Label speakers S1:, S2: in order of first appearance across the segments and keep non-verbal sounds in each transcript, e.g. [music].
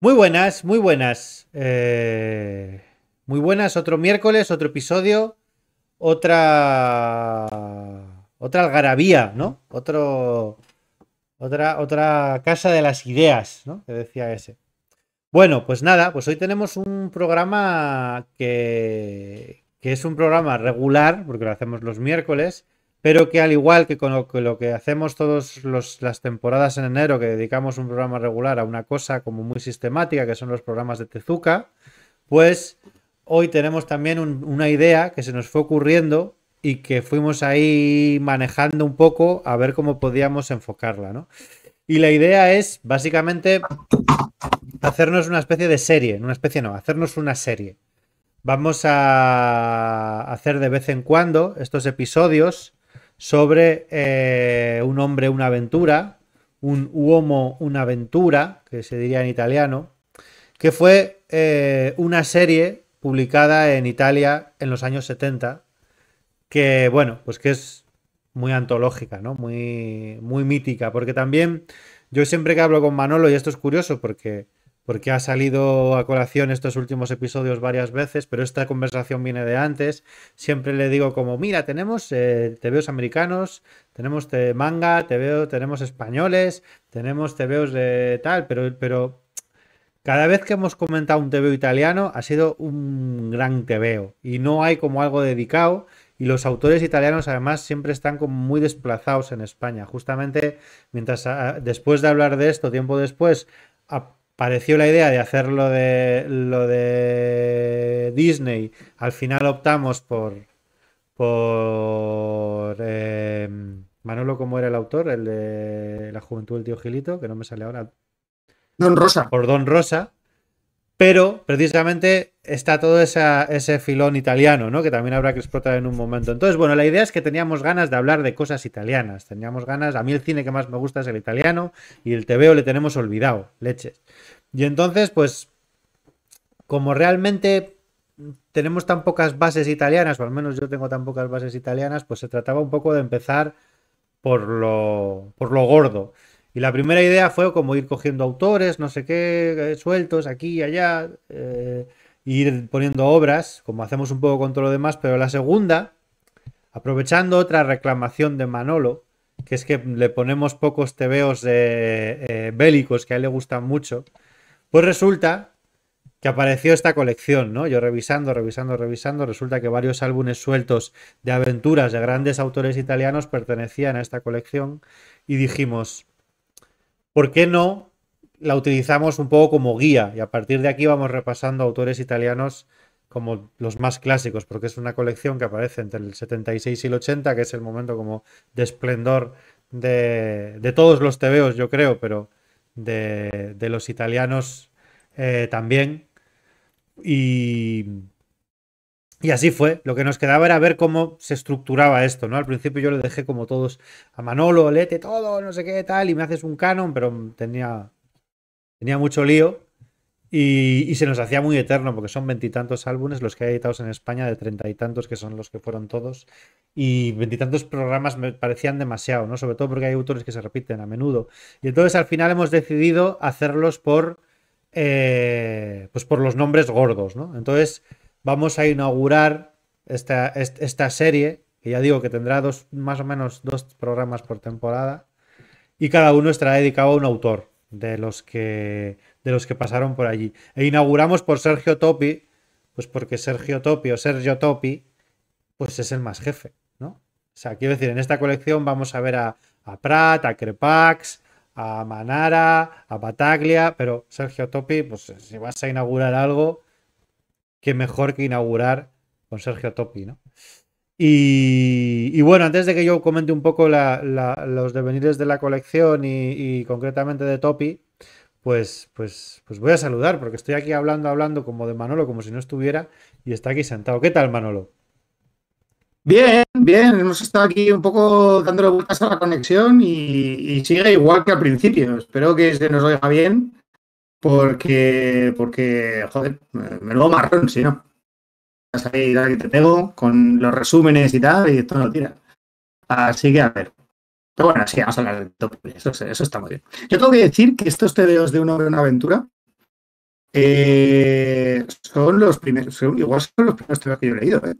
S1: Muy buenas, muy buenas. Eh, muy buenas, otro miércoles, otro episodio, otra. Otra algarabía, ¿no? Otro. Otra, otra casa de las ideas, ¿no? Que decía ese. Bueno, pues nada, pues hoy tenemos un programa que, que es un programa regular, porque lo hacemos los miércoles, pero que al igual que con lo que, hacemos todas las temporadas en enero, que dedicamos un programa regular a una cosa como muy sistemática, que son los programas de Tezuka, pues hoy tenemos también una idea que se nos fue ocurriendo y que fuimos ahí manejando un poco a ver cómo podíamos enfocarla, ¿no? Y la idea es básicamente hacernos una especie de serie, una especie no, hacernos una serie. Vamos a hacer de vez en cuando estos episodios sobre eh, un hombre, una aventura, un uomo, una aventura, que se diría en italiano, que fue eh, una serie publicada en Italia en los años 70, que bueno, pues que es muy antológica, ¿no? Muy, muy mítica, porque también yo siempre que hablo con Manolo, y esto es curioso porque porque ha salido a colación estos últimos episodios varias veces, pero esta conversación viene de antes. Siempre le digo como, mira, tenemos eh, americanos, tenemos manga, tenemos españoles, tenemos tebeos de tal, pero, pero cada vez que hemos comentado un TV italiano ha sido un gran TV. y no hay como algo dedicado. Y los autores italianos además siempre están como muy desplazados en España. Justamente mientras ah, después de hablar de esto, tiempo después, pareció la idea de hacer lo de, lo de Disney. Al final optamos por. por. Em, Manolo, como era el autor? El de La Juventud del Tío Gilito, que no me sale ahora. Don Rosa. Por Don Rosa. Pero precisamente está todo ese filón italiano, ¿no? Que también habrá que explotar en un momento. Entonces, bueno, la idea es que teníamos ganas de hablar de cosas italianas. Teníamos ganas, a mí el cine que más me gusta es el italiano y el TVO le tenemos olvidado, leches. Y entonces, pues, como realmente tenemos tan pocas bases italianas, o al menos yo tengo tan pocas bases italianas, pues se trataba un poco de empezar por lo, por lo gordo. Y la primera idea fue como ir cogiendo autores, no sé qué, eh, sueltos aquí y allá, eh, ir poniendo obras, como hacemos un poco con todo lo demás, pero la segunda, aprovechando otra reclamación de Manolo, que es que le ponemos pocos tebeos de eh, bélicos que a él le gustan mucho, pues resulta que apareció esta colección, ¿no? Yo revisando, revisando, revisando, resulta que varios álbumes sueltos de aventuras de grandes autores italianos pertenecían a esta colección y dijimos, ¿por qué no la utilizamos un poco como guía? Y a partir de aquí vamos repasando autores italianos como los más clásicos, porque es una colección que aparece entre el 76 y el 80, que es el momento como de esplendor de, de todos los tebeos, yo creo, pero de, de los italianos eh, también. Y y así fue. Lo que nos quedaba era ver cómo se estructuraba esto, ¿no? Al principio yo le dejé como todos a Manolo, Lete, todo, no sé qué, tal, y me haces un canon, pero tenía, tenía mucho lío. Y, se nos hacía muy eterno, porque son veintitantos álbumes los que hay editados en España, de treinta y tantos que son los que fueron todos. Y veintitantos programas me parecían demasiado, ¿no? Sobre todo porque hay autores que se repiten a menudo. Y entonces al final hemos decidido hacerlos por. Eh, pues por los nombres gordos, ¿no? Entonces vamos a inaugurar esta, esta serie, que ya digo que tendrá dos, más o menos dos programas por temporada, y cada uno estará dedicado a un autor de los que, de los que pasaron por allí. E inauguramos por Sergio Topi, pues porque Sergio Topi o Sergio Topi, pues es el más jefe, ¿no? O sea, quiero decir, en esta colección vamos a ver a, a Prat, a Crepax, a Manara, a Bataglia, pero Sergio Topi, pues si vas a inaugurar algo, que mejor que inaugurar con Sergio Topi, ¿no? Y, bueno, antes de que yo comente un poco los devenires de la colección y, concretamente de Topi, pues, pues, pues voy a saludar, porque estoy aquí hablando, hablando como de Manolo, como si no estuviera, y está aquí sentado. ¿Qué tal, Manolo? Bien,
S2: bien, hemos estado aquí un poco dándole vueltas a la conexión y, y sigue igual que al principio. Espero que se nos oiga bien porque, porque, joder, me lo marrón, si no. Vas ahí, que te pego con los resúmenes y tal, y esto no lo tira. Así que, a ver. Pero bueno, sí, vamos a hablar del top. Eso, eso está muy bien. Yo tengo que decir que estos TVOs de una aventura eh, son los primeros, igual son los primeros que yo he leído. ¿eh?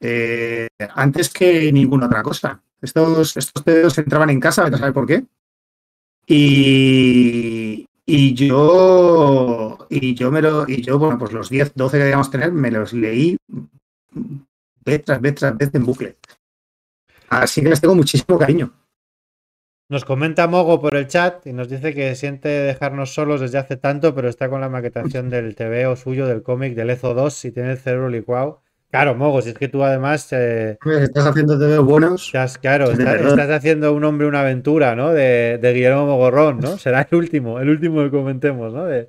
S2: Eh, antes que ninguna otra cosa. Estos, estos se entraban en casa, no sabes por qué. Y, y yo, y yo me lo, y yo, bueno, pues los 10, 12 que debíamos tener, me los leí vez tras vez en bucle. Así que les tengo muchísimo cariño.
S1: Nos comenta Mogo por el chat y nos dice que siente dejarnos solos desde hace tanto, pero está con la maquetación del TV o suyo, del cómic del Ezo 2 si tiene el cerebro licuado. Claro, Mogos, es que tú además. Eh, estás haciendo buenos. claro, estás, haciendo un hombre una aventura, ¿no? De, Guillermo Mogorrón, ¿no? [laughs] Será el último, el último que comentemos, ¿no? De,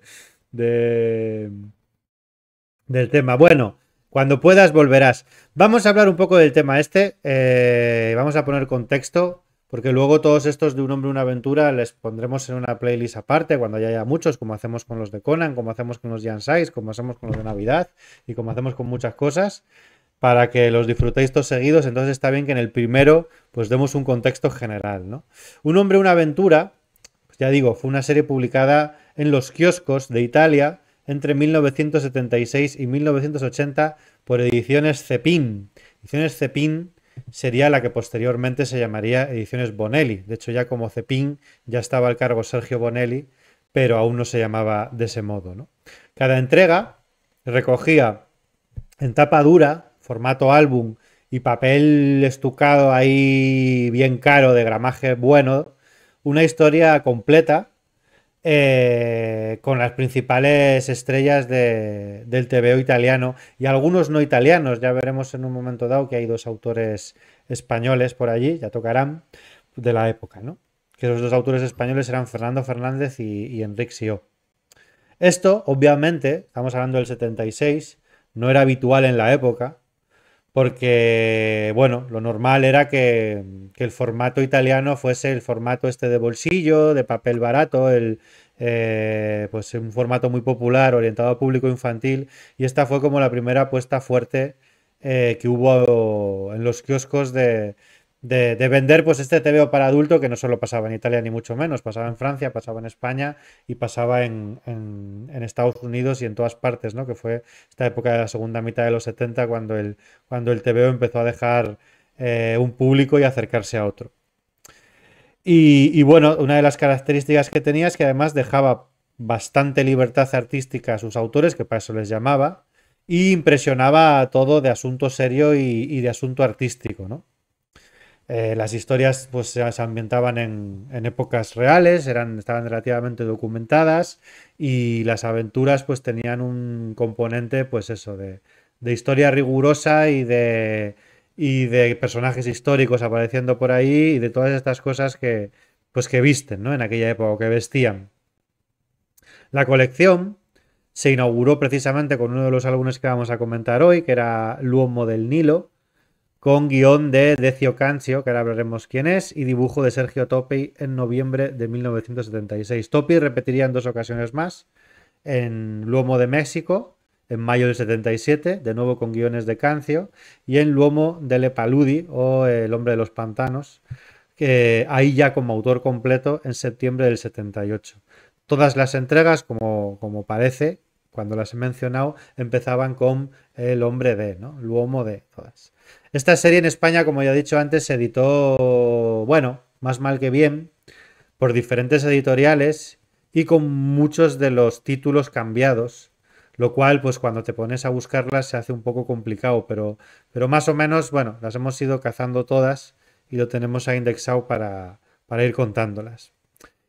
S1: del tema. Bueno, cuando puedas volverás. Vamos a hablar un poco del tema este. Eh, vamos a poner contexto porque luego todos estos de un hombre una aventura les pondremos en una playlist aparte cuando haya muchos, como hacemos con los de Conan, como hacemos con los de como hacemos con los de Navidad y como hacemos con muchas cosas, para que los disfrutéis todos seguidos. Entonces está bien que en el primero pues demos un contexto general, ¿no? Un hombre una aventura, pues, ya digo, fue una serie publicada en los kioscos de Italia entre 1976 y 1980 por ediciones Cepin. Ediciones Cepin sería la que posteriormente se llamaría Ediciones Bonelli. De hecho, ya como Cepín ya estaba al cargo Sergio Bonelli, pero aún no se llamaba de ese modo. ¿no? Cada entrega recogía en tapa dura, formato álbum y papel estucado ahí bien caro, de gramaje bueno, una historia completa eh, con las principales estrellas del TVO italiano y algunos no italianos. Ya veremos en un momento dado que hay dos autores españoles por allí, ya tocarán, de la época, ¿no? Que los dos autores españoles eran Fernando Fernández y, y Enrique Sio. Esto, obviamente, estamos hablando del 76, no era habitual en la época, porque, bueno, lo normal era que, el formato italiano fuese el formato este de bolsillo, de papel barato, el, eh, pues un formato muy popular orientado a público infantil, y esta fue como la primera apuesta fuerte eh, que hubo en los kioscos de, de, vender pues este TVO para adulto que no solo pasaba en Italia ni mucho menos, pasaba en Francia, pasaba en España y pasaba en, Estados Unidos y en todas partes, ¿no? Que fue esta época de la segunda mitad de los 70 cuando el, cuando el TVO empezó a dejar eh, un público y acercarse a otro. Y, bueno, una de las características que tenía es que además dejaba bastante libertad artística a sus autores, que para eso les llamaba, y impresionaba a todo de asunto serio y, y de asunto artístico, ¿no? Eh, las historias pues, se, ambientaban en, épocas reales, eran, estaban relativamente documentadas y las aventuras pues, tenían un componente pues eso, de, historia rigurosa y de, y de personajes históricos apareciendo por ahí y de todas estas cosas que, pues, que visten ¿no? en aquella época o que vestían. La colección se inauguró precisamente con uno de los álbumes que vamos a comentar hoy, que era Luomo del Nilo, con guión de Decio Cancio, que ahora hablaremos quién es, y dibujo de Sergio Topi en noviembre de 1976. Topi repetiría en dos ocasiones más, en Luomo de México, en mayo del 77, de nuevo con guiones de Cancio, y en Luomo de Le Paludi o El hombre de los pantanos, que ahí ya como autor completo en septiembre del 78. Todas las entregas, como, como parece, cuando las he mencionado, empezaban con El hombre de, ¿no? L'uomo de, todas. Esta serie en España, como ya he dicho antes, se editó, bueno, más mal que bien, por diferentes editoriales y con muchos de los títulos cambiados, lo cual, pues cuando te pones a buscarlas se hace un poco complicado, pero, pero más o menos, bueno, las hemos ido cazando todas y lo tenemos ahí indexado para, para ir contándolas.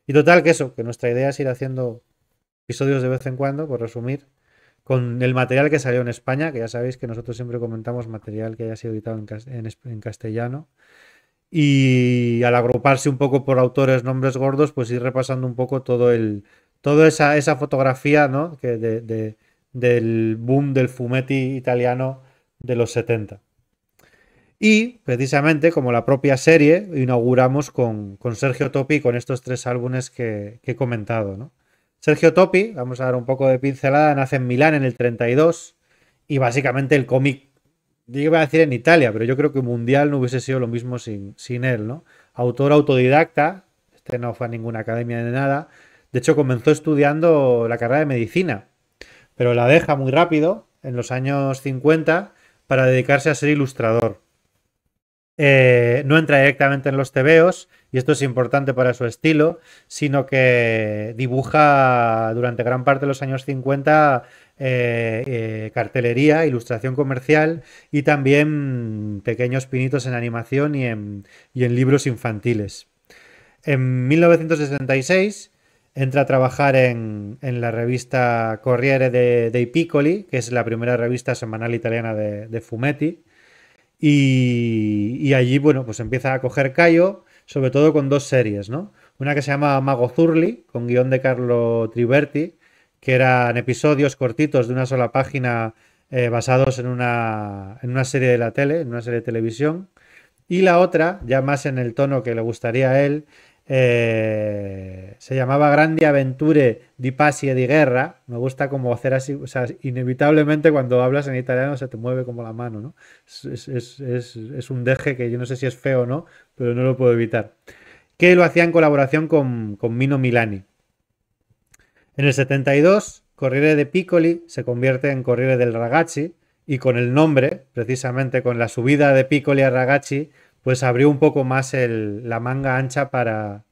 S1: Y total que eso, que nuestra idea es ir haciendo episodios de vez en cuando, por resumir, con el material que salió en España, que ya sabéis que nosotros siempre comentamos material que haya sido editado en, castellano. Y al agruparse un poco por autores, nombres gordos, pues ir repasando un poco todo el, toda esa, fotografía que del boom del fumetti italiano de los 70. Y precisamente, como la propia serie, inauguramos con, con Sergio Topi con estos tres álbumes que, que he comentado. ¿no? Sergio Topi, vamos a dar un poco de pincelada, nace en Milán en el 32 y básicamente el cómic, yo iba a decir en Italia, pero yo creo que Mundial no hubiese sido lo mismo sin, él, ¿no? Autor autodidacta, este no fue a ninguna academia de nada, de hecho comenzó estudiando la carrera de medicina, pero la deja muy rápido, en los años 50, para dedicarse a ser ilustrador. Eh, no entra directamente en los tebeos, y esto es importante para su estilo, sino que dibuja durante gran parte de los años 50 eh, eh, cartelería, ilustración comercial y también pequeños pinitos en animación y en, libros infantiles. En 1966 entra a trabajar en, la revista Corriere dei Piccoli, que es la primera revista semanal italiana de Fumetti. Y, allí, bueno, pues empieza a coger callo, sobre todo con dos series, ¿no? Una que se llama Mago Zurli, con guión de Carlo Triberti, que eran episodios cortitos de una sola página eh, basados en una, en una serie de la tele, en una serie de televisión. Y la otra, ya más en el tono que le gustaría a él, eh, se llamaba Grande Aventure di Passi e di Guerra. Me gusta como hacer así, o sea, inevitablemente cuando hablas en italiano se te mueve como la mano, ¿no? Es, un deje que yo no sé si es feo o no, pero no lo puedo evitar. Que lo hacía en colaboración con, con Mino Milani. En el 72, Corriere de Piccoli se convierte en Corriere del Ragazzi y con el nombre, precisamente con la subida de Piccoli a Ragazzi, pues abrió un poco más la manga ancha para,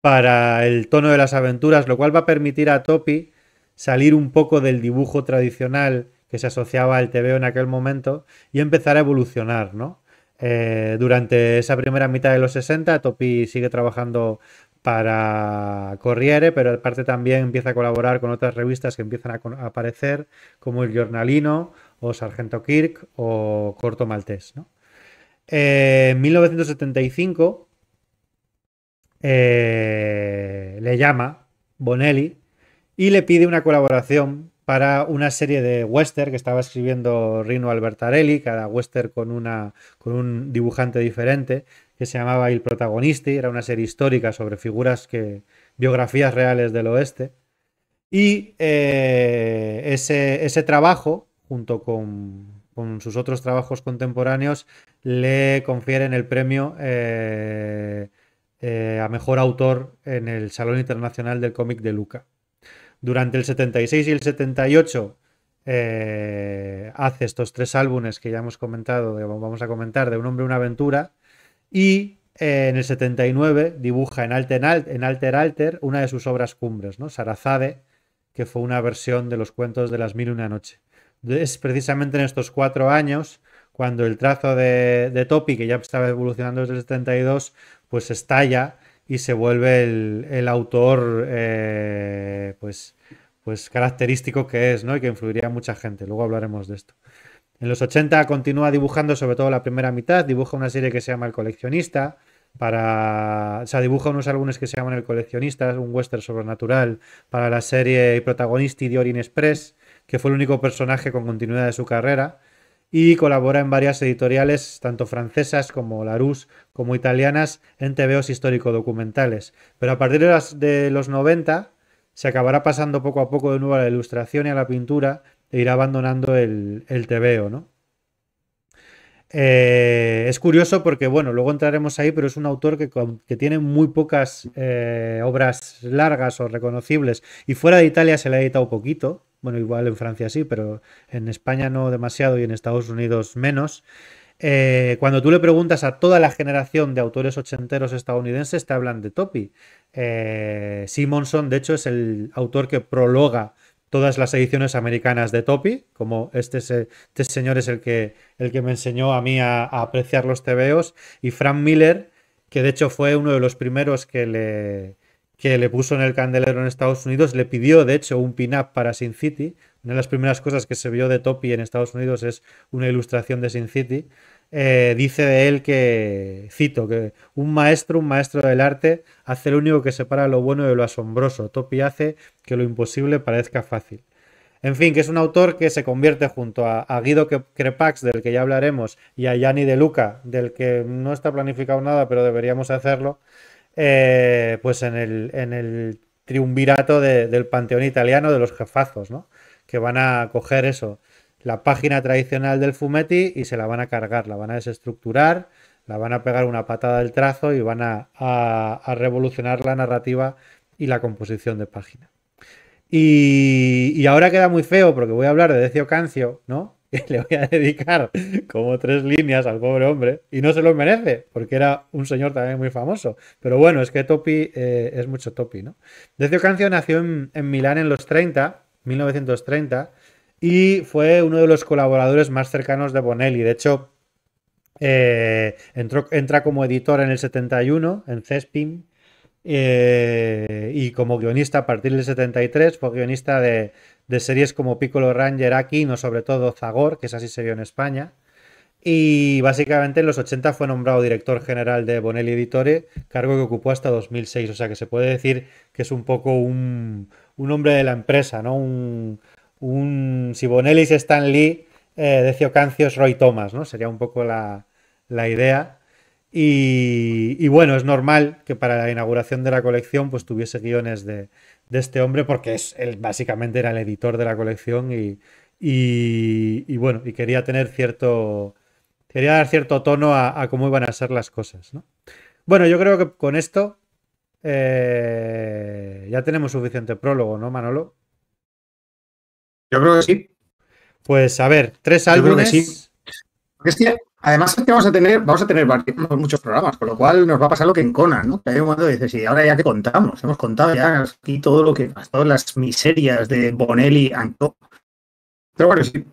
S1: para el tono de las aventuras, lo cual va a permitir a Topi salir un poco del dibujo tradicional que se asociaba al TVO en aquel momento y empezar a evolucionar, ¿no? Eh, durante esa primera mitad de los 60, Topi sigue trabajando para Corriere, pero aparte también empieza a colaborar con otras revistas que empiezan a, aparecer, como El Jornalino o Sargento Kirk o Corto Maltés, ¿no? Eh, en 1975 eh, le llama Bonelli y le pide una colaboración para una serie de western que estaba escribiendo Rino Albertarelli, cada western con, con un dibujante diferente, que se llamaba El Protagonista, era una serie histórica sobre figuras que, biografías reales del oeste. Y eh, ese, trabajo, junto con, con sus otros trabajos contemporáneos, le confieren el premio eh, eh, a mejor autor en el Salón Internacional del Cómic de Luca. Durante el 76 y el 78 eh, hace estos tres álbumes que ya hemos comentado, vamos a comentar, de Un hombre, una aventura, y en el 79 dibuja en Alter, en Alter una de sus obras cumbres, ¿no? Sarazade, que fue una versión de los cuentos de las mil y una noche. Es precisamente en estos cuatro años cuando el trazo de, Topi, que ya estaba evolucionando desde el 72, pues estalla y se vuelve el, autor eh, pues, pues característico que es, ¿no? Y que influiría a mucha gente. Luego hablaremos de esto. En los 80 continúa dibujando, sobre todo la primera mitad, dibuja una serie que se llama El coleccionista, para, o sea, dibuja unos álbumes que se llaman El coleccionista, un western sobrenatural, para la serie y protagonista Diorin Express, que fue el único personaje con continuidad de su carrera y colabora en varias editoriales, tanto francesas como Larousse, como italianas, en TVOs histórico-documentales. Pero a partir de, las, de los 90 se acabará pasando poco a poco de nuevo a la ilustración y a la pintura e irá abandonando el, el tebeo, ¿no? Eh, es curioso porque, bueno, luego entraremos ahí, pero es un autor que, tiene muy pocas eh, obras largas o reconocibles. Y fuera de Italia se le ha editado poquito. Bueno, igual en Francia sí, pero en España no demasiado y en Estados Unidos menos. Eh, cuando tú le preguntas a toda la generación de autores ochenteros estadounidenses, te hablan de Topi. Simonson, de hecho, es el autor que prologa todas las ediciones americanas de Topi, como este, este señor es el que, me enseñó a mí a, apreciar los tebeos, y Frank Miller, que de hecho fue uno de los primeros que le, que le puso en el candelero en Estados Unidos, le pidió de hecho un pin-up para Sin City. Una de las primeras cosas que se vio de Topi en Estados Unidos es una ilustración de Sin City. Eh, dice de él que, cito, que un maestro, un maestro del arte, hace lo único que separa lo bueno de lo asombroso. Topi hace que lo imposible parezca fácil. En fin, que es un autor que se convierte junto a, Guido Crepax, del que ya hablaremos, y a Gianni de Luca, del que no está planificado nada, pero deberíamos hacerlo, eh, pues en el, en el triunvirato del panteón italiano de los jefazos, ¿no? Que van a coger eso la página tradicional del Fumetti y se la van a cargar, la van a desestructurar, la van a pegar una patada del trazo y van a, revolucionar la narrativa y la composición de página. Y, ahora queda muy feo porque voy a hablar de Decio Cancio, ¿no? [laughs] le voy a dedicar como tres líneas al pobre hombre y no se lo merece porque era un señor también muy famoso. Pero bueno, es que Topi eh, es mucho Topi, ¿no? Decio Cancio nació en, en Milán en los 30, 1930 y fue uno de los colaboradores más cercanos de Bonelli. De hecho, eh, entra como editor en el 71, en Cespin, eh, y como guionista a partir del 73, fue guionista de, series como Piccolo Ranger, no sobre todo Zagor, que es así se vio en España. Y básicamente en los 80 fue nombrado director general de Bonelli Editore, cargo que ocupó hasta 2006. O sea que se puede decir que es un poco un, un hombre de la empresa, ¿no? Un, un, Sibonelis Stan Lee, de eh, Decio Roy Thomas, ¿no? Sería un poco la, idea. Y, bueno, es normal que para la inauguración de la colección pues tuviese guiones de, este hombre porque es, él básicamente era el editor de la colección y, bueno, y quería tener cierto, quería dar cierto tono a, cómo iban a ser las cosas, ¿no? Bueno, yo creo que con esto eh, ya tenemos suficiente prólogo, ¿no, Manolo? Yo creo que sí. Pues a ver, tres álbumes. Es además vamos a tener, vamos a tener
S2: muchos programas, con lo cual nos va a pasar lo que en Conan, ¿no? Que hay un momento que dices, y ahora ya que contamos, hemos contado ya aquí todo lo que, todas las miserias de Bonelli, Anto. Pero bueno, sí.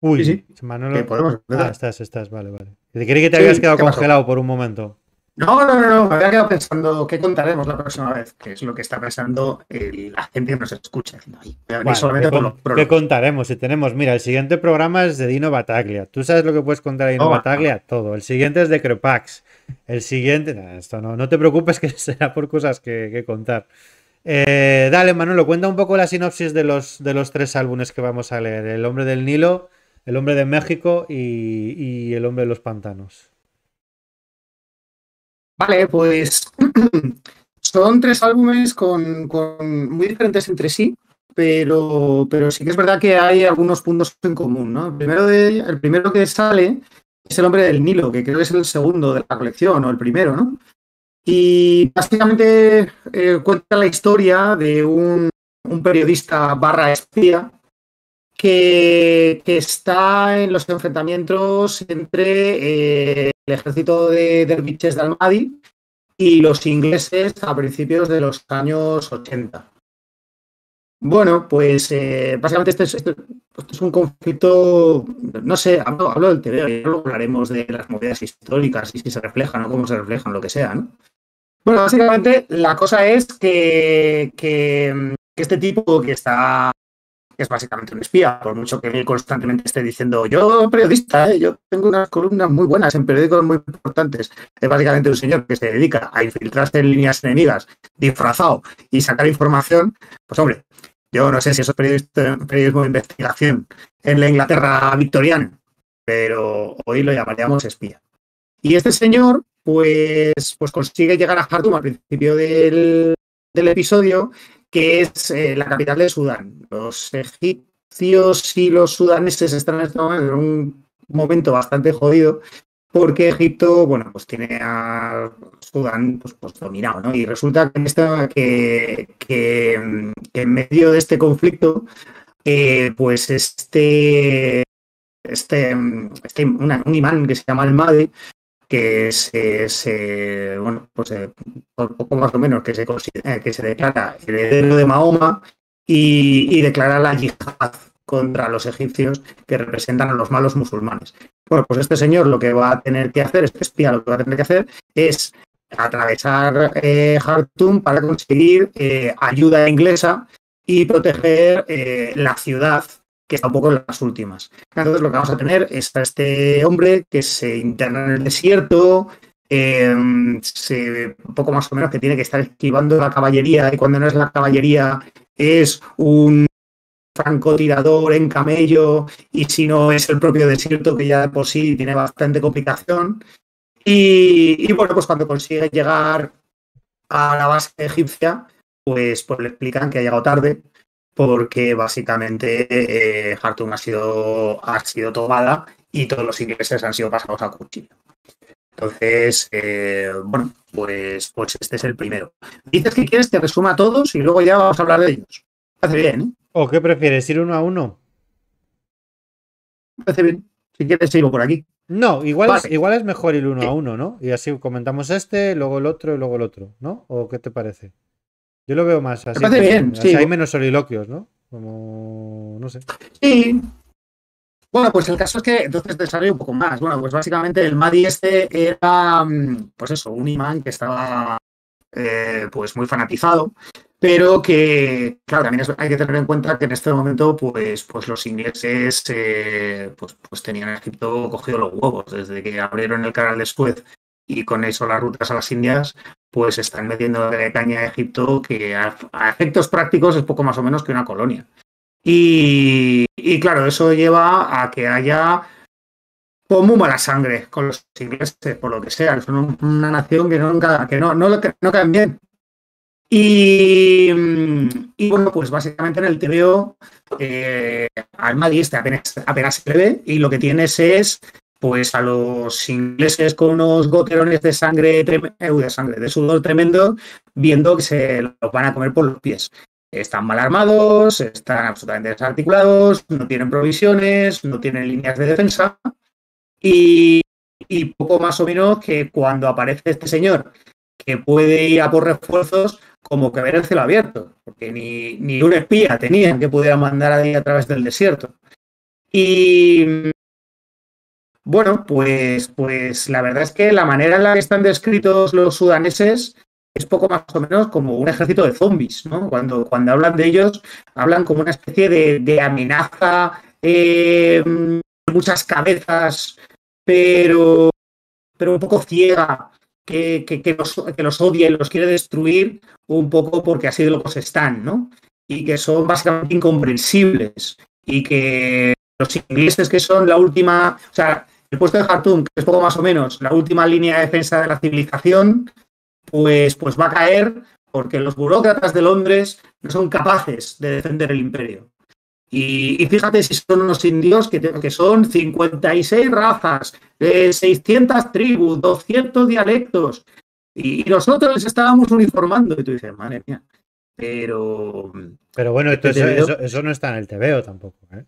S1: Uy, sí, Manolo. Podemos ah, estás, estás, vale, vale. Te creí que te habías quedado congelado por un momento. No, no, no, no, me había quedado pensando qué
S2: contaremos la próxima vez, que es lo que está pasando eh, la gente que nos escucha. diciendo solamente ¿qué,
S1: contaremos? Si tenemos, mira, el siguiente programa es de Dino Bataglia. Tú sabes lo que puedes contar de Dino oh, Bataglia, todo. El siguiente es de Crepax. El siguiente, no, esto no, no te preocupes [laughs] que será por cosas que, contar. Eh, dale, Manolo, cuenta un poco la sinopsis de los, de los tres álbumes que vamos a leer: El hombre del Nilo, El hombre de México y El hombre de los pantanos.
S2: Vale, pues [clears throat] son tres álbumes con, muy diferentes entre sí, pero, sí que es verdad que hay algunos puntos en común. El, primero el primero que sale es El hombre del Nilo, que creo que es el segundo de la colección o el primero, ¿no? Y básicamente eh, cuenta la historia de un, un periodista barra espía que, está en los enfrentamientos entre eh, el ejército de derviches de Almadi y los ingleses a principios de los años 80. Bueno, pues eh, básicamente este, este pues, es, un conflicto, no sé, hablo, del TV, hablaremos de las movidas históricas y si se reflejan o cómo se reflejan, lo que sea, Bueno, básicamente la cosa es que este tipo que está es básicamente un espía, por mucho que él constantemente esté diciendo, yo periodista, eh, yo tengo unas columnas muy buenas en periódicos muy importantes. Es básicamente un señor que se dedica a infiltrarse en líneas enemigas, disfrazado y sacar información. Pues hombre, yo no sé si eso es periodismo de investigación en la Inglaterra victoriana, pero hoy lo llamaríamos espía. Y este señor, pues, pues consigue llegar a Hartum al principio del, del episodio que es eh, la capital de Sudán. Los egipcios y los sudaneses están este en un momento bastante jodido porque Egipto, bueno, pues tiene a Sudán pues, pues dominado, Y resulta que, esta, que, que, que, en medio de este conflicto, eh, pues este, este, este un imán que se llama el Mahdi, que se, bueno, pues eh, poco más o menos que se, eh, que se declara heredero de Mahoma y, y declara la yihad contra los egipcios que representan a los malos musulmanes. Bueno, pues este señor lo que va a tener que hacer, este espía lo que va a tener que hacer es atravesar eh, para conseguir eh, ayuda inglesa y proteger la ciudad que está un poco en las últimas. Entonces lo que vamos a tener es a este hombre que se interna en el desierto, em, se, poco más o menos que tiene que estar esquivando la caballería y cuando no es la caballería es un francotirador en camello y si no es el propio desierto que ya por sí tiene bastante complicación. Y, y bueno, pues cuando consigue llegar a la base egipcia, pues, pues le explican que ha llegado tarde, porque básicamente eh, Hartung ha sido, ha sido tomada y todos los ingleses han sido pasados a cuchillo. Entonces, eh, bueno, pues, pues este es el primero.
S1: Dices que quieres que resuma todos y luego ya vamos a hablar de ellos. Hace bien, ¿eh? ¿O qué prefieres, ir uno a uno? Hace bien. Si quieres, sigo por aquí. No, igual, es, igual es mejor ir uno a uno, ¿no? Y así comentamos este, luego el otro y luego el otro, ¿no? ¿O qué te parece? Yo lo veo más así. Me Hay menos soliloquios, ¿no? Como. No sé. Sí. Bueno, pues el caso es que entonces desarrollé un poco más. Bueno, pues
S2: básicamente el Madi este era, mm, pues eso, un imán que estaba eh, pues muy fanatizado, pero que, claro, también hay que tener en cuenta que en este momento, pues, pues los ingleses eh, pues, pues tenían Egipto cogido los huevos desde que abrieron el canal de Suez y con eso las rutas a las Indias, pues están metiendo de caña a Egipto que a, efectos prácticos es poco más o menos que una colonia. Y, claro, eso lleva a que haya como mala sangre con los ingleses, por lo que sea. Son una nación que, nunca, que no, no, caen bien. Y, bueno, pues básicamente en el TVO eh, al Madrid apenas, apenas se ve y lo que tienes es pues a los ingleses con unos goterones de sangre, eh, de sangre, de sudor tremendo, viendo que se los van a comer por los pies. Están mal armados, están absolutamente desarticulados, no tienen provisiones, no tienen líneas de defensa. Y, poco más o menos que cuando aparece este señor, que puede ir a por refuerzos, como que ver el cielo abierto, porque ni, ni un espía tenían que pudiera mandar a, a través del desierto. Y bueno, pues, pues la verdad es que la manera en la que están descritos los sudaneses es poco más o menos como un ejército de zombies, ¿no? Cuando, cuando hablan de ellos, hablan como una especie de, amenaza, eh, muchas cabezas, pero, pero un poco ciega, que, que, los, que los odia y los quiere destruir un poco porque así de locos están, ¿no? Y que son básicamente incomprensibles y que los ingleses que son la última, o el puesto de Hartung, que es poco más o menos la última línea de defensa de la civilización, pues, pues va a caer porque los burócratas de Londres no son capaces de defender el imperio. Y, fíjate si son unos indios que, que son 56 razas, 600 eh, tribus, 200 dialectos. Y, nosotros les estábamos uniformando. Y tú dices, madre mía.
S1: Pero. Pero bueno, eso, no está en el TVO tampoco. ¿eh?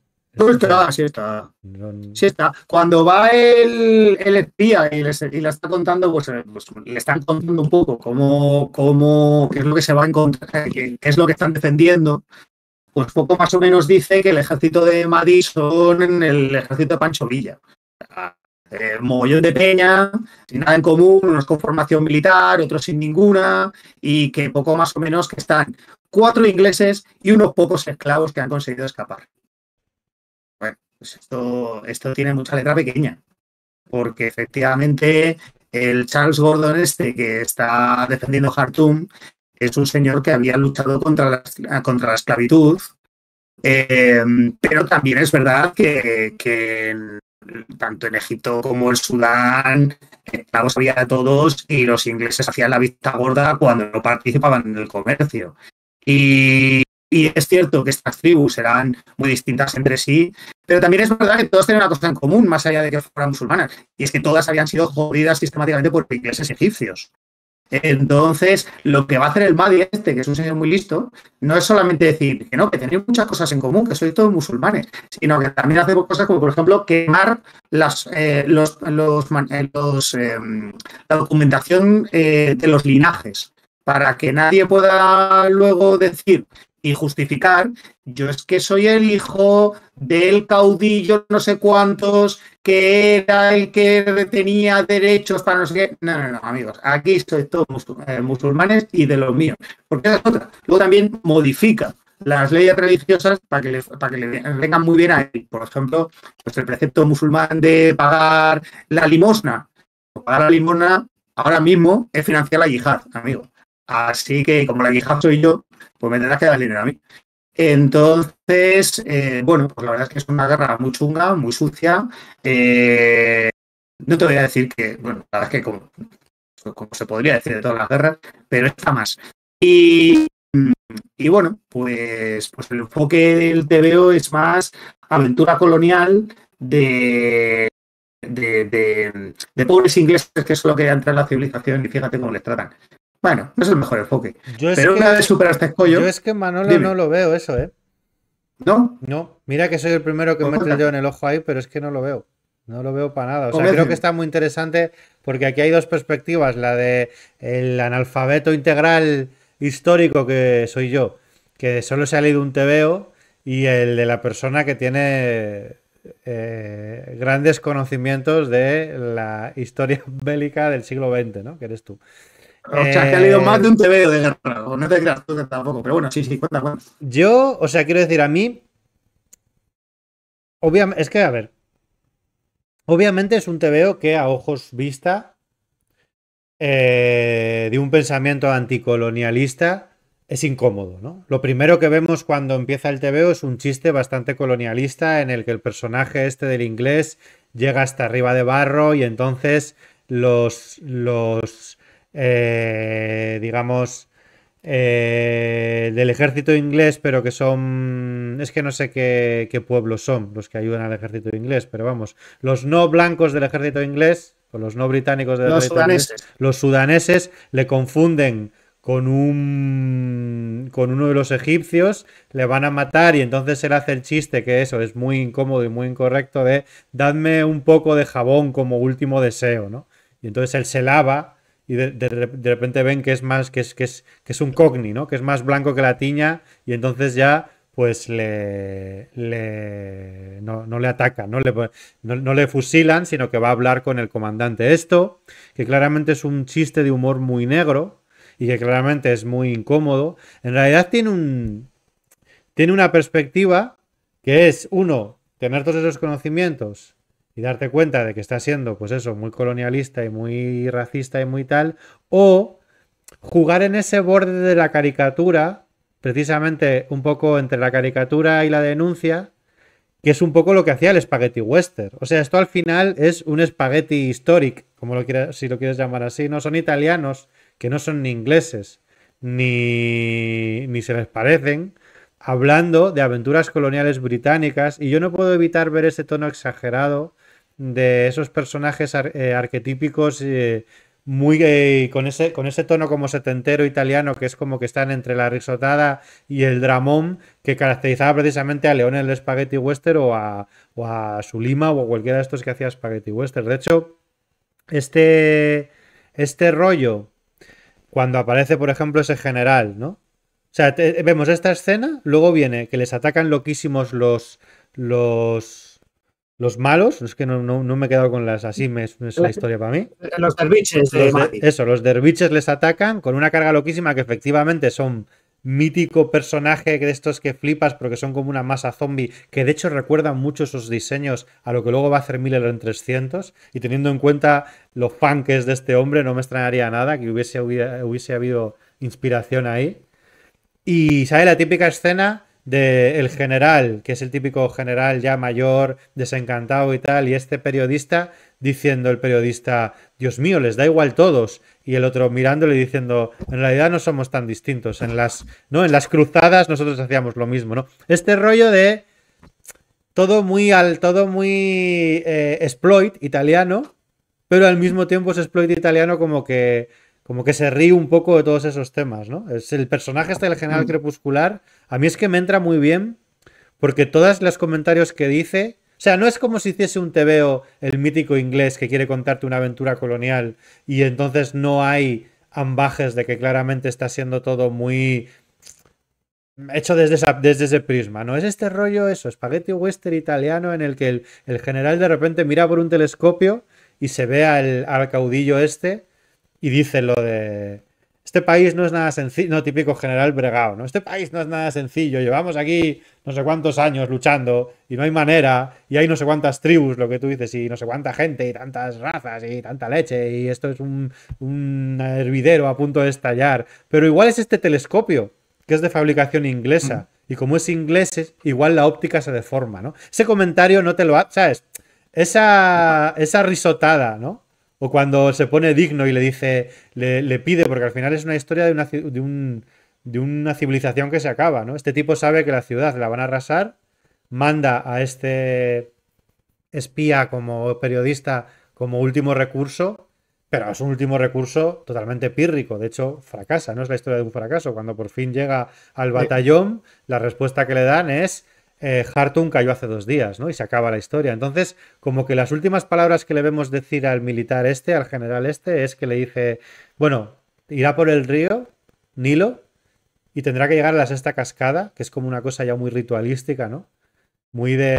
S2: Cuando va el, el espía y le, está contando, pues, eh, pues, le están contando un poco cómo, cómo, qué es lo que se va a encontrar, qué, es lo que están defendiendo. Pues poco más o menos dice que el ejército de Madison en el ejército de Pancho Villa. Eh, mollón de peña, sin nada en común, unos con formación militar, otros sin ninguna, y que poco más o menos que están cuatro ingleses y unos pocos esclavos que han conseguido escapar. Pues esto, esto tiene mucha letra pequeña, porque efectivamente el Charles Gordon este que está defendiendo Hartum es un señor que había luchado contra la, contra la esclavitud, em, pero también es verdad que, tanto en Egipto como en Sudán, esclavos había de todos y los ingleses hacían la vista gorda cuando no participaban en el comercio. Y y es cierto que estas tribus eran muy distintas entre sí, pero también es verdad que todas tenían una cosa en común, más allá de que fueran musulmanas, y es que todas habían sido jodidas sistemáticamente por ingleses egipcios. Entonces, lo que va a hacer el madi este, que es un señor muy listo, no es solamente decir que no, que tenéis muchas cosas en común, que soy todos musulmanes, sino que también hace cosas como, por ejemplo, quemar las, eh, los, los, eh, em, la documentación eh, de los linajes, para que nadie pueda luego decir y justificar, yo es que soy el hijo del caudillo no sé cuántos, que era el que tenía derechos para no sé qué. No, no, no, amigos, aquí soy todos eh, musulmanes y de los míos. Porque es otra. Luego también modifica las leyes religiosas para que, le, para que vengan muy bien ahí. Por ejemplo, pues el precepto musulmán de pagar la limosna. Pagar la limosna ahora mismo es financiar la yihad, amigo. Así que como la yihad soy yo, pues me tendrás que dar dinero a mí. Entonces, eh, bueno, pues la verdad es que es una guerra muy chunga, muy sucia. Eh, no te voy a decir que, bueno, la verdad es que como, se podría decir de todas las guerras, pero está más. Y, bueno, pues, pues el enfoque del TVO es más aventura colonial de, de, pobres ingleses que solo querían entrar a la civilización y fíjate cómo les tratan. Bueno, no es el mejor enfoque. Yo Pero una vez este Yo es que
S1: Manolo no lo veo eso, ¿eh? ¿No? No, mira que soy el primero que pues me el en el ojo ahí, pero es que no lo veo. No lo veo para nada. O pues sea, creo que está muy interesante porque aquí hay dos perspectivas. La de el analfabeto integral histórico que soy yo, que solo se ha leído un TVO y el de la persona que tiene eh, grandes conocimientos de la historia [laughs] bélica del siglo XX, ¿no? Que eres tú. O sea, más de un eh, de guerra. No te tampoco. Pero bueno, sí, sí, Yo, o sea, quiero decir, a mí. Obviamente, es que, a ver. Obviamente es un TVO que a ojos vista. Eh, de un pensamiento anticolonialista es incómodo, ¿no? Lo primero que vemos cuando empieza el TVO es un chiste bastante colonialista en el que el personaje este del inglés llega hasta arriba de barro y entonces los, los eh, digamos, eh, del ejército inglés, pero que son, es que no sé qué, qué pueblos son los que ayudan al ejército inglés, pero vamos, los no blancos del ejército inglés, o los no británicos del los ejército sudaneses. los sudaneses le confunden con un con uno de los egipcios, le van a matar y entonces él hace el chiste que eso es muy incómodo y muy incorrecto de dadme un poco de jabón como último deseo, ¿no? Y entonces él se lava y de, repente ven que es más, que es, que es, que es un cogni, ¿no? Que es más blanco que la tiña y entonces ya pues le, le no, no, le atacan, no le, no le, fusilan, sino que va a hablar con el comandante. Esto, que claramente es un chiste de humor muy negro y que claramente es muy incómodo, en realidad tiene, un, tiene una perspectiva que es, uno, tener todos esos conocimientos y darte cuenta de que está siendo, pues eso, muy colonialista y muy racista y muy tal, o jugar en ese borde de la caricatura, precisamente un poco entre la caricatura y la denuncia, que es un poco lo que hacía el Spaghetti Western. O sea, esto al final es un Spaghetti Historic, como lo quieras, si lo quieres llamar así. No son italianos, que no son ni ingleses, ni, ni se les parecen, hablando de aventuras coloniales británicas. Y yo no puedo evitar ver ese tono exagerado de esos personajes eh, arquetípicos eh, muy eh, con ese con ese tono como setentero italiano que es como que están entre la risotada y el dramón que caracterizaba precisamente a León el Spaghetti Western o a, o a Sulima o a cualquiera de estos que hacía Spaghetti Western. De hecho, este, este rollo, cuando aparece, por ejemplo, ese general, ¿no? O sea, vemos esta escena, luego viene que les atacan loquísimos los, los los malos, es que no, me he quedado con las así, es la historia para mí. Los derviches Eso, los derviches les atacan con una carga loquísima que efectivamente son mítico personaje de estos que flipas porque son como una masa zombie, que de hecho recuerdan mucho sus diseños a lo que luego va a hacer Miller en 300, y teniendo en cuenta los fan que es de este hombre, no me extrañaría nada que hubiese, hubiese habido inspiración ahí. Y sabe la típica escena del general, que es el típico general ya mayor, desencantado y tal, y este periodista diciendo el periodista, Dios mío, les da igual todos, y el otro mirándole y diciendo, en realidad no somos tan distintos, en las, ¿no? en las cruzadas nosotros hacíamos lo mismo, ¿no? Este rollo de todo muy al, todo muy eh, exploit italiano, pero al mismo tiempo es exploit italiano como que como que se ríe un poco de todos esos temas, ¿no? Es el personaje este del general crepuscular, a mí es que me entra muy bien porque todas los comentarios que dice, o sea, no es como si hiciese un tebeo el mítico inglés que quiere contarte una aventura colonial y entonces no hay ambajes de que claramente está siendo todo muy hecho desde, desde ese prisma, ¿no? Es este rollo, eso, espagueti western italiano en el que el, general de repente mira por un telescopio y se ve al, al caudillo este y dice lo de este país no es nada sencillo, no típico general bregado, ¿no? Este país no es nada sencillo, llevamos aquí no sé cuántos años luchando y no hay manera, y hay no sé cuántas tribus, lo que tú dices, y no sé cuánta gente, y tantas razas, y tanta leche, y esto es un, un hervidero a punto de estallar. Pero igual es este telescopio, que es de fabricación inglesa, mm. y como es inglés, igual la óptica se deforma, ¿no? Ese comentario no te lo ha, ¿sabes? Esa, esa risotada, ¿no? O cuando se pone digno y le dice, le, pide, porque al final es una historia de una, de una civilización que se acaba, ¿no? Este tipo sabe que la ciudad la van a arrasar, manda a este espía como periodista como último recurso, pero es un último recurso totalmente pírrico. De hecho, fracasa, no es la historia de un fracaso. Cuando por fin llega al batallón, la respuesta que le dan es eh, Hartung cayó hace dos días, ¿no? Y se acaba la historia. Entonces, como que las últimas palabras que le vemos decir al militar este, al general este, es que le dice, bueno, irá por el río, Nilo, y tendrá que llegar a la sexta cascada, que es como una cosa ya muy ritualística, ¿no? Muy de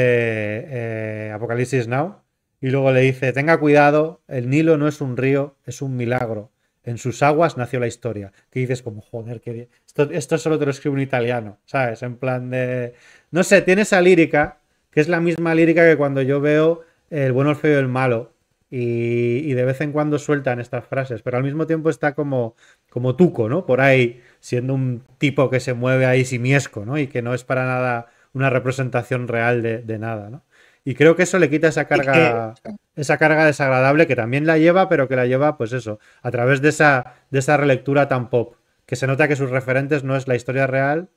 S1: eh, Apocalipsis Now. Y luego le dice, tenga cuidado, el Nilo no es un río, es un milagro. En sus aguas nació la historia. Que dices como, joder, qué bien. Esto, esto solo te lo escribe un italiano, ¿sabes? En plan de... No sé, tiene esa lírica, que es la misma lírica que cuando yo veo el bueno, el feo y el malo. Y, de vez en cuando sueltan estas frases, pero al mismo tiempo está como, como tuco, ¿no? Por ahí, siendo un tipo que se mueve ahí simiesco, ¿no? Y que no es para nada una representación real de, de nada, ¿no? Y creo que eso le quita esa carga, esa carga desagradable que también la lleva, pero que la lleva, pues eso, a través de esa, de esa relectura tan pop, que se nota que sus referentes no es la historia real,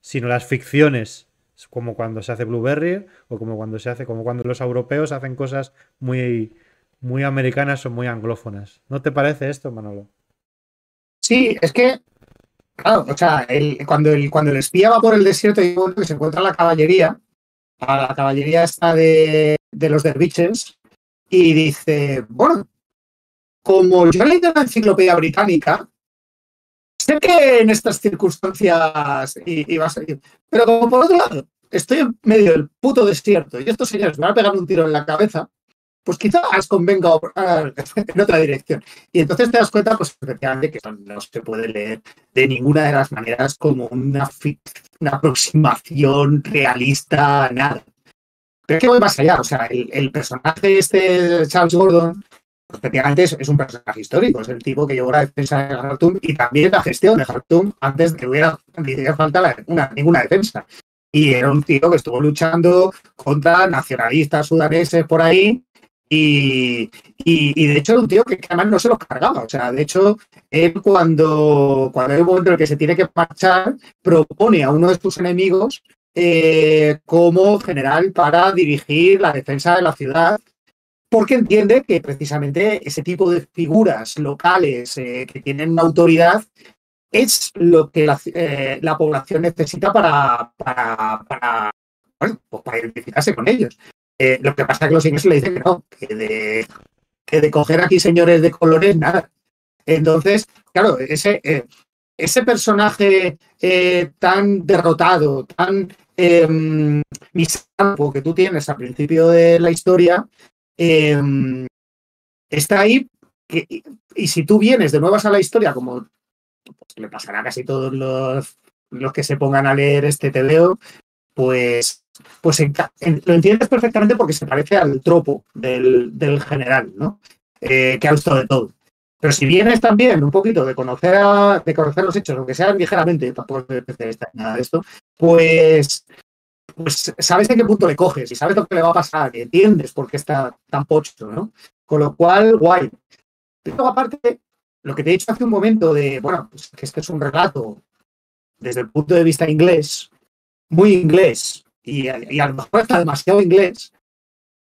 S1: sino las ficciones como cuando se hace Blueberry o como cuando se hace, como cuando los europeos hacen cosas muy, muy americanas o muy anglófonas. ¿No te parece esto, Manolo? Sí, es que, claro, o sea, cuando, el, cuando espía va por el desierto y se encuentra la caballería,
S2: a la caballería está de, los derviches, y dice, bueno, como yo he de la enciclopedia británica, Sé que en estas circunstancias iba a salir, pero como por otro lado, estoy en medio del puto desierto y estos señores me van a pegar un tiro en la cabeza, pues quizás convenga en otra dirección. Y entonces te das cuenta, pues especialmente que no se puede leer de ninguna de las maneras como una, una aproximación realista, nada. Pero es que voy más allá, o sea, el, el personaje este, Charles Gordon, efectivamente es, un personaje histórico, es el tipo que llevó la defensa de Jartum y también la gestión de Jartum antes de que hubiera falta ninguna defensa. Y era un tío que estuvo luchando contra nacionalistas sudaneses por ahí. Y, de hecho era un tío que, jamás no se lo cargaba. O sea, de hecho, él cuando, cuando hay un momento en el que se tiene que marchar, propone a uno de sus enemigos eh, como general para dirigir la defensa de la ciudad porque entiende que precisamente ese tipo de figuras locales eh, que tienen una autoridad es lo que eh, la, población necesita para, para, para pues identificarse con ellos. Eh, lo que pasa es que los ingleses le dicen que no, que de, coger aquí señores de colores, nada. Entonces, claro, ese, ese personaje tan derrotado, tan eh, que tú tienes al principio de la historia, Em, está ahí. y, si tú vienes de nuevas a la historia, como le pues, pasará a casi todos los, los que se pongan a leer este TVO, pues, pues lo entiendes perfectamente porque se parece al tropo del, general, ¿no? Eh, que ha visto de todo. Pero si vienes también un poquito de conocer, de conocer los hechos, aunque sean ligeramente, tampoco nada de esto, pues pues sabes a qué punto le coges y sabes lo que le va a pasar, y entiendes por qué está tan pocho, ¿no? Con lo cual, guay. Pero aparte, lo que te he dicho hace un momento de, bueno, pues que este es un relato desde el punto de vista inglés, muy inglés, y, a lo mejor está demasiado inglés,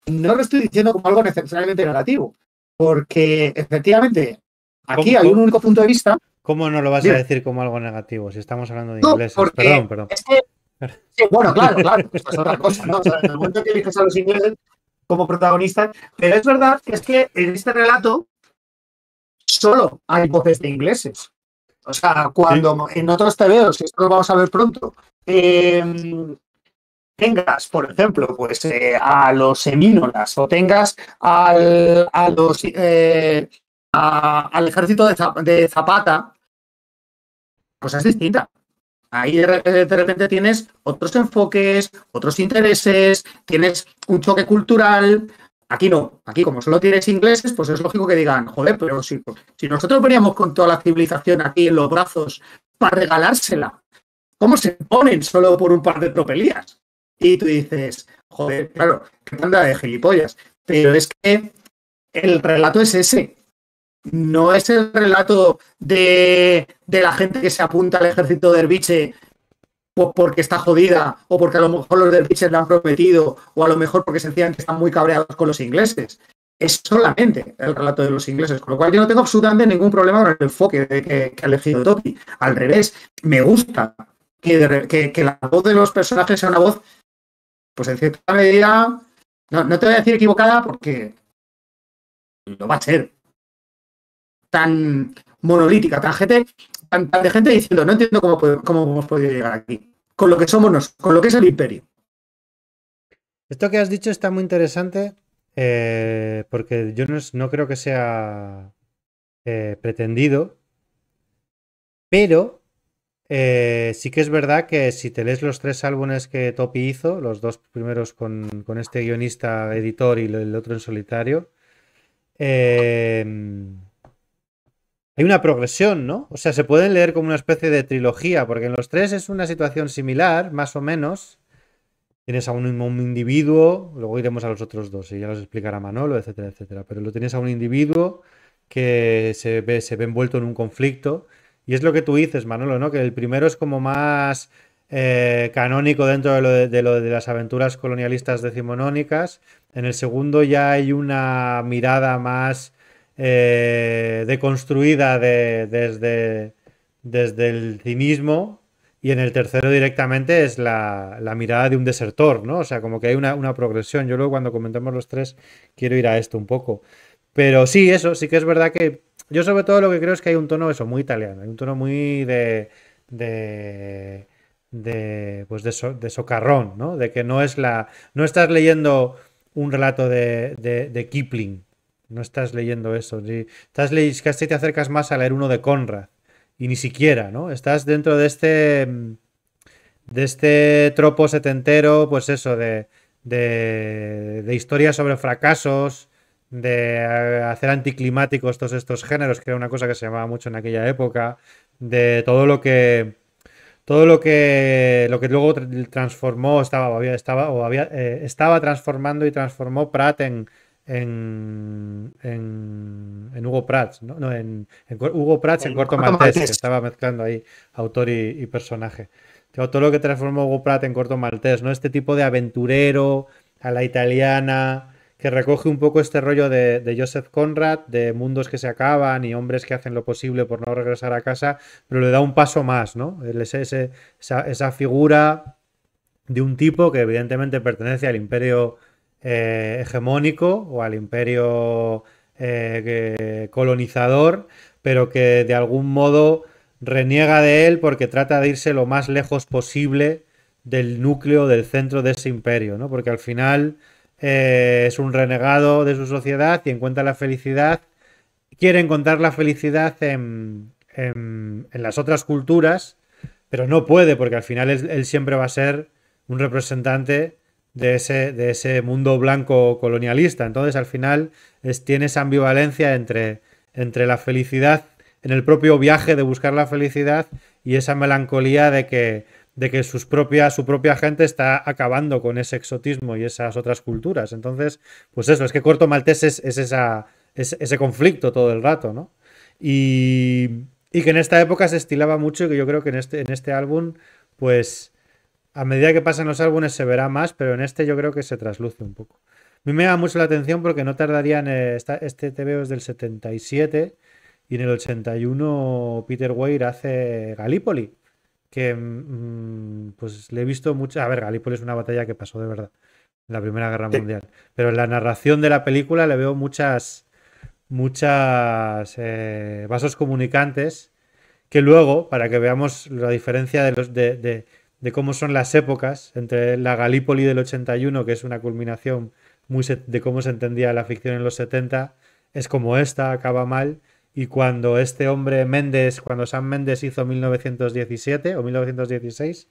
S2: no lo estoy diciendo como algo necesariamente negativo, porque efectivamente aquí hay un único punto de vista.
S1: ¿Cómo no lo vas a decir como algo negativo si estamos hablando de inglés? Perdón, perdón bueno, [laughs] claro, claro, pues es otra cosa,
S2: ¿no? en el momento que eliges a los ingleses como protagonistas, pero es verdad que es que en este relato solo hay voces de ingleses. O sea, cuando en otros TVOs, esto lo vamos a ver pronto, em, tengas, por ejemplo, pues eh, a los semínolas o tengas al, a los, eh, al ejército de, de Zapata, pues es distinta. Ahí de, repente tienes otros enfoques, otros intereses, tienes un choque cultural, Aquí no, aquí como solo tienes ingleses, pues es lógico que digan, joder, pero si, si, nosotros veníamos con toda la civilización aquí en los brazos para regalársela, ¿cómo se ponen solo por un par de tropelías? Y tú dices, joder, claro, qué tanda de gilipollas. Pero es que el relato es ese no es el relato de, la gente que se apunta al ejército derviche pues porque está jodida o porque a lo mejor los derbiches le han prometido o a lo mejor porque sencillamente están muy cabreados con los ingleses. Es solamente el relato de los ingleses, con lo cual yo no tengo absolutamente ningún problema con el enfoque que, ha elegido Toki. Al revés, me gusta que, que, la voz de los personajes sea una voz, pues en cierta medida, no te voy a decir equivocada porque lo va a ser, tan monolítica, tan gente, de gente diciendo, no
S1: entiendo cómo, hemos podido llegar aquí, con lo que somos con lo que es el imperio. Esto que has dicho está muy interesante eh, porque yo no, creo que sea eh, pretendido, pero eh, sí que es verdad que si te lees los tres álbumes que Topi hizo, los dos primeros con, con este guionista editor y el otro en solitario, eh, hay una progresión, ¿no? O sea, se pueden leer como una especie de trilogía, porque en los tres es una situación similar, más o menos. Tienes a un, individuo, luego iremos a los otros dos y ya los explicará Manolo, etcétera, etcétera. Pero lo tienes a un individuo que se ve, envuelto en un conflicto. Y es lo que tú dices, Manolo, ¿no? Que el primero es como más eh, canónico dentro de lo de lo de las aventuras colonialistas decimonónicas. En el segundo ya hay una mirada más eh, deconstruida de, desde, desde el cinismo y en el tercero directamente es la, mirada de un desertor, ¿no? O sea, como que hay una, progresión. Yo luego cuando comentemos los tres quiero ir a esto un poco. Pero sí, eso, sí que es verdad que yo sobre todo lo que creo es que hay un tono, eso, muy italiano, hay un tono muy de... de de pues socarrón, ¿no? De que no es la no estás leyendo un relato de, de, de Kipling, no estás leyendo eso. Ni, estás leyes, casi te acercas más a leer uno de Conrad. Y ni siquiera, ¿no? Estás dentro de este. de este tropo setentero, pues eso, de. de, de historias sobre fracasos, de eh, hacer anticlimáticos todos estos géneros, que era una cosa que se llamaba mucho en aquella época, de todo lo que todo lo que lo que luego transformó estaba, estaba o había, eh, estaba transformando y transformó Pratt en, en, en, Hugo Prats, en, Hugo Prats en, Corto, que estaba mezclando ahí autor y, personaje. Todo lo que transformó Hugo Pratt en Corto Maltés, ¿no? Este tipo de aventurero a la italiana, que recoge un poco este rollo de, Joseph Conrad, de mundos que se acaban y hombres que hacen lo posible por no regresar a casa, pero le da un paso más, ¿no? esa, figura de un tipo que evidentemente pertenece al imperio eh, hegemónico o al imperio eh, colonizador, pero que de algún modo reniega de él porque trata de irse lo más lejos posible del núcleo, del centro de ese imperio, ¿no? Porque al final eh, es un renegado de su sociedad y encuentra la felicidad, quiere encontrar la felicidad en, las otras culturas, pero no puede porque al final él siempre va a ser un representante de ese, de ese mundo blanco colonialista. Entonces, al final, es, tiene esa ambivalencia entre, entre la felicidad, en el propio viaje de buscar la felicidad, y esa melancolía de que, de que su propia gente está acabando con ese exotismo y esas otras culturas. Entonces, pues eso, es que Corto Maltés es, esa, ese conflicto todo el rato, ¿no? Y, y, que en esta época se estilaba mucho y que yo creo que en este, en este álbum, pues a medida que pasan los álbumes se verá más, pero en este yo creo que se trasluce un poco. A mí me da mucho la atención porque no tardaría en eh, Este este veo es del 77 y en el 81 Peter Weir hace Gallipoli, que mm, pues le he visto mucho... A ver, Gallipoli es una batalla que pasó de verdad en la Primera Guerra Mundial, pero en la narración de la película le veo muchas, muchas eh, vasos comunicantes que luego, para que veamos la diferencia de los... de de cómo son las épocas entre la Galípoli del 81, que es una culminación muy de cómo se entendía la ficción en los 70, es como esta, acaba mal, y cuando este hombre Méndez, cuando Sam Méndez hizo 1917 o 1916,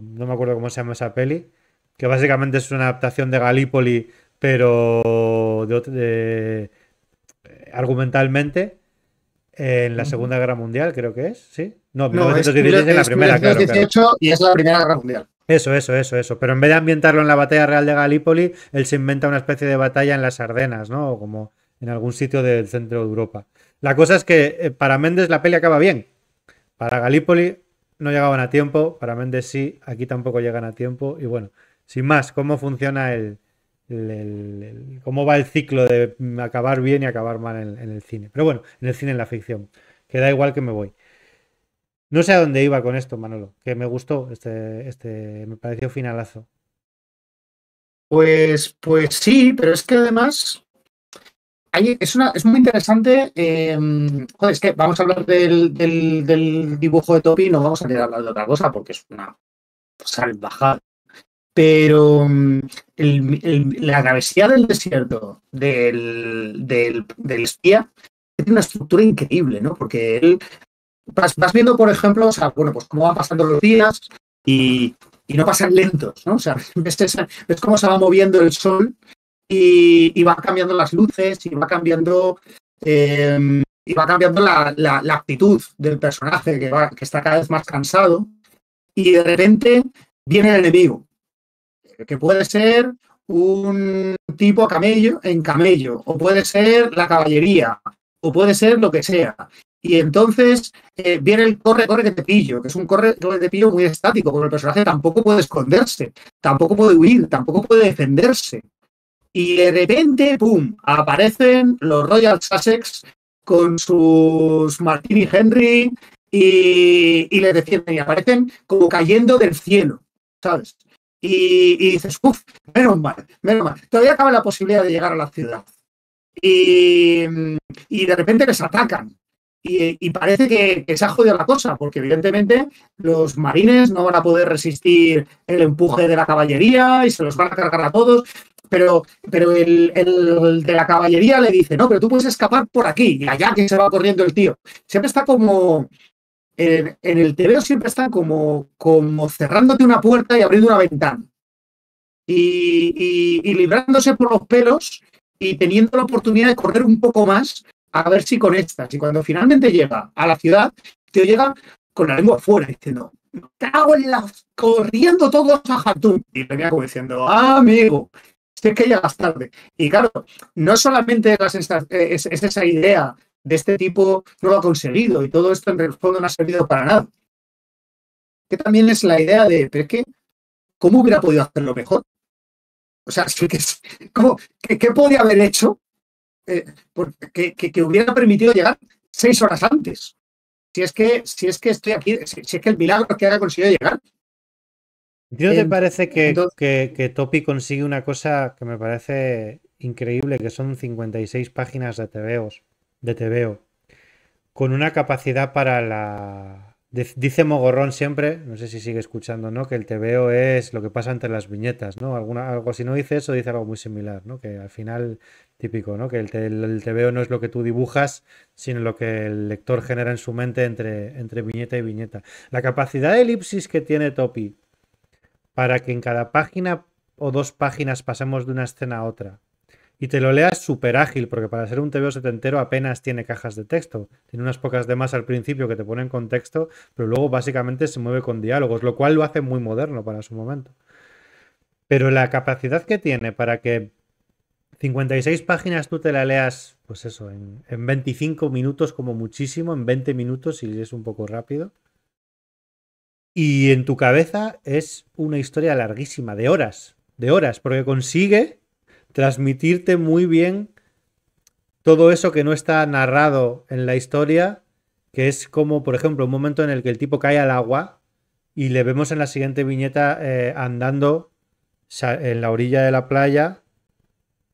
S1: no me acuerdo cómo se llama esa peli, que básicamente es una adaptación de Galípoli, pero argumentalmente, en la Segunda Guerra Mundial creo que es, ¿sí? No, pero es, la primera, guerra mundial. Eso, eso, eso, eso. Pero en vez de ambientarlo en la batalla real de Galípoli, él se inventa una especie de batalla en las Ardenas, ¿no? O Como en algún sitio del centro de Europa. La cosa es que eh, para Méndez la peli acaba bien. Para Galípoli no llegaban a tiempo, para Méndez sí, aquí tampoco llegan a tiempo. Y bueno, sin más, ¿cómo funciona el, cómo va el ciclo de acabar bien y acabar mal en, en el cine? Pero bueno, en el cine, en la ficción. queda igual que me voy. No sé a dónde iba con esto, Manolo, que me gustó, este, este, me pareció finalazo. Pues, pues sí, pero es que además es, una, es muy
S2: interesante. Em, joder, es que vamos a hablar del, dibujo de Topi, no vamos a hablar de otra cosa porque es una salvajada. Pero em, la travesía del desierto del, del espía tiene una estructura increíble, ¿no? Porque él vas, viendo, por ejemplo, bueno, pues cómo van pasando los días y, no pasan lentos, ¿no? O sea, [laughs] ves, cómo se va moviendo el sol y, van va cambiando las luces y va cambiando em, y va cambiando la, actitud del personaje que, que está cada vez más cansado y de repente viene el enemigo que puede ser un tipo camello en camello o puede ser la caballería o puede ser lo que sea y entonces eh, viene el corre, corre de te pillo, que es un corre, de pillo muy estático, porque el personaje tampoco puede esconderse, tampoco puede huir, tampoco puede defenderse. Y de repente, ¡pum!, aparecen los Royal Sussex con sus y Henry y, les defienden y aparecen como cayendo del cielo, ¿sabes? Y, dices, uff, menos mal, menos mal. Todavía acaba la posibilidad de llegar a la ciudad. y de repente les atacan y, parece que, se ha jodido la cosa, porque evidentemente los marines no van a poder resistir el empuje de la caballería y se los van a cargar a todos. Pero, pero el, de la caballería le dice, no, pero tú puedes escapar por aquí y allá que se va corriendo el tío. Siempre está como... En, el TVO siempre está como, cerrándote una puerta y abriendo una ventana. y librándose por los pelos y teniendo la oportunidad de correr un poco más a ver si con estas, Y cuando finalmente llega a la ciudad, te llega con la lengua fuera diciendo, cago en las... corriendo todos a jatun Y venía como diciendo, ah, amigo, sé que llegas tarde. Y claro, no solamente eh, es, esa idea de este tipo no lo ha conseguido y todo esto en el fondo no ha servido para nada. Que también es la idea de, pero es que, ¿cómo hubiera podido hacerlo mejor? O sea, [laughs] ¿qué, qué, podía haber hecho eh, porque, que, hubiera permitido llegar seis horas antes. Si es que, si es que estoy aquí, si, es que el milagro es que haya conseguido llegar.
S1: ¿No te parece que, que, Topi consigue una cosa que me parece increíble, que son 56 páginas de TVOs, de TVO, con una capacidad para la Dice Mogorrón siempre, no sé si sigue escuchando, ¿no? Que el TVO es lo que pasa entre las viñetas, ¿no? algo, si no dice eso, dice algo muy similar, ¿no? Que al final, típico, ¿no? Que el, el, no es lo que tú dibujas, sino lo que el lector genera en su mente entre, entre viñeta y viñeta. La capacidad de elipsis que tiene Topi para que en cada página o dos páginas pasemos de una escena a otra y te lo leas súper ágil, porque para ser un TVO setentero apenas tiene cajas de texto. Tiene unas pocas de más al principio que te ponen contexto, pero luego básicamente se mueve con diálogos, lo cual lo hace muy moderno para su momento. Pero la capacidad que tiene para que 56 páginas tú te la leas, pues eso, en, en 25 minutos como muchísimo, en 20 minutos si es un poco rápido. Y en tu cabeza es una historia larguísima, de horas, de horas, porque consigue transmitirte muy bien todo eso que no está narrado en la historia, que es como, por ejemplo, un momento en el que el tipo cae al agua y le vemos en la siguiente viñeta eh, andando en la orilla de la playa,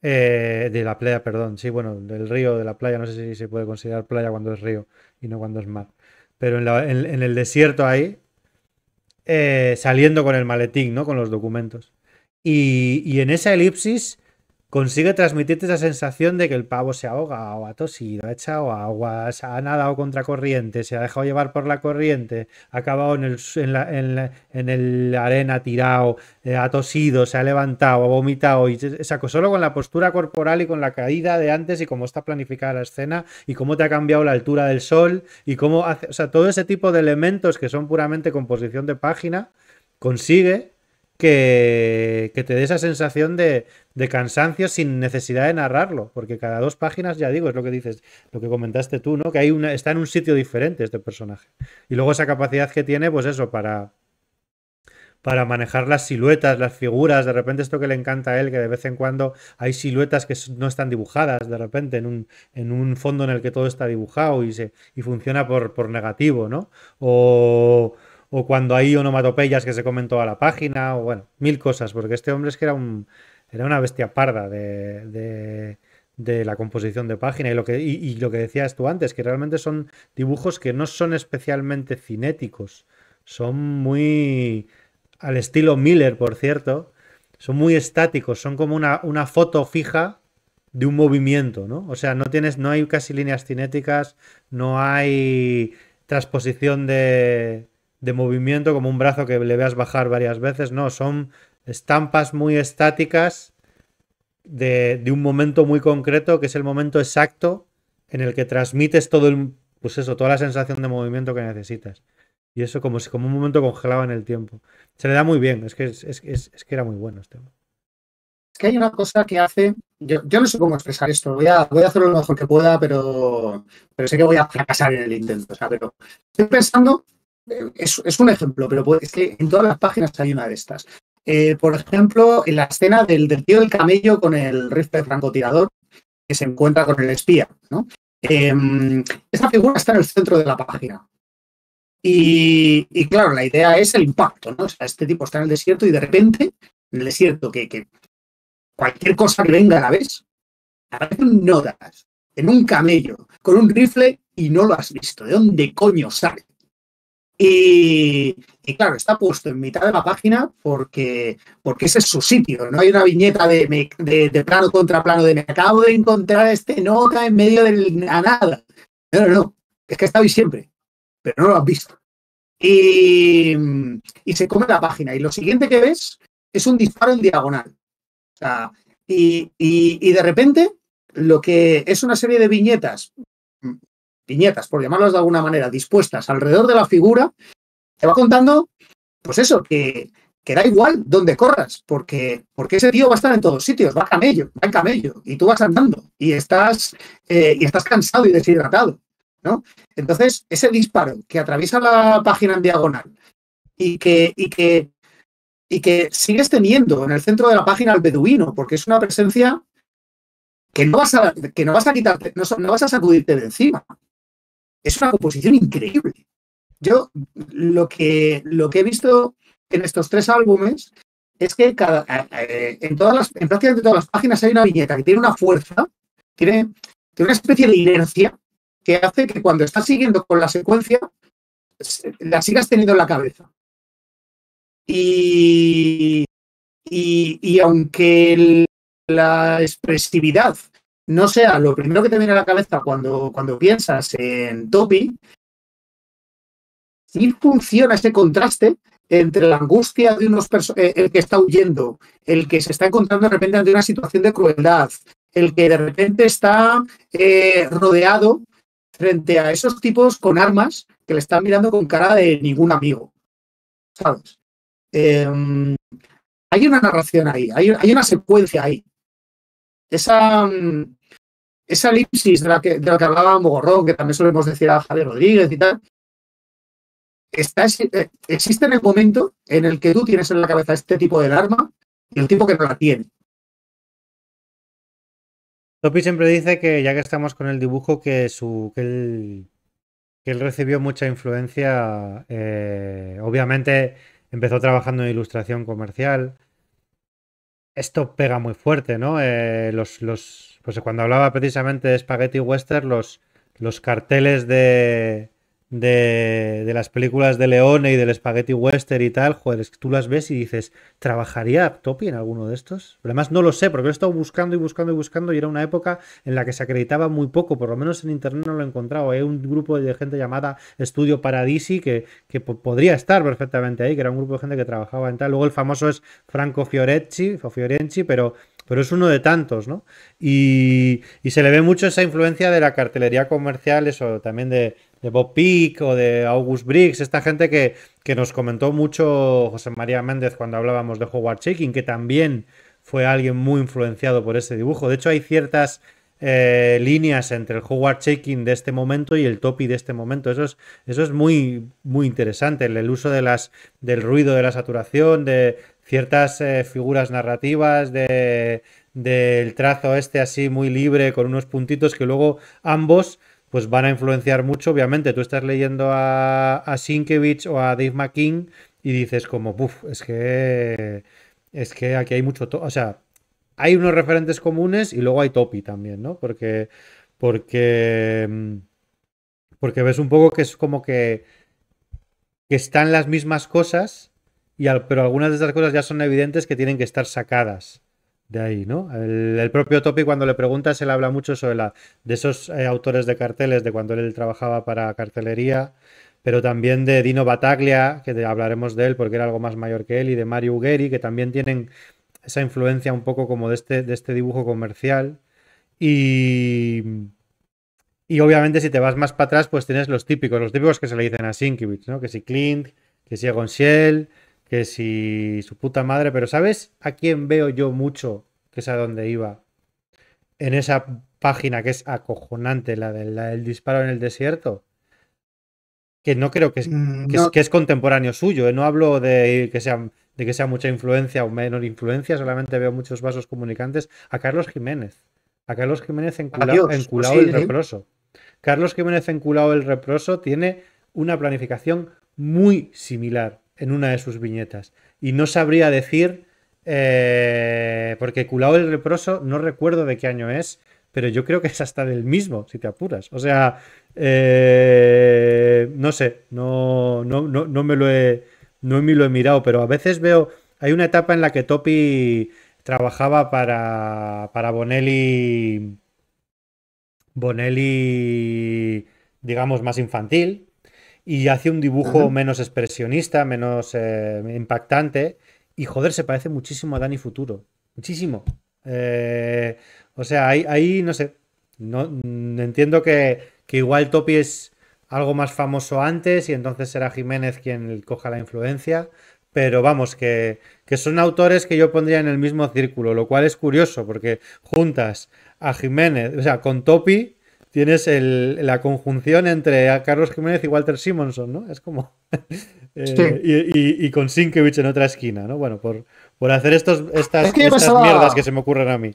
S1: eh, de la playa, perdón, sí, bueno, del río, de la playa, no sé si se puede considerar playa cuando es río y no cuando es mar, pero en, el desierto ahí, eh, saliendo con el maletín, ¿no? Con los documentos. Y, y en esa elipsis consigue transmitirte esa sensación de que el pavo se ahoga o ha tosido, ha echado agua, ha nadado contra corriente, se ha dejado llevar por la corriente, ha acabado en el, en la, arena tirado, eh, ha tosido, se ha levantado, ha vomitado y se, solo con la postura corporal y con la caída de antes y cómo está planificada la escena y cómo te ha cambiado la altura del sol y cómo hace, o sea, todo ese tipo de elementos que son puramente composición de página consigue que, te dé esa sensación de, cansancio sin necesidad de narrarlo, porque cada dos páginas, ya digo, es lo que dices, lo que comentaste tú, ¿no? Que hay una, está en un sitio diferente este personaje. Y luego esa capacidad que tiene, pues eso, para, para manejar las siluetas, las figuras, de repente esto que le encanta a él, que de vez en cuando hay siluetas que no están dibujadas, de repente en un, en un fondo en el que todo está dibujado y, se, y funciona por, por negativo, ¿no? O, o cuando hay onomatopeyas que se comen toda la página, o bueno, mil cosas, porque este hombre es que era, un, era una bestia parda de, la composición de página y lo, que, lo que decías tú antes, que realmente son dibujos que no son especialmente cinéticos, son muy al estilo Miller, por cierto, son muy estáticos, son como una, una foto fija de un movimiento, ¿no? O sea, no tienes, no hay casi líneas cinéticas, no hay transposición de, de movimiento, como un brazo que le veas bajar varias veces. No, son estampas muy estáticas de, un momento muy concreto, que es el momento exacto en el que transmites todo el, pues eso, toda la sensación de movimiento que necesitas. Y eso como si como un momento congelado en el tiempo. Se le da muy bien, es que, es, que era muy bueno este.
S2: Es que hay una cosa que hace, yo, no sé cómo expresar esto, voy a, voy a hacerlo lo mejor que pueda, pero, pero sé que voy a fracasar en el intento. O sea, pero estoy pensando es, un ejemplo, pero es que en todas las páginas hay una de estas. Eh, por ejemplo, en la escena del, tío del camello con el rifle francotirador que se encuentra con el espía, ¿no? Em, esa figura está en el centro de la página. Y, claro, la idea es el impacto, ¿no? este tipo está en el desierto y de repente, en el desierto, que, cualquier cosa que venga a la vez, no das. en un camello, con un rifle y no lo has visto. ¿De dónde coño sale? Y, claro, está puesto en mitad de la página porque, porque ese es su sitio. No hay una viñeta de, plano contra plano de me acabo de encontrar este nota en medio de nada. No, no, no. Es que está ahí siempre, pero no lo has visto. Y, se come la página. Y lo siguiente que ves es un disparo en diagonal. y, y de repente lo que es una serie de viñetas piñetas, por llamarlas de alguna manera, dispuestas alrededor de la figura, te va contando, pues eso, que, da igual dónde corras, porque, porque ese tío va a estar en todos sitios, va camello, va en camello, y tú vas andando, y estás, eh, y estás cansado y deshidratado. ¿no? Entonces, ese disparo que atraviesa la página en diagonal y que, y que, y que sigues teniendo en el centro de la página al beduino, porque es una presencia que no vas a, que no vas a quitarte, no vas a sacudirte de encima es una composición increíble. Yo lo que, lo que he visto en estos tres álbumes es que en, todas las, en prácticamente todas las páginas hay una viñeta que tiene una fuerza, tiene, tiene una especie de inercia que hace que cuando estás siguiendo con la secuencia, la sigas teniendo en la cabeza. Y, y, aunque la expresividad no sea lo primero que te viene a la cabeza cuando, cuando piensas en Topi, Si funciona ese contraste entre la angustia de unos eh, el que está huyendo, el que se está encontrando de repente ante una situación de crueldad, el que de repente está eh, rodeado frente a esos tipos con armas que le están mirando con cara de ningún amigo. ¿Sabes? Em, hay una narración ahí, hay una secuencia ahí esa, mm, esa elipsis de la, que, de la que hablaba Mogorrón, que también solemos decir a Javier Rodríguez y tal, está, eh,
S1: existe en el momento en el que tú tienes en la cabeza este tipo de arma y el tipo que no la tiene. Topi siempre dice que ya que estamos con el dibujo, que su que él, recibió mucha influencia. Eh, obviamente empezó trabajando en ilustración comercial, esto pega muy fuerte, ¿no? Eh, los, los, pues cuando hablaba precisamente de Spaghetti Western, los, los carteles de, de, las películas de Leone y del Spaghetti Western y tal, joder, es que tú las ves y dices, ¿trabajaría Topi en alguno de estos? además no lo sé, porque lo he estado buscando y buscando y buscando y era una época en la que se acreditaba muy poco, por lo menos en internet no lo he encontrado. Hay un grupo de gente llamada Estudio Paradisi que, que podría estar perfectamente ahí, que era un grupo de gente que trabajaba en tal. Luego el famoso es Franco Fioretti, o pero pero es uno de tantos, ¿no? Y, y, se le ve mucho esa influencia de la cartelería comercial, eso también de, de Bob Peak o de August Briggs, esta gente que, que nos comentó mucho José María Méndez cuando hablábamos de Howard Shaking, que también fue alguien muy influenciado por ese dibujo. De hecho, hay ciertas eh, líneas entre el Howard Shaking de este momento y el Topi de este momento. Eso es, eso es muy, muy interesante, el, uso de las, del ruido, de la saturación, de ciertas eh, figuras narrativas, de, del trazo este así muy libre con unos puntitos que luego ambos pues van a influenciar mucho. Obviamente, tú estás leyendo a, a Sienkiewicz o a Dave McKean y dices como, uff, es que, es que aquí hay mucho, o sea, hay unos referentes comunes y luego hay topi también, ¿no? Porque, porque, mm, porque ves un poco que es como que, están las mismas cosas, y al, pero algunas de esas cosas ya son evidentes que tienen que estar sacadas de ahí, ¿no? El, propio Topi cuando le preguntas, él habla mucho sobre la, de esos eh, autores de carteles, de cuando él trabajaba para cartelería, pero también de Dino Bataglia, que hablaremos de él porque era algo más mayor que él, y de Mario Ugueri, que también tienen esa influencia un poco como de este, de este dibujo comercial. Y, y obviamente si te vas más para atrás, pues tienes los típicos, los típicos que se le dicen a Sinkiewicz, ¿no? Que si Clint, que si Egon que si su puta madre, pero ¿sabes a quién veo yo mucho? Que es a dónde iba. En esa página que es acojonante, la, del disparo en el desierto. Que no creo que, es, mm, es, contemporáneo suyo. ¿eh? No hablo de que, sea, de que sea mucha influencia o menor influencia, solamente veo muchos vasos comunicantes. A Carlos Jiménez. A Carlos Jiménez enculado, el reproso. Carlos Jiménez enculado el reproso tiene una planificación muy similar en una de sus viñetas. Y no sabría decir, eh, porque Culao el Reproso no recuerdo de qué año es, pero yo creo que es hasta del mismo, si te apuras. O sea, eh, no sé, no, no, no, no, me lo he, no me lo he mirado, pero a veces veo, hay una etapa en la que Topi trabajaba para, para Bonelli, Bonelli, digamos, más infantil, y hace un dibujo menos expresionista, menos eh, impactante. Y joder, se parece muchísimo a Dani Futuro. Muchísimo. Eh, o sea, ahí, ahí, no sé. No, mm, entiendo que, igual Topi es algo más famoso antes y entonces será Jiménez quien coja la influencia. Pero vamos, que, que son autores que yo pondría en el mismo círculo, lo cual es curioso porque juntas a Jiménez, o sea, con Topi, tienes la conjunción entre a Carlos Jiménez y Walter Simonson, ¿no? Es como. [laughs] Eh, y, con Sinkevich en otra esquina, ¿no? Bueno, por, por hacer estos, estas, mierdas que se me ocurren a mí.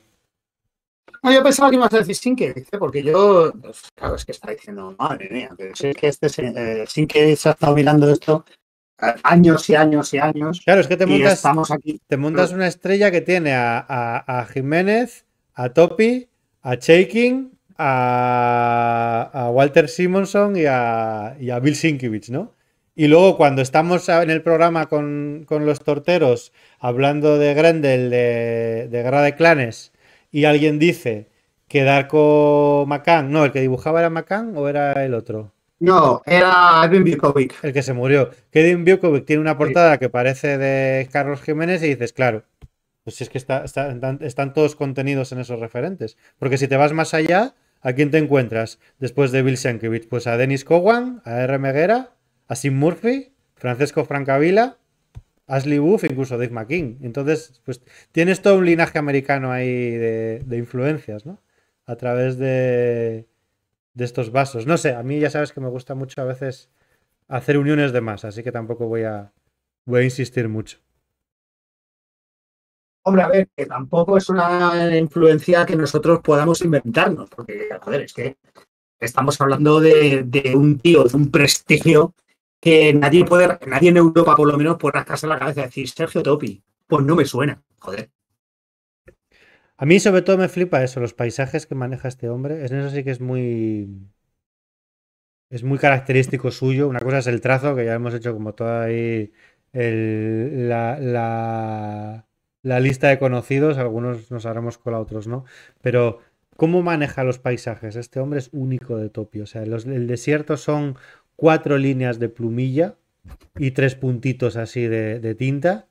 S2: yo pensaba que ibas a decir Sinkevich, ¿eh? porque yo. Pues, claro, es que está diciendo, madre mía, pero es que este eh, Sinkevich ha estado mirando esto
S1: años y años y años. Claro, es que te montas, aquí. Te montas una estrella que tiene a, a Jiménez, a Topi, a Shaking a, Walter Simonson y a, Bill Sinkiewicz, ¿no? Y luego cuando estamos en el programa con, los torteros hablando de Grendel, de, Guerra de Clanes, y alguien dice que Darko Macan, no, el que dibujaba era Macan o era el otro. No, era Edwin Biokovic. El que se murió. Que Edwin tiene una portada que parece de Carlos Jiménez y dices, claro, pues es que está, están todos contenidos en esos referentes. Porque si te vas más allá, ¿A quién te encuentras después de Bill Sienkiewicz? Pues a Dennis Cowan, a R. Meguera, a Sim Murphy, Francesco Francavila, Ashley Booth, incluso Dave McKean. Entonces, pues tienes todo un linaje americano ahí de, influencias, ¿no? A través de, de estos vasos. No sé, a mí ya sabes que me gusta mucho a veces hacer uniones de más, así que tampoco voy a, voy a insistir mucho.
S2: Hombre, a ver, que tampoco es una influencia que nosotros podamos inventarnos, porque, joder, es que estamos hablando de, un tío, de un prestigio que nadie puede, nadie en Europa por lo menos puede rascarse la cabeza y decir Sergio Topi, pues no me suena,
S1: joder. A mí sobre todo me flipa eso, los paisajes que maneja este hombre, es eso sí que es muy es muy característico suyo. Una cosa es el trazo, que ya hemos hecho como toda ahí el, la la lista de conocidos, algunos nos haremos con otros, ¿no? Pero ¿cómo maneja los paisajes? Este hombre es único de Topio. O sea, el desierto son cuatro líneas de plumilla y tres puntitos así de, tinta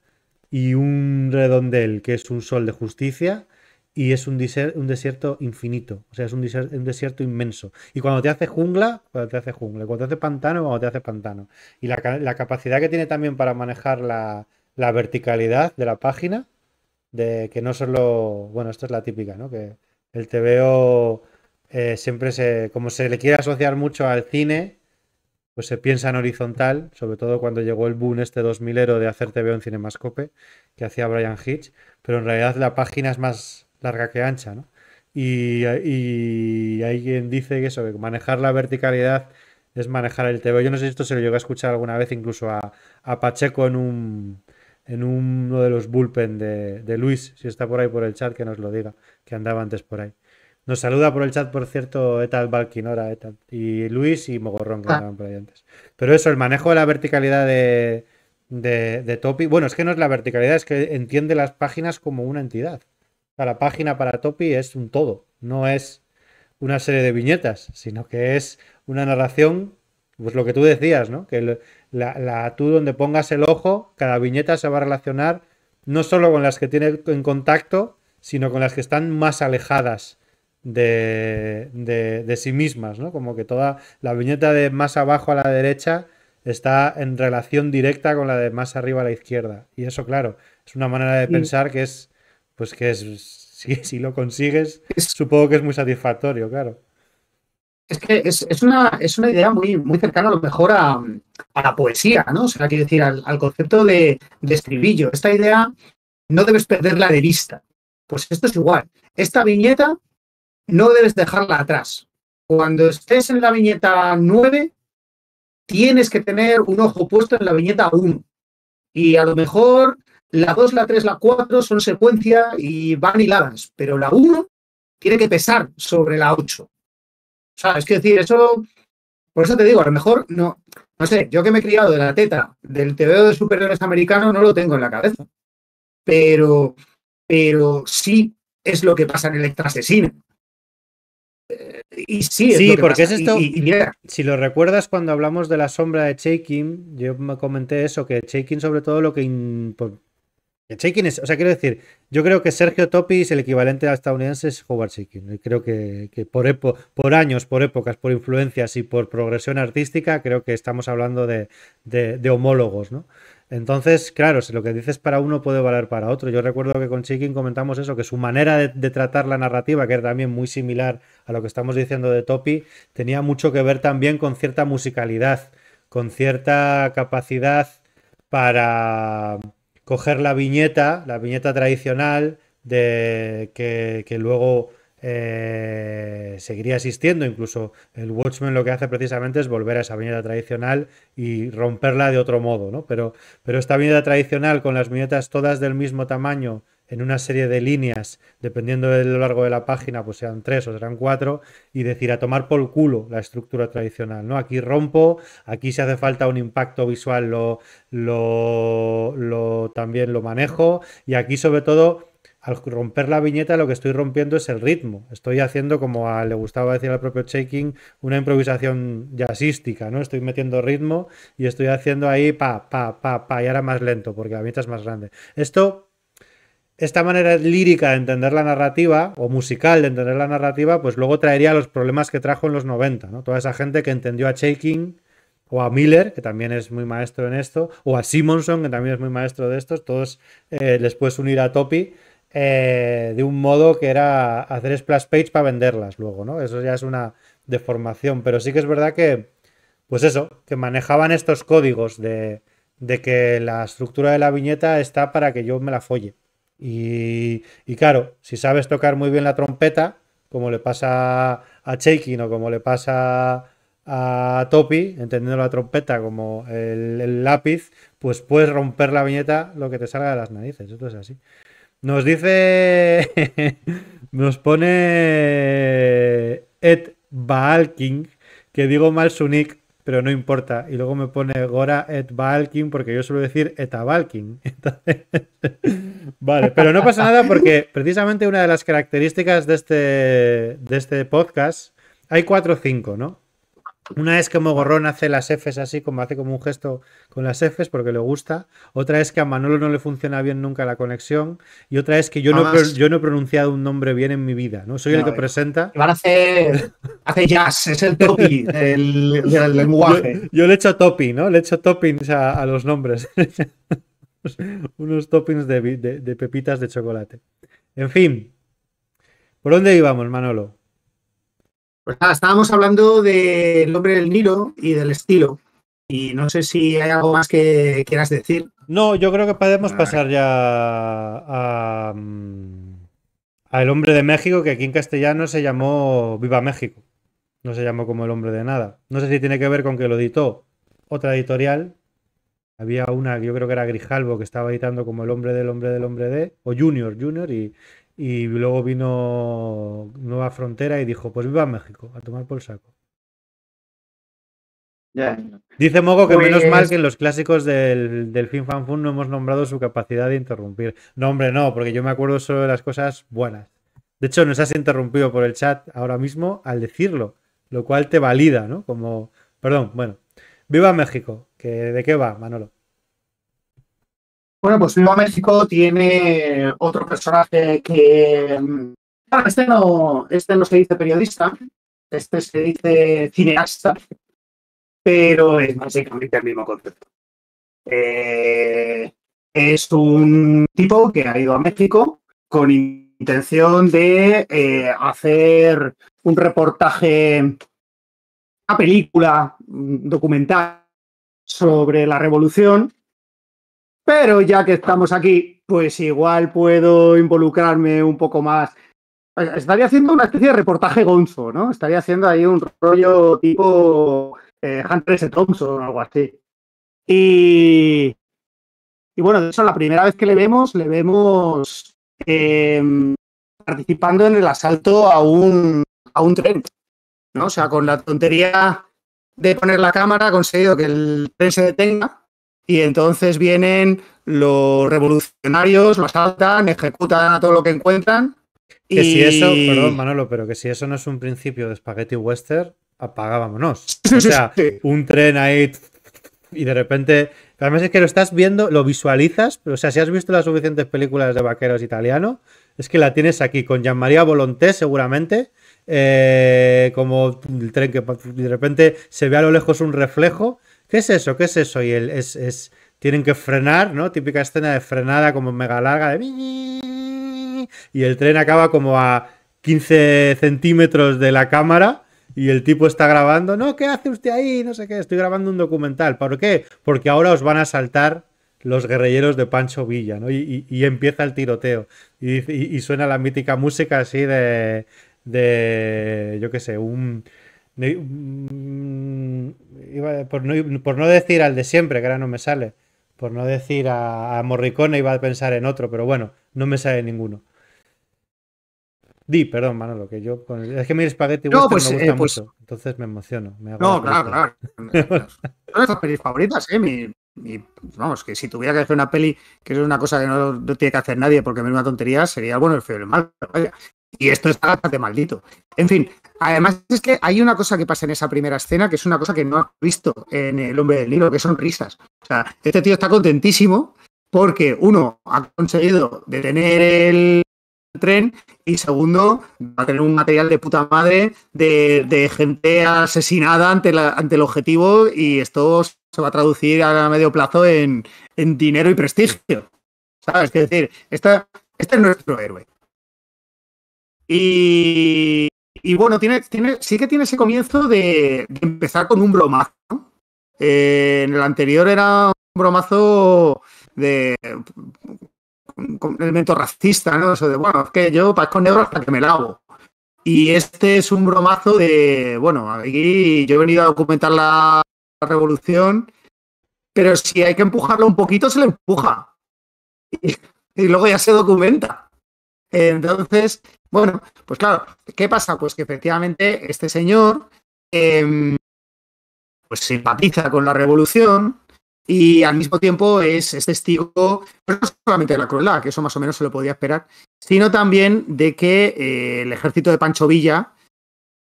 S1: y un redondel que es un sol de justicia y es un, un desierto infinito, o sea, es un, un, desierto inmenso. Y cuando te hace jungla, cuando te hace jungla, cuando te hace pantano, cuando te hace pantano. Y la, capacidad que tiene también para manejar la verticalidad de la página, de que no solo, bueno, esto es la típica, ¿no? Que el TVO eh, siempre se, como se le quiere asociar mucho al cine, pues se piensa en horizontal, sobre todo cuando llegó el boom este 2000 de hacer TVO en Cinemascope, que hacía Brian Hitch, pero en realidad la página es más larga que ancha, ¿no? Y, y hay quien dice que eso, que manejar la verticalidad es manejar el TVO. Yo no sé si esto se lo llegó a escuchar alguna vez incluso a, a Pacheco en un, en uno de los bullpen de, Luis, si está por ahí por el chat, que nos lo diga, que andaba antes por ahí. Nos saluda por el chat, por cierto, Etal Balquinora, Etal, y Luis y Mogorrón, que ah. andaban por ahí antes. Pero eso, el manejo de la verticalidad de, de, de Topi, bueno, es que no es la verticalidad, es que entiende las páginas como una entidad. O la página para Topi es un todo, no es una serie de viñetas, sino que es una narración, pues lo que tú decías, ¿no? Que el, la, tú donde pongas el ojo, cada viñeta se va a relacionar no solo con las que tiene en contacto, sino con las que están más alejadas de, de, de sí mismas, ¿no? Como que toda la viñeta de más abajo a la derecha está en relación directa con la de más arriba a la izquierda. Y eso, claro, es una manera de pensar que es, pues que es, si, si lo consigues, supongo que es muy satisfactorio, claro
S2: es que es, una, es una idea muy, muy cercana a lo mejor a, la poesía, ¿no? O sea, quiero decir, al, concepto de, estribillo. Esta idea no debes perderla de vista. Pues esto es igual. Esta viñeta no debes dejarla atrás. Cuando estés en la viñeta 9, tienes que tener un ojo puesto en la viñeta 1. Y a lo mejor la 2, la 3, la 4 son secuencia y van hiladas, pero la 1 tiene que pesar sobre la 8 es que decir, eso. Por eso te digo, a lo mejor no. No sé, yo que me he criado de la teta del TVO de superhéroes americanos no lo tengo en la cabeza. Pero. Pero sí es lo que pasa en el Asesina. Eh, y sí, porque es esto. Y, mira.
S1: Si lo recuerdas cuando hablamos de la sombra de Shaking, yo me comenté eso, que Shaking, sobre todo, lo que es, o sea, quiero decir, yo creo que Sergio Topi es el equivalente a estadounidense, es Howard Y Creo que, por, años, por épocas, por influencias y por progresión artística, creo que estamos hablando de, homólogos, ¿no? Entonces, claro, si lo que dices para uno puede valer para otro. Yo recuerdo que con Chikin comentamos eso, que su manera de, de, tratar la narrativa, que era también muy similar a lo que estamos diciendo de Topi, tenía mucho que ver también con cierta musicalidad, con cierta capacidad para, coger la viñeta, la viñeta tradicional de que, que luego eh, seguiría existiendo. Incluso el Watchmen lo que hace precisamente es volver a esa viñeta tradicional y romperla de otro modo, ¿no? Pero, pero esta viñeta tradicional con las viñetas todas del mismo tamaño en una serie de líneas, dependiendo de lo largo de la página, pues sean tres o serán cuatro, y decir a tomar por culo la estructura tradicional, ¿no? Aquí rompo, aquí si hace falta un impacto visual lo, lo, lo también lo manejo, y aquí sobre todo al romper la viñeta lo que estoy rompiendo es el ritmo. Estoy haciendo, como a, le gustaba decir al propio Shaking, una improvisación jazzística, ¿no? Estoy metiendo ritmo y estoy haciendo ahí pa, pa, pa, pa, y ahora más lento porque la viñeta es más grande. Esto esta manera lírica de entender la narrativa o musical de entender la narrativa, pues luego traería los problemas que trajo en los 90, ¿no? Toda esa gente que entendió a Shaking o a Miller, que también es muy maestro en esto, o a Simonson, que también es muy maestro de estos, todos eh, les puedes unir a Topi eh, de un modo que era hacer splash page para venderlas luego, ¿no? Eso ya es una deformación, pero sí que es verdad que, pues eso, que manejaban estos códigos de, de que la estructura de la viñeta está para que yo me la folle. Y, claro, si sabes tocar muy bien la trompeta, como le pasa a Shaking o como le pasa a Topi, entendiendo la trompeta como el, lápiz, pues puedes romper la viñeta lo que te salga de las narices. Esto es así. Nos dice. [laughs] nos pone Ed Baalking, que digo mal su nick, pero no importa. Y luego me pone Gora et Valkin, porque yo suelo decir eta Valkin. [laughs] [laughs] vale, pero no pasa nada porque precisamente una de las características de este, de este podcast, hay cuatro o cinco, ¿no? Una es que Mogorrón hace las Fs así, como hace como un gesto con las Fs porque le gusta. Otra es que a Manolo no le funciona bien nunca la conexión. Y otra es que yo, no, yo no he pronunciado un nombre bien en mi vida, ¿no? Soy el que eh, presenta. Van a hacer,
S2: hace jazz, es el topi el lenguaje.
S1: Yo, yo, le echo topi, ¿no? Le hecho toppings a, los nombres. [laughs] Unos toppings de, de pepitas de chocolate. En fin, ¿por dónde íbamos, Manolo? Pues nada, estábamos hablando del hombre del Nilo y del estilo. Y no sé si hay algo más que quieras decir. No, yo creo que podemos ah. pasar ya a, El mm, hombre de México, que aquí en castellano se llamó Viva México. No se llamó como El hombre de nada. No sé si tiene que ver con que lo editó otra editorial. Había una, yo creo que era Grijalvo, que estaba editando como El hombre del hombre del hombre de, o Junior, Junior, y y luego vino Nueva Frontera y dijo, pues viva México, a tomar por el saco. Dice Mogo que menos mal pues que en los clásicos del, del Fin Fan Fun no hemos nombrado su capacidad de interrumpir. No, hombre, no, porque yo me acuerdo solo de las cosas buenas. De hecho, nos has interrumpido por el chat ahora mismo al decirlo, lo cual te valida, ¿no? Como, perdón, bueno. Viva México, que ¿de qué va, Manolo? Bueno, pues a México
S2: tiene otro personaje que. Mm, este no, este se dice periodista, este se dice cineasta, pero es básicamente el mismo concepto. Eh, es un tipo que ha ido a México con intención de eh, hacer un reportaje, una película documental sobre la revolución pero ya que estamos aquí, pues igual puedo involucrarme un poco más. Eh, estaría haciendo una especie de reportaje gonzo, ¿no? Estaría haciendo ahí un rollo tipo eh, Hunter S. Thompson o algo así. Y, bueno, de la primera vez que le vemos, le vemos em, participando en el asalto a un, a un tren. ¿no? O sea, con la tontería de poner la cámara ha conseguido que el tren se detenga y entonces vienen los revolucionarios, lo asaltan, ejecutan a todo lo que encuentran. Y... Que si eso, perdón
S1: Manolo, pero que si eso no es un principio de Spaghetti Western, apagámonos. O sea, un tren ahí y de repente. Además es que lo estás viendo, lo visualizas, pero o sea, si has visto las suficientes películas de vaqueros italiano, es que la tienes aquí con Gianmaria Volonté seguramente, eh, como el tren que de repente se ve a lo lejos un reflejo ¿Qué es eso? ¿Qué es eso? Y el es, es, tienen que frenar, ¿no? Típica escena de frenada como mega larga de... Y el tren acaba como a 15 centímetros de la cámara y el tipo está grabando, no, ¿qué hace usted ahí? No sé qué, estoy grabando un documental. ¿Por qué? Porque ahora os van a saltar los guerrilleros de Pancho Villa, ¿no? Y, empieza el tiroteo. Y, suena la mítica música así de, de yo qué sé, un por, no, decir al de siempre, que ahora no me sale, por no decir a, Morricone, iba a pensar en otro, pero bueno, no me sale ninguno. Di, perdón, lo que yo. Es que espagueti pues, me eh, gusta pues entonces me emociono. no, claro, claro. [laughs] Son pelis favoritas, ¿eh? Mi, vamos, que si tuviera
S2: que hacer una peli, que es una cosa que no, tiene que hacer nadie porque me es una tontería, sería bueno el feo y el y esto está bastante maldito. En fin, además es que hay una cosa que pasa en esa primera escena que es una cosa que no has visto en El Hombre del libro, que son risas. O sea, este tío está contentísimo porque, uno, ha conseguido detener el tren y, segundo, va a tener un material de puta madre de, gente asesinada ante, el objetivo y esto se va a traducir a medio plazo en, dinero y prestigio. ¿Sabes? Es decir, esta, este es nuestro héroe. Y, bueno, tiene, tiene, sí que tiene ese comienzo de, empezar con un bromazo. Eh, en el anterior era un bromazo de elemento racista, ¿no? Eso de, bueno, es que yo con negro hasta que me lavo. Y este es un bromazo de, bueno, aquí yo he venido a documentar la, revolución, pero si hay que empujarlo un poquito, se le empuja. [laughs] y luego ya se documenta. Entonces, bueno, pues claro, ¿qué pasa? Pues que efectivamente este señor em, pues simpatiza con la revolución y al mismo tiempo es, testigo, testigo no solamente de la crueldad, que eso más o menos se lo podía esperar, sino también de que eh, el ejército de Pancho Villa,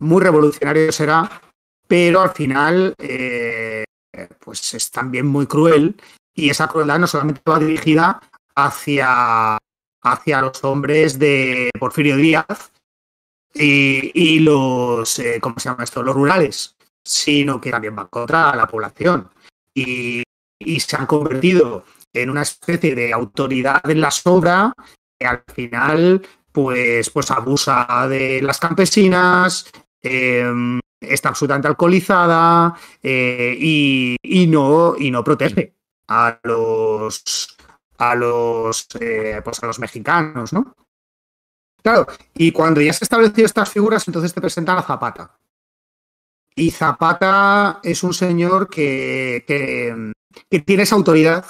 S2: muy revolucionario será, pero al final eh, pues es también muy cruel y esa crueldad no solamente va dirigida hacia hacia los hombres de Porfirio Díaz y, los, eh, ¿cómo se llama esto? Los rurales, sino que también van contra la población. Y, se han convertido en una especie de autoridad en la sobra que al final pues, pues abusa de las campesinas, em, está absolutamente alcoholizada eh, y, y, no, y no protege a los a los, eh, pues a los mexicanos, ¿no? Claro, y cuando ya se han establecido estas figuras, entonces te presentan a Zapata. Y Zapata es un señor que, que, tiene esa autoridad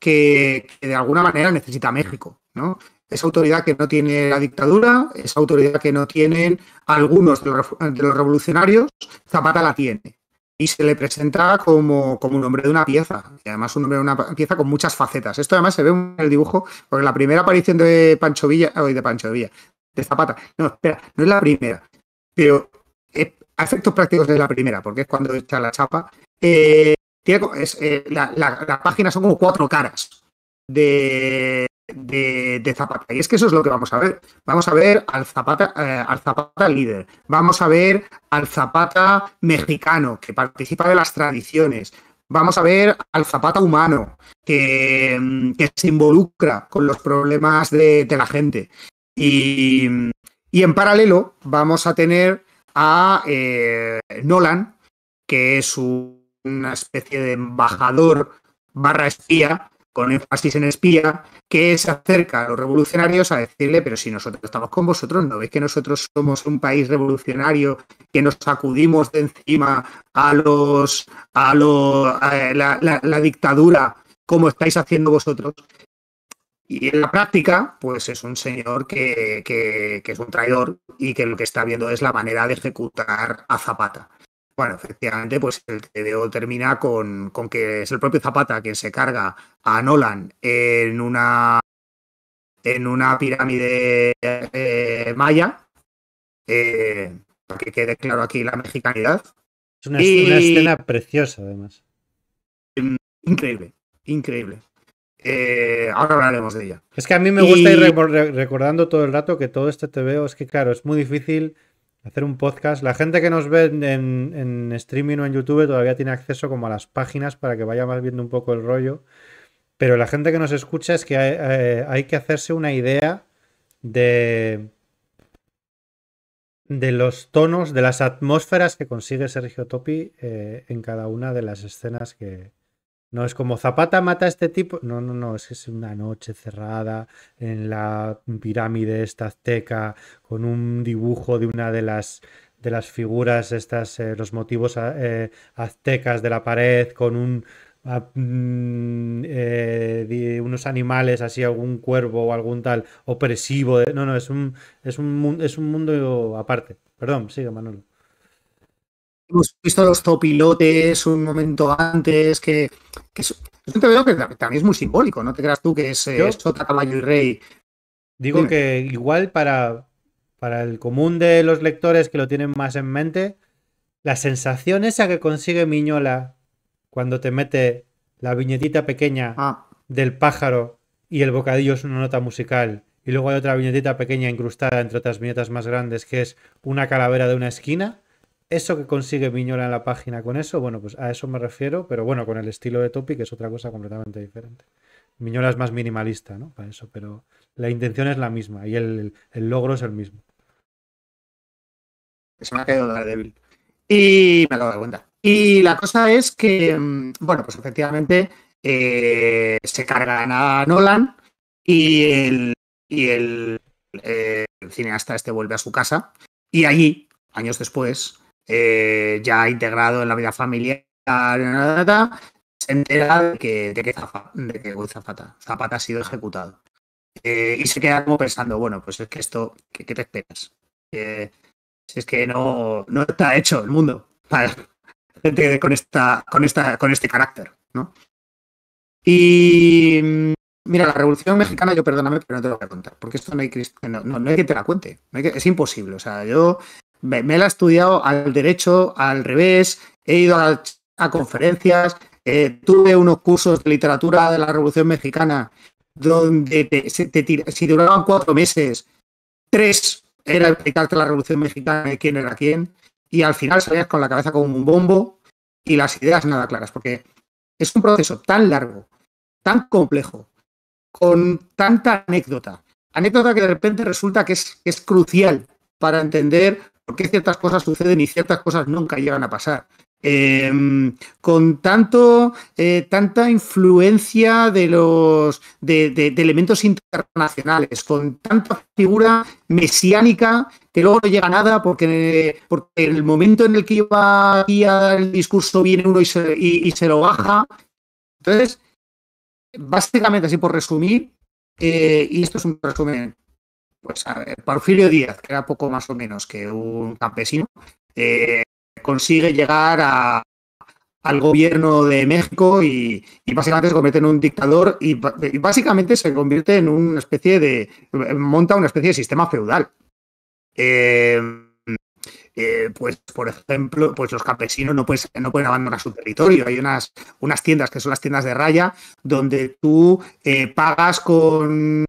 S2: que, de alguna manera necesita México, ¿no? Esa autoridad que no tiene la dictadura, esa autoridad que no tienen algunos de los revolucionarios, Zapata la tiene y se le presenta como, como, un hombre de una pieza, y además un hombre de una pieza con muchas facetas. Esto además se ve en el dibujo, porque la primera aparición de Pancho Villa, hoy de Pancho Villa, de Zapata, no, espera, no es la primera, pero a efectos prácticos es la primera, porque es cuando echa la chapa. Eh, tiene, es, eh, la, página son como cuatro caras de, de, Zapata. Y es que eso es lo que vamos a ver. Vamos a ver al Zapata, eh, al Zapata líder, vamos a ver al Zapata mexicano, que participa de las tradiciones, vamos a ver al Zapata humano, que, se involucra con los problemas de, la gente. Y, en paralelo vamos a tener a eh, Nolan, que es una especie de embajador barra espía con énfasis en espía, que se acerca a los revolucionarios a decirle, pero si nosotros estamos con vosotros, ¿no veis que nosotros somos un país revolucionario, que nos sacudimos de encima a los a, los, la, la dictadura como estáis haciendo vosotros? Y en la práctica, pues es un señor que, que, es un traidor y que lo que está viendo es la manera de ejecutar a Zapata. Bueno, efectivamente, pues el TVO termina con, con que es el propio Zapata quien se carga a Nolan en una en una pirámide eh, maya, para eh, que quede claro aquí la mexicanidad. Es una, escena
S1: preciosa, además. Mm, increíble, increíble. Eh, ahora hablaremos de ella. Es que a mí me gusta ir recordando todo el rato que todo este TVO es que, claro, es muy difícil hacer un podcast. La gente que nos ve en, en, streaming o en YouTube todavía tiene acceso como a las páginas para que vaya más viendo un poco el rollo. Pero la gente que nos escucha es que hay, eh, que hacerse una idea de, de los tonos, de las atmósferas que consigue Sergio Topi eh, en cada una de las escenas que, no es como Zapata mata a este tipo. No, no, no. Es que es una noche cerrada en la pirámide esta azteca con un dibujo de una de las de las figuras estas, eh, los motivos eh, aztecas de la pared con un mm, eh, unos animales así, algún cuervo o algún tal opresivo. no, no, es un, es un, es un mundo aparte. Perdón, sigue Manolo hemos visto los topilotes un momento antes, que, que es, un que también es muy simbólico, no te creas tú que es eh, Caballo y Rey. Digo que igual para, el común de los lectores que lo tienen más en mente, la sensación esa que consigue Miñola cuando te mete la viñetita pequeña ah. del pájaro y el bocadillo es una nota musical y luego hay otra viñetita pequeña incrustada entre otras viñetas más grandes que es una calavera de una esquina. Eso que consigue Miñola en la página con eso, bueno, pues a eso me refiero, pero bueno, con el estilo de Topic es otra cosa completamente diferente. Miñola es más minimalista, ¿no? Para eso, pero la intención es la misma y el, logro es el mismo.
S2: Se me ha quedado débil.
S1: Y me acabo de
S2: cuenta. Y la cosa es que, mm, bueno, pues efectivamente eh, se cargan a Nolan y el, eh, el cineasta este vuelve a su casa y allí, años después, eh, ya integrado en la vida familiar, se entera de que, de Zapata, Zapata, ha sido ejecutado. Eh, y se queda como pensando, bueno, pues es que esto, ¿qué, te esperas? si es que no, no está hecho el mundo con, esta, con, esta, con este carácter, ¿no? Y mm, mira, la Revolución Mexicana, yo perdóname, pero no te lo voy a contar, porque esto no hay, no, no, que te la cuente, es imposible. O sea, yo me, la he estudiado al derecho, al revés, he ido a, conferencias, eh, tuve unos cursos de literatura de la Revolución Mexicana donde si duraban cuatro meses, tres era explicarte la Revolución Mexicana y quién era quién, y al final salías con la cabeza como un bombo y las ideas nada claras, porque es un proceso tan largo, tan complejo, con tanta anécdota, anécdota que de repente resulta que es crucial para entender por qué ciertas cosas suceden y ciertas cosas nunca llegan a pasar. Em, con tanto, eh, tanta influencia de los de, elementos internacionales, con tanta figura mesiánica que luego no llega nada porque, porque el momento en el que iba a el discurso viene uno y se, lo baja. Entonces, básicamente, así por resumir, eh, y esto es un resumen, pues Porfirio Díaz, que era poco más o menos que un campesino, eh, consigue llegar al gobierno de México y, básicamente se convierte en un dictador y, básicamente se convierte en una especie de. monta una especie de sistema feudal. Eh, eh, pues, por ejemplo, pues los campesinos no, no pueden abandonar su territorio. Hay unas, unas tiendas que son las tiendas de raya, donde tú pagas con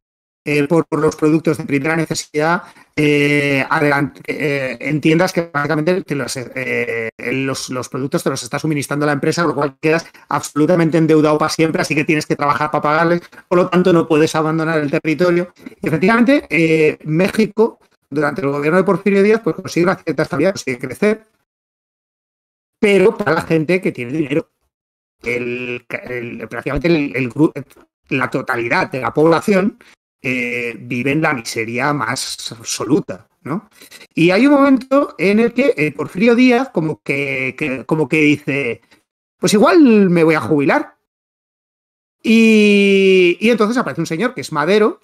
S2: eh, por, los productos de primera necesidad eh, eh, entiendas que básicamente los, productos te los está suministrando la empresa, con lo cual quedas absolutamente endeudado para siempre, así que tienes que trabajar para pagarles, por lo tanto no puedes abandonar el territorio. Y efectivamente, México, durante el gobierno de Porfirio Díaz, pues consigue una cierta estabilidad, consigue crecer, pero para la gente que tiene dinero. El, prácticamente la totalidad de la población eh, viven la miseria más absoluta. ¿no? Y hay un momento en el que por eh, Porfirio Díaz como que, como que dice, pues igual me voy a jubilar. Y, entonces aparece un señor que es Madero,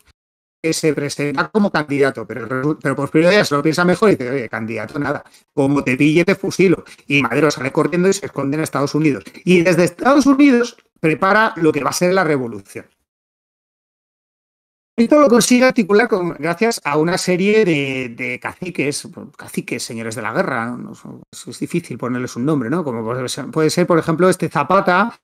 S2: que se presenta como candidato, pero, pero Porfirio Díaz lo piensa mejor y dice, oye, candidato nada, como te pille te fusilo. Y Madero sale corriendo y se esconde en Estados Unidos. Y desde Estados Unidos prepara lo que va a ser la revolución. Esto lo consigue articular con, gracias a una serie de, caciques, caciques, señores de la guerra, es, difícil ponerles un nombre, ¿no? Como puede ser, por ejemplo, este Zapata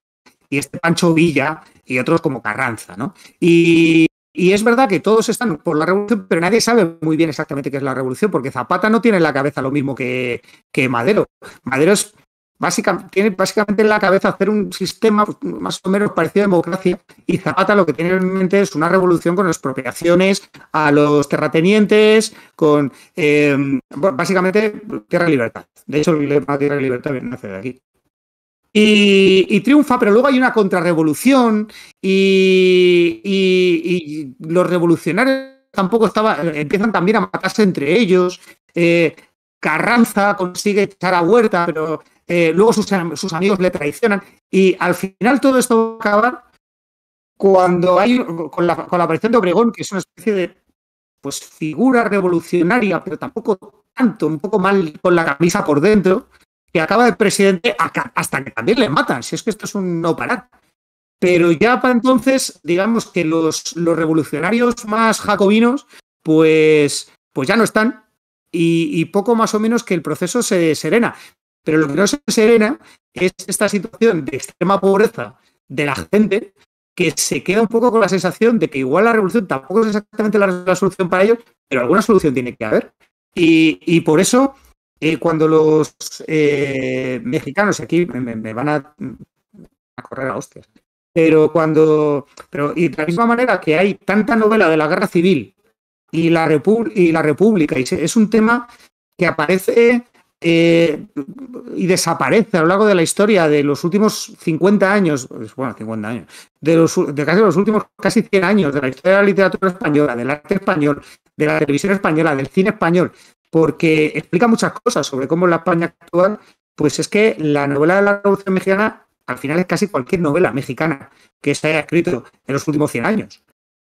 S2: y este Pancho Villa y otros como Carranza, ¿no? Y, y es verdad que todos están por la revolución, pero nadie sabe muy bien exactamente qué es la revolución, porque Zapata no tiene en la cabeza lo mismo que, que Madero. Madero es Básicamente, tiene básicamente en la cabeza hacer un sistema pues, más o menos parecido a democracia y Zapata lo que tiene en mente es una revolución con expropiaciones a los terratenientes, con eh, básicamente tierra y libertad. De hecho, el lema tierra y libertad nace de aquí. Y, triunfa, pero luego hay una contrarrevolución y, y, los revolucionarios tampoco estaban, empiezan también a matarse entre ellos. Eh, Carranza consigue echar a Huerta, pero eh, luego sus, amigos le traicionan y al final todo esto acaba cuando hay, con la, aparición de Obregón, que es una especie de pues, figura revolucionaria, pero tampoco tanto, un poco mal con la camisa por dentro, que acaba de presidente hasta que también le matan, si es que esto es un no parar. Pero ya para entonces, digamos que los, los revolucionarios más jacobinos, pues, pues ya no están y, poco más o menos que el proceso se serena. Pero lo que no se serena es esta situación de extrema pobreza de la gente que se queda un poco con la sensación de que igual la revolución tampoco es exactamente la, solución para ellos, pero alguna solución tiene que haber. Y, por eso, eh, cuando los eh, mexicanos, aquí me, van a, correr a hostias, pero cuando, pero, y de la misma manera que hay tanta novela de la guerra civil y la, y la república, y es un tema que aparece eh, y desaparece a lo largo de la historia de los últimos 50 años, pues, bueno, 50 años, de, los, casi los últimos casi 100 años de la historia de la literatura española, del arte español, de la televisión española, del cine español, porque explica muchas cosas sobre cómo la España actual, pues es que la novela de la Revolución Mexicana al final es casi cualquier novela mexicana que se haya escrito en los últimos 100 años.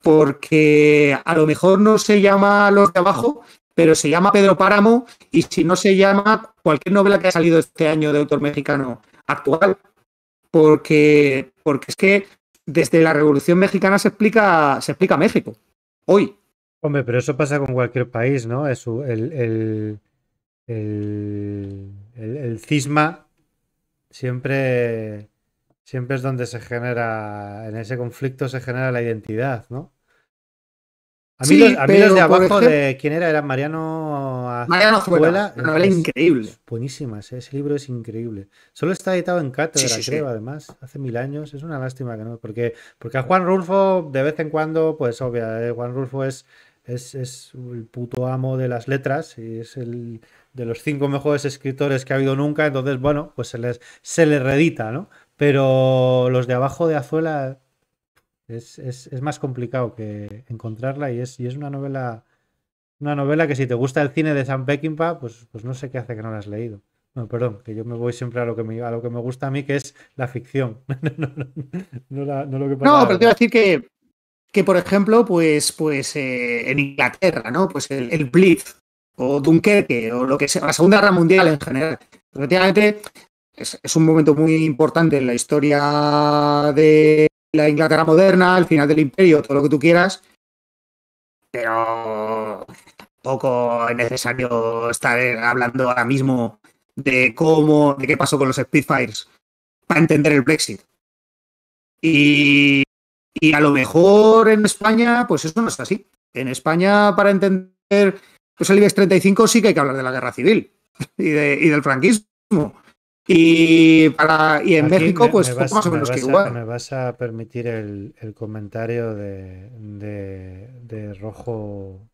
S2: Porque a lo mejor no se llama los de abajo, pero se llama Pedro Páramo y si no se llama cualquier novela que ha salido este año de autor mexicano actual, porque, porque es que desde la Revolución Mexicana se explica, se explica México,
S1: hoy. Hombre, pero eso pasa con cualquier país, ¿no? el, el, cisma siempre, siempre es donde se genera, en ese conflicto se genera la identidad, ¿no?
S2: A mí, los, de abajo, de
S1: quién era? Era Mariano Azuela. Mariano Azuela, novela increíble. Buenísimas, ese libro es increíble. Solo está editado en cátedra, creo, además, hace mil años. Es una lástima que no, porque, porque a Juan Rulfo, de vez en cuando, pues obvio, eh, Juan Rulfo es, es, es, el puto amo de las letras y es el de los cinco mejores escritores que ha habido nunca. Entonces, bueno, pues se les, se les redita, ¿no? Pero los de abajo de Azuela es, más complicado que encontrarla y es, es una novela una novela que si te gusta el cine de Sam Peckinpah, pues, pues no sé qué hace que no la has leído. No, perdón, que yo me voy siempre a lo que me, a lo que me gusta a mí, que es la ficción. [laughs] no, lo que pero te iba a decir
S2: que, que por ejemplo, pues, pues eh, en Inglaterra, ¿no? Pues el, Blitz o Dunkerque o lo que sea, la Segunda Guerra Mundial en general. Efectivamente, es, es un momento muy importante en la historia de, la Inglaterra moderna, el final del imperio, todo lo que tú quieras,
S1: pero
S2: tampoco es necesario estar hablando ahora mismo de cómo, de qué pasó con los Spitfires para entender el Brexit. Y, y a lo mejor en España, pues eso no está así. En España, para entender pues el IBEX 35 sí que hay que hablar de la guerra civil [laughs] y, y del franquismo. Y, en México, pues más o menos que igual.
S1: me vas a permitir el, comentario de, rojo,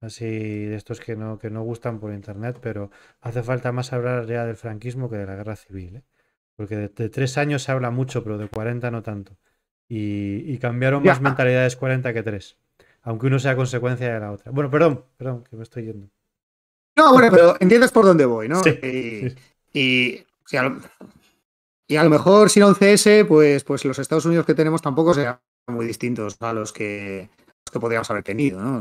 S1: así de estos que no, que no gustan por internet, pero hace falta más hablar ya del franquismo que de la guerra civil. ¿eh? Porque de, tres años se habla mucho, pero de 40 no tanto. Y, cambiaron más mentalidades 40 que tres. Aunque uno sea consecuencia de la otra. Bueno, perdón, perdón, que me estoy yendo. No, bueno, pero entiendes por dónde voy, ¿no? sí eh, y, y, a,
S2: lo, mejor sin no un pues, pues los Estados Unidos que tenemos tampoco sean muy distintos a los que, que podríamos haber tenido, ¿no?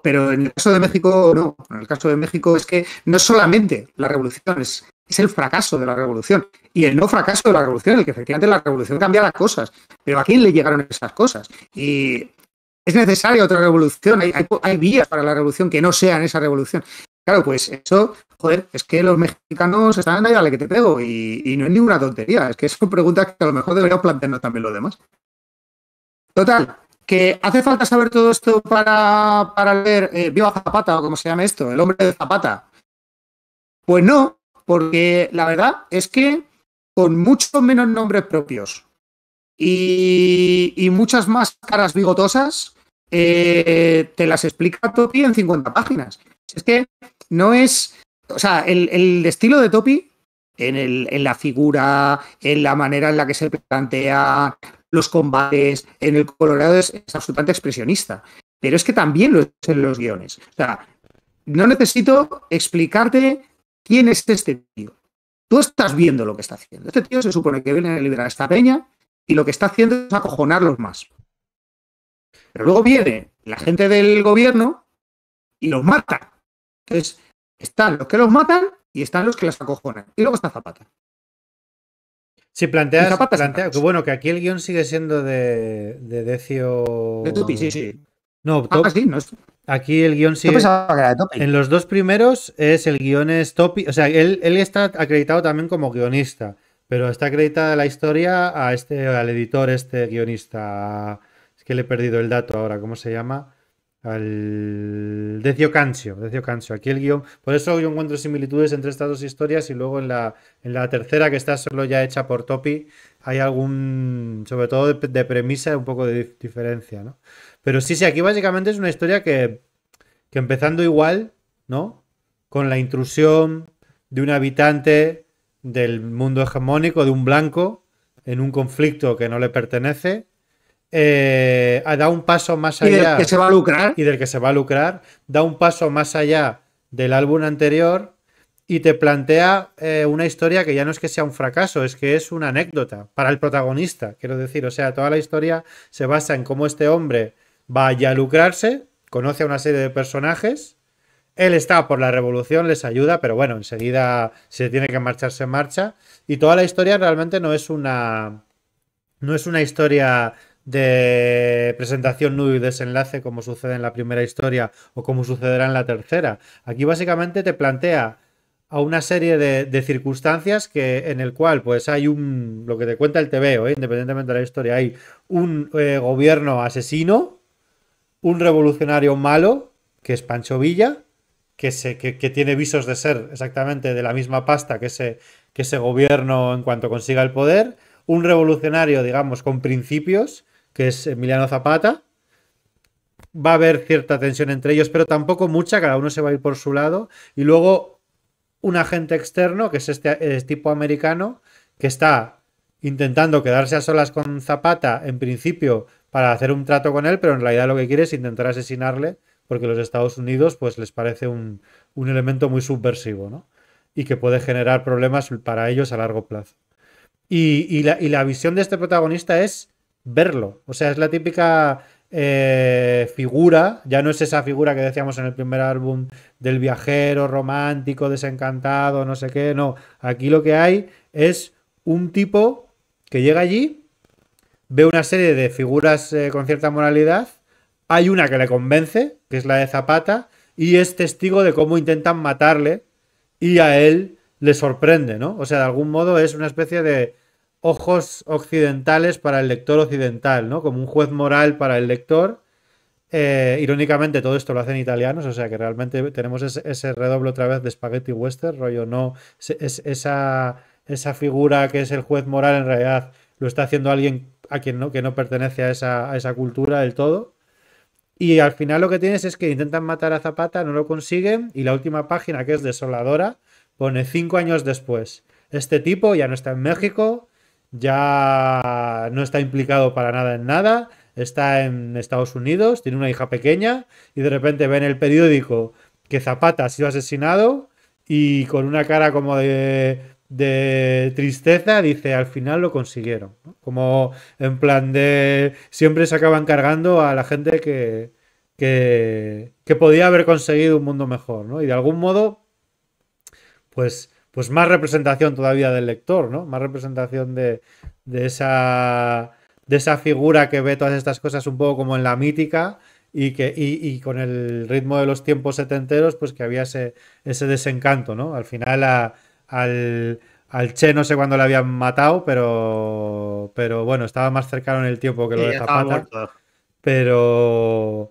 S2: pero, en el caso de México, no. En el caso de México es que no es solamente la revolución, es, el fracaso de la revolución y el no fracaso de la revolución, el que efectivamente la revolución cambia las cosas. Pero ¿a quién le llegaron esas cosas? Y es necesaria otra revolución, hay, hay, vías para la revolución que no sean esa revolución. Claro, pues eso, joder, es que los mexicanos están ahí a la que te pego y, no es ninguna tontería. Es que son [laughs] preguntas que a lo mejor deberíamos plantearnos también los demás. Total, que hace falta saber todo esto para, para leer eh, Viva Zapata o como se llama esto, el hombre de Zapata. Pues no, porque la verdad es que con muchos menos nombres propios y, muchas más caras bigotosas, eh, te las explica Topi en 50 páginas. Es que no es. O sea, el, estilo de Topi, en, el, en la figura, en la manera en la que se plantea los combates, en el colorado, es, absolutamente expresionista. Pero es que también lo es en los guiones. O sea, no necesito explicarte quién es este tío. Tú estás viendo lo que está haciendo. Este tío se supone que viene a liberar esta peña y lo que está haciendo es acojonarlos más. Pero luego viene la gente del gobierno
S1: y los mata es, están los que los matan y están los que las acojonan. Y luego está Zapata. Si planteas, que bueno, que aquí el guión sigue siendo de, Decio. De Tupi, sí, sí. No, ah, Aquí el guión sigue. En los dos primeros es el guión es Topi. O sea, él, él está acreditado también como guionista. Pero está acreditada la historia a este, al editor, este guionista. Es que le he perdido el dato ahora, ¿cómo se llama? al Decio Cancio, Decio Cancio. Aquí el guión. Por eso yo encuentro similitudes entre estas dos historias y luego en la, en la tercera, que está solo ya hecha por Topi, hay algún, sobre todo de, premisa, un poco de diferencia, ¿no? Pero sí, sí, aquí básicamente es una historia que, que empezando igual, ¿no? Con la intrusión de un habitante del mundo hegemónico, de un blanco, en un conflicto que no le pertenece eh, da un paso más allá. Y del que se va a lucrar. Y del que se va a lucrar. Da un paso más allá del álbum anterior y te plantea eh, una historia que ya no es que sea un fracaso, es que es una anécdota para el protagonista, quiero decir. O sea, toda la historia se basa en cómo este hombre vaya a lucrarse, conoce a una serie de personajes. Él está por la revolución, les ayuda, pero bueno, enseguida se tiene que marcharse en marcha. Y toda la historia realmente no es una. No es una historia de presentación, nudo y desenlace, como sucede en la primera historia o como sucederá en la tercera. Aquí básicamente te plantea a una serie de, circunstancias que, en el cual pues hay un, lo que te cuenta el TVO, independientemente de la historia, hay un eh, gobierno asesino, un revolucionario malo, que es Pancho Villa, que, se, que tiene visos de ser exactamente de la misma pasta que ese, que ese gobierno en cuanto consiga el poder, un revolucionario, digamos, con principios, que es Emiliano Zapata. Va a haber cierta tensión entre ellos, pero tampoco mucha, cada uno se va a ir por su lado. Y luego un agente externo, que es este, eh, tipo americano, que está intentando quedarse a solas con Zapata, en principio, para hacer un trato con él, pero en realidad lo que quiere es intentar asesinarle, porque los Estados Unidos pues, les parece un, elemento muy subversivo, ¿no? Y que puede generar problemas para ellos a largo plazo. y la visión de este protagonista es verlo. O sea, es la típica eh, figura, ya no es esa figura que decíamos en el primer álbum del viajero romántico, desencantado, no sé qué, no. Aquí lo que hay es un tipo que llega allí, ve una serie de figuras eh, con cierta moralidad, hay una que le convence, que es la de Zapata, y es testigo de cómo intentan matarle y a él le sorprende, ¿no? O sea, de algún modo es una especie de ojos occidentales para el lector occidental, ¿no? Como un juez moral para el lector. Eh, irónicamente, todo esto lo hacen italianos, o sea que realmente tenemos ese, redoblo... redoble otra vez de Spaghetti Western, rollo no. Es, esa, figura que es el juez moral en realidad lo está haciendo alguien a quien no, que no pertenece a esa, a esa cultura del todo. Y al final lo que tienes es que intentan matar a Zapata, no lo consiguen, y la última página, que es desoladora, pone cinco años después. Este tipo ya no está en México, ya no está implicado para nada en nada, está en Estados Unidos, tiene una hija pequeña y de repente ve en el periódico que Zapata ha sido asesinado y con una cara como de, tristeza dice al final lo consiguieron. Como en plan de siempre se acaban cargando a la gente que, que, que podía haber conseguido un mundo mejor, ¿no? Y de algún modo, pues pues más representación todavía del lector, ¿no? Más representación de, de, esa, de esa figura que ve todas estas cosas un poco como en la mítica y, que, y, con el ritmo de los tiempos setenteros, pues que había ese, desencanto, ¿no? Al final al, Che no sé cuándo le habían matado, pero, pero bueno, estaba más cercano en el tiempo que lo de Zapata. Pero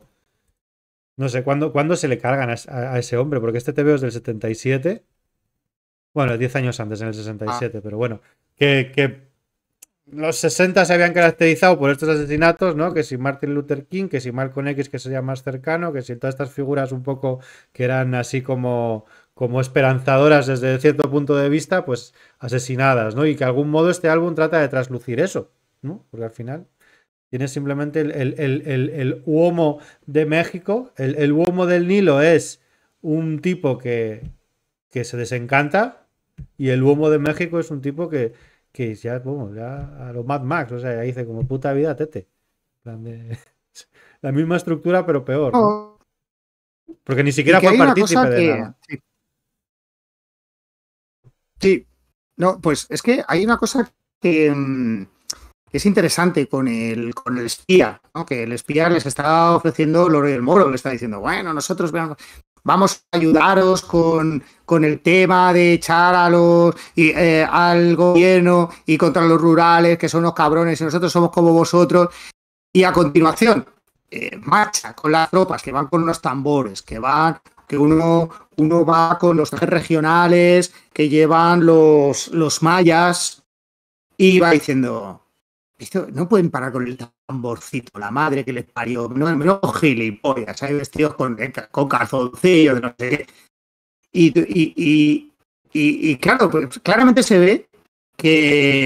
S1: no sé, ¿cuándo, se le cargan a, ese hombre? Porque este TV es del 77 bueno, 10 años antes, en el 67, ah. pero bueno, que, los 60 se habían caracterizado por estos asesinatos, ¿no? Que si Martin Luther King, que si Malcolm X, que sería más cercano, que si todas estas figuras un poco que eran así como, como esperanzadoras desde cierto punto de vista, pues asesinadas, ¿no? Y que de algún modo este álbum trata de traslucir eso, ¿no? Porque al final tiene simplemente el, el, de México, el, uomo del Nilo es un tipo que, que se desencanta y el humo de México es un tipo que, que ya, como, ya a lo Mad Max, o sea, ya dice como puta vida, tete. [laughs] La misma estructura, pero peor. Porque ni siquiera fue partícipe de Sí.
S2: No, pues es que hay una cosa mm, que, es interesante con el, con el espía, ¿no? que el espía les está ofreciendo el oro y el moro, le está diciendo, bueno, nosotros veamos, vamos a ayudaros con, el tema de echar a los, eh, al gobierno y contra los rurales, que son los cabrones, y nosotros somos como vosotros. Y a continuación, eh, marcha con las tropas que van con unos tambores, que van que uno, uno va con los trajes regionales que llevan los, los mayas y va diciendo, no pueden parar con el tamborcito, la madre que les parió, no, gilipollas, hay vestidos con, eh, con calzoncillos, no sé qué. Y, y, claro, pues, claramente se ve que,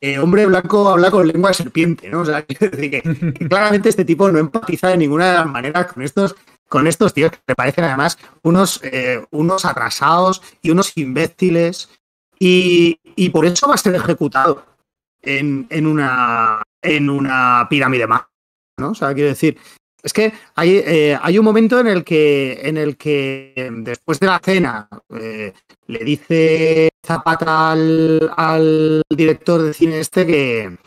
S2: el hombre blanco habla con lengua de serpiente, ¿no? O sea, [laughs] claramente este tipo no empatiza de ninguna manera con estos con estos tíos que me parecen además unos, eh, unos atrasados y unos imbéciles y, y, por eso va a ser ejecutado en, una, en una pirámide más. O sea, quiero decir, es que eh, hay, un momento en el que, en el que después de la cena eh, le dice Zapata al, director de cine este que,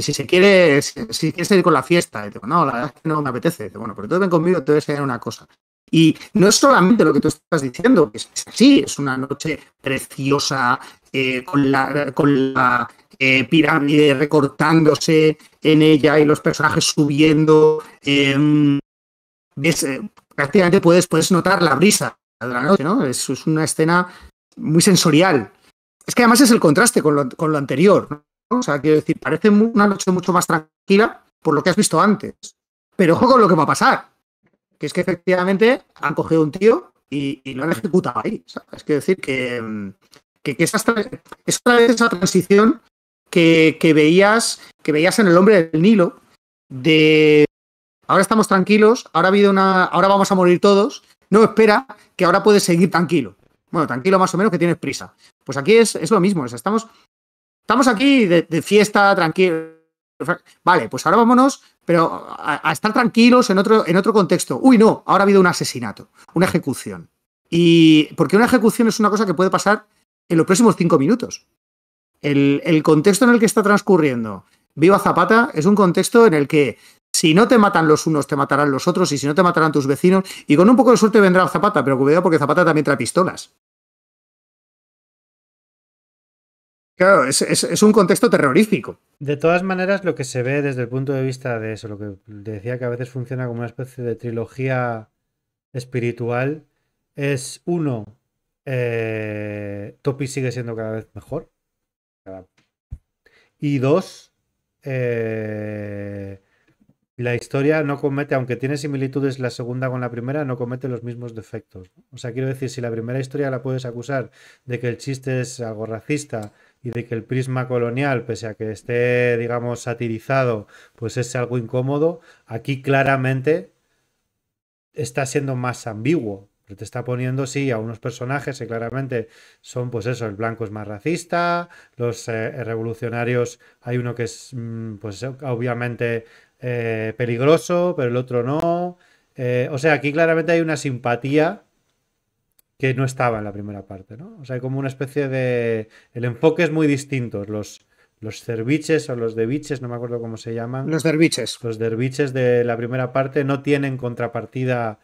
S2: si se quiere, si, quiere con la fiesta, digo, no, la verdad es que no me apetece. bueno, pero tú ven conmigo, te voy a una cosa. Y no es solamente lo que tú estás diciendo, que es así, es una noche preciosa, eh, con, la, con la eh, pirámide recortándose en ella y los personajes subiendo. Eh, eh, prácticamente puedes, puedes notar la brisa de la noche, ¿no? Es, una escena muy sensorial. Es que además es el contraste con lo, con lo anterior, O sea, quiero decir, parece una noche mucho más tranquila por lo que has visto antes. Pero ojo con lo que va a pasar. Que es que efectivamente han cogido un tío y, lo han ejecutado ahí. Es que decir que, mm, que, es otra vez esa transición que, veías, que veías en el hombre del Nilo, de ahora estamos tranquilos, ahora ha habido una, ahora vamos a morir todos. No, espera, que ahora puedes seguir tranquilo. Bueno, tranquilo más o menos que tienes prisa. Pues aquí es, es lo mismo, estamos, estamos aquí de, fiesta, tranquilo. Vale, pues ahora vámonos, pero a, estar tranquilos en otro, en otro contexto. Uy, no, ahora ha habido un asesinato, una ejecución. Y porque una ejecución es una cosa que puede pasar en los próximos cinco minutos el, contexto en el que está transcurriendo Viva Zapata es un contexto en el que si no te matan los unos, te matarán los otros, y si no te matarán tus vecinos, y con un poco de suerte vendrá Zapata, pero cuidado porque Zapata también trae pistolas. Claro, es, un contexto terrorífico.
S1: De todas maneras, lo que se ve desde el punto de vista de eso, lo que decía que a veces funciona como una especie de trilogía espiritual, es uno, eh, Topi sigue siendo cada vez mejor. Y dos, eh, la historia no comete, aunque tiene similitudes la segunda con la primera, no comete los mismos defectos. O sea, quiero decir, si la primera historia la puedes acusar de que el chiste es algo racista y de que el prisma colonial, pese a que esté, digamos, satirizado, pues es algo incómodo, aquí claramente está siendo más ambiguo, te está poniendo, sí, a unos personajes que claramente son, pues eso, el blanco es más racista, los eh, eh, revolucionarios, hay uno que es, mm, pues obviamente eh, peligroso, pero el otro no. o sea, aquí claramente hay una simpatía que no estaba en la primera parte, ¿no? O sea, hay como una especie de... El enfoque es muy distinto, los los cerviches o los deviches, no me acuerdo cómo se llaman. Los derviches. Los derviches de la primera parte no tienen contrapartida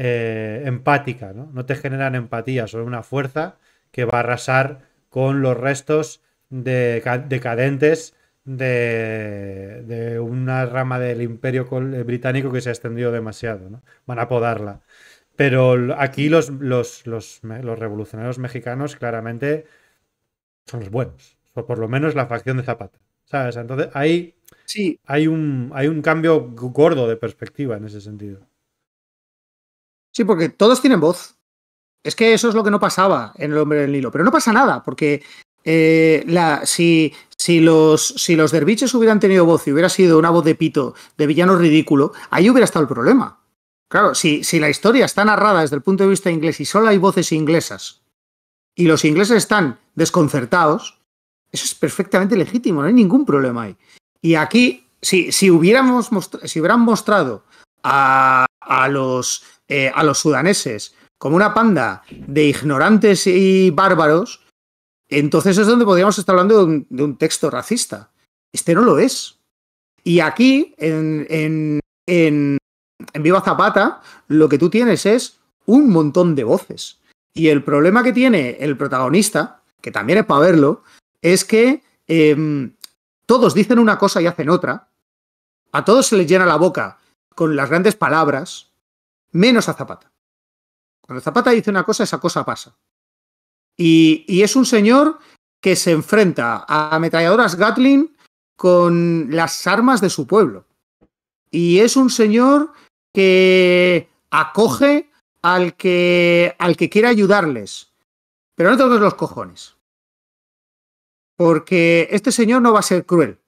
S1: eh, empática, ¿no? te generan empatía, son una fuerza que va a arrasar con los restos de, decadentes de, una rama del imperio eh, británico que se ha extendido demasiado, Van a podarla. Pero aquí los, los, los revolucionarios mexicanos claramente son los buenos, o por lo menos la facción de Zapata. ¿Sabes? Entonces ahí sí. hay, un, hay un cambio gordo de perspectiva en ese sentido. Sí, porque todos tienen
S2: voz. Es que eso es lo que no pasaba en El Hombre del Nilo. Pero no pasa nada, porque eh, si, los, si derviches hubieran tenido voz y hubiera sido una voz de pito, de villano ridículo, ahí hubiera estado el problema. Claro, si, la historia está narrada desde el punto de vista inglés y solo hay voces inglesas y los ingleses están desconcertados, eso es perfectamente legítimo, no hay ningún problema ahí. Y aquí, si, si, hubiéramos si hubieran mostrado a los eh, a los sudaneses como una panda de ignorantes y bárbaros, entonces es donde podríamos estar hablando de un, texto racista. Este no lo es. Y aquí, en, en, en, Viva Zapata, lo que tú tienes es un montón de voces. Y el problema que tiene el protagonista, que también es para verlo, es que em, todos dicen una cosa y hacen otra. A todos se les llena la boca con las grandes palabras menos a Zapata. Cuando Zapata dice una cosa, esa cosa pasa. Y, es un señor que se enfrenta a ametralladoras Gatling con las armas de su pueblo. Y es un señor que acoge al que, al que quiera ayudarles. Pero no todos los cojones. Porque este señor no va a ser cruel.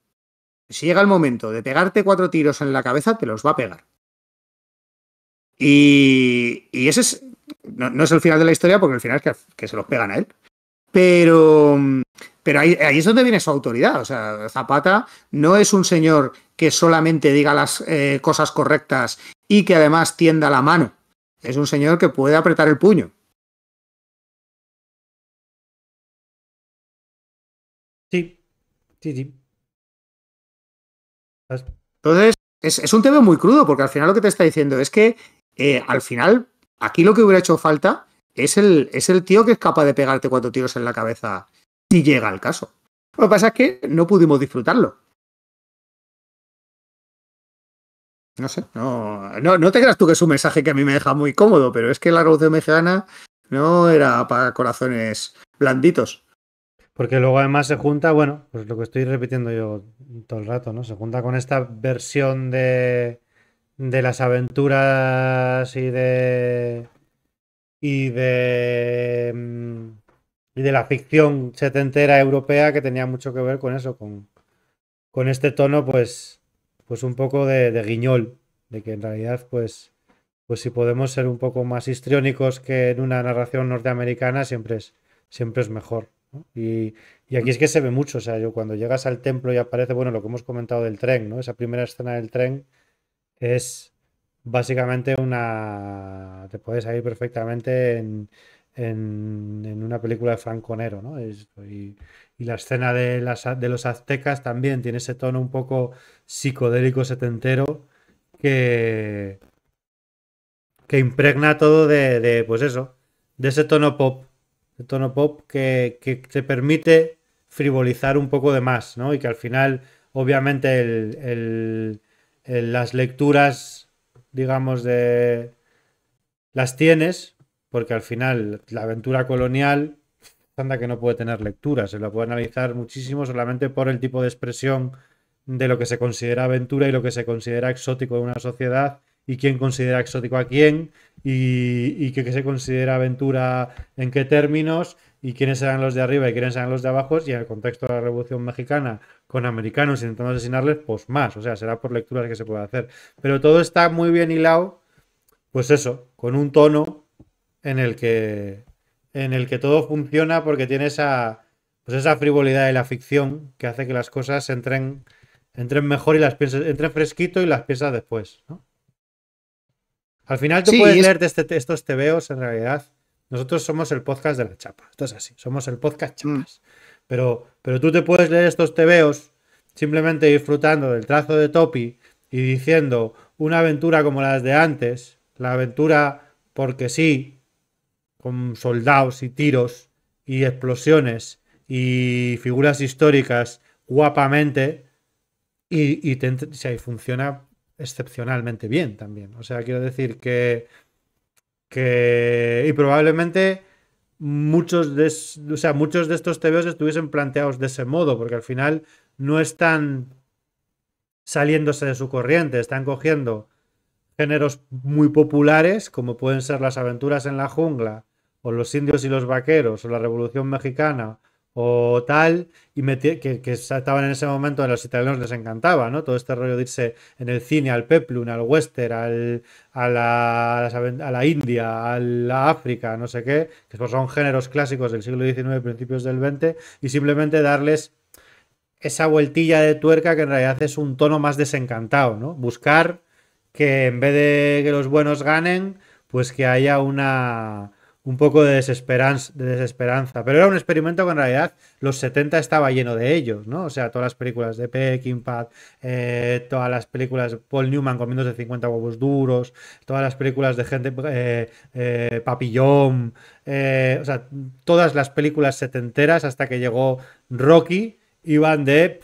S2: Si llega el momento de pegarte cuatro tiros en la cabeza, te los va a pegar. Y, ese no, es el final de la historia porque el final es que, se los pegan a él. Pero, pero ahí, es donde viene su autoridad. O sea, Zapata no es un señor que solamente diga las eh, cosas correctas y que además tienda la mano. Es un señor que puede apretar el puño.
S1: Sí, sí, sí.
S2: Entonces, es un tema muy crudo porque al final lo que te está diciendo es que eh, al final, aquí lo que hubiera hecho falta es el, es el tío que es capaz de pegarte cuatro tiros en la cabeza si llega al caso. Lo que pasa es que no pudimos disfrutarlo. No sé, no, no, no te creas tú que es un mensaje que a mí me deja muy cómodo, pero es que la revolución mexicana no era para corazones blanditos.
S1: Porque luego además se junta, bueno, pues lo que estoy repitiendo yo todo el rato, ¿no? Se junta con esta versión de, de las aventuras y de y de mm, y de la ficción setentera europea que tenía mucho que ver con eso, con, con este tono, pues, pues un poco de, de, guiñol, de que en realidad, pues, pues si podemos ser un poco más histriónicos que en una narración norteamericana, siempre es, siempre es mejor. Y, y, aquí es que se ve mucho, o sea, yo cuando llegas al templo y aparece, bueno, lo que hemos comentado del tren, ¿no? Esa primera escena del tren, es básicamente una... Te puedes salir perfectamente en, una película de Franco Nero, ¿no? y, la escena de, de los aztecas también tiene ese tono un poco psicodélico setentero que, que impregna todo de, pues eso, de ese tono pop, de tono pop que, te permite frivolizar un poco de más, ¿no? Y que al final, obviamente, el eh, las lecturas, digamos, de las tienes, porque al final la aventura colonial, anda que no puede tener lectura, se la puede analizar muchísimo solamente por el tipo de expresión de lo que se considera aventura y lo que se considera exótico en una sociedad y quién considera exótico a quién y, y qué se considera aventura en qué términos y quiénes eran los de arriba y quiénes eran los de abajo, y en el contexto de la Revolución Mexicana, con americanos intentando asesinarles, pues más, o sea, será por lecturas que se pueda hacer. Pero todo está muy bien hilado, pues eso, con un tono en el que, en el que todo funciona porque tiene esa, pues esa frivolidad de la ficción que hace que las cosas entren, entren mejor y las piensas, entren fresquito y las piensas después, Al final tú puedes leer leerte este estos tebeos en realidad nosotros somos el podcast de la chapa. Esto es así. Somos el podcast mm. chapas. Pero, pero tú te puedes leer estos tebeos simplemente disfrutando del trazo de Topi y diciendo una aventura como las de antes, la aventura porque sí, con soldados y tiros y explosiones y figuras históricas guapamente y, y y funciona excepcionalmente bien también. O sea, quiero decir que que, y probablemente muchos de, o sea, muchos de estos TVOs estuviesen planteados de ese modo, porque al final no están saliéndose de su corriente, están cogiendo géneros muy populares, como pueden ser las aventuras en la jungla, o los indios y los vaqueros, o la Revolución Mexicana, o tal, y que, estaban en ese momento a los italianos les encantaba, ¿no? Todo este rollo de irse en el cine al peplum, al western, al, a, la, a, la, India, a la África, no sé qué, que pues son géneros clásicos del siglo XIX, principios del XX, y simplemente darles esa vueltilla de tuerca que en realidad es un tono más desencantado, ¿no? Buscar que en vez de que los buenos ganen, pues que haya una un poco de desesperanza, desesperanza. Pero era un experimento que en realidad los 70 estaba lleno de ellos, ¿no? O sea, todas las películas de Peckinpah, eh, todas las películas de Paul Newman de 50 huevos duros, todas las películas de gente eh, eh, papillón, eh, o sea, todas las películas setenteras hasta que llegó Rocky iban de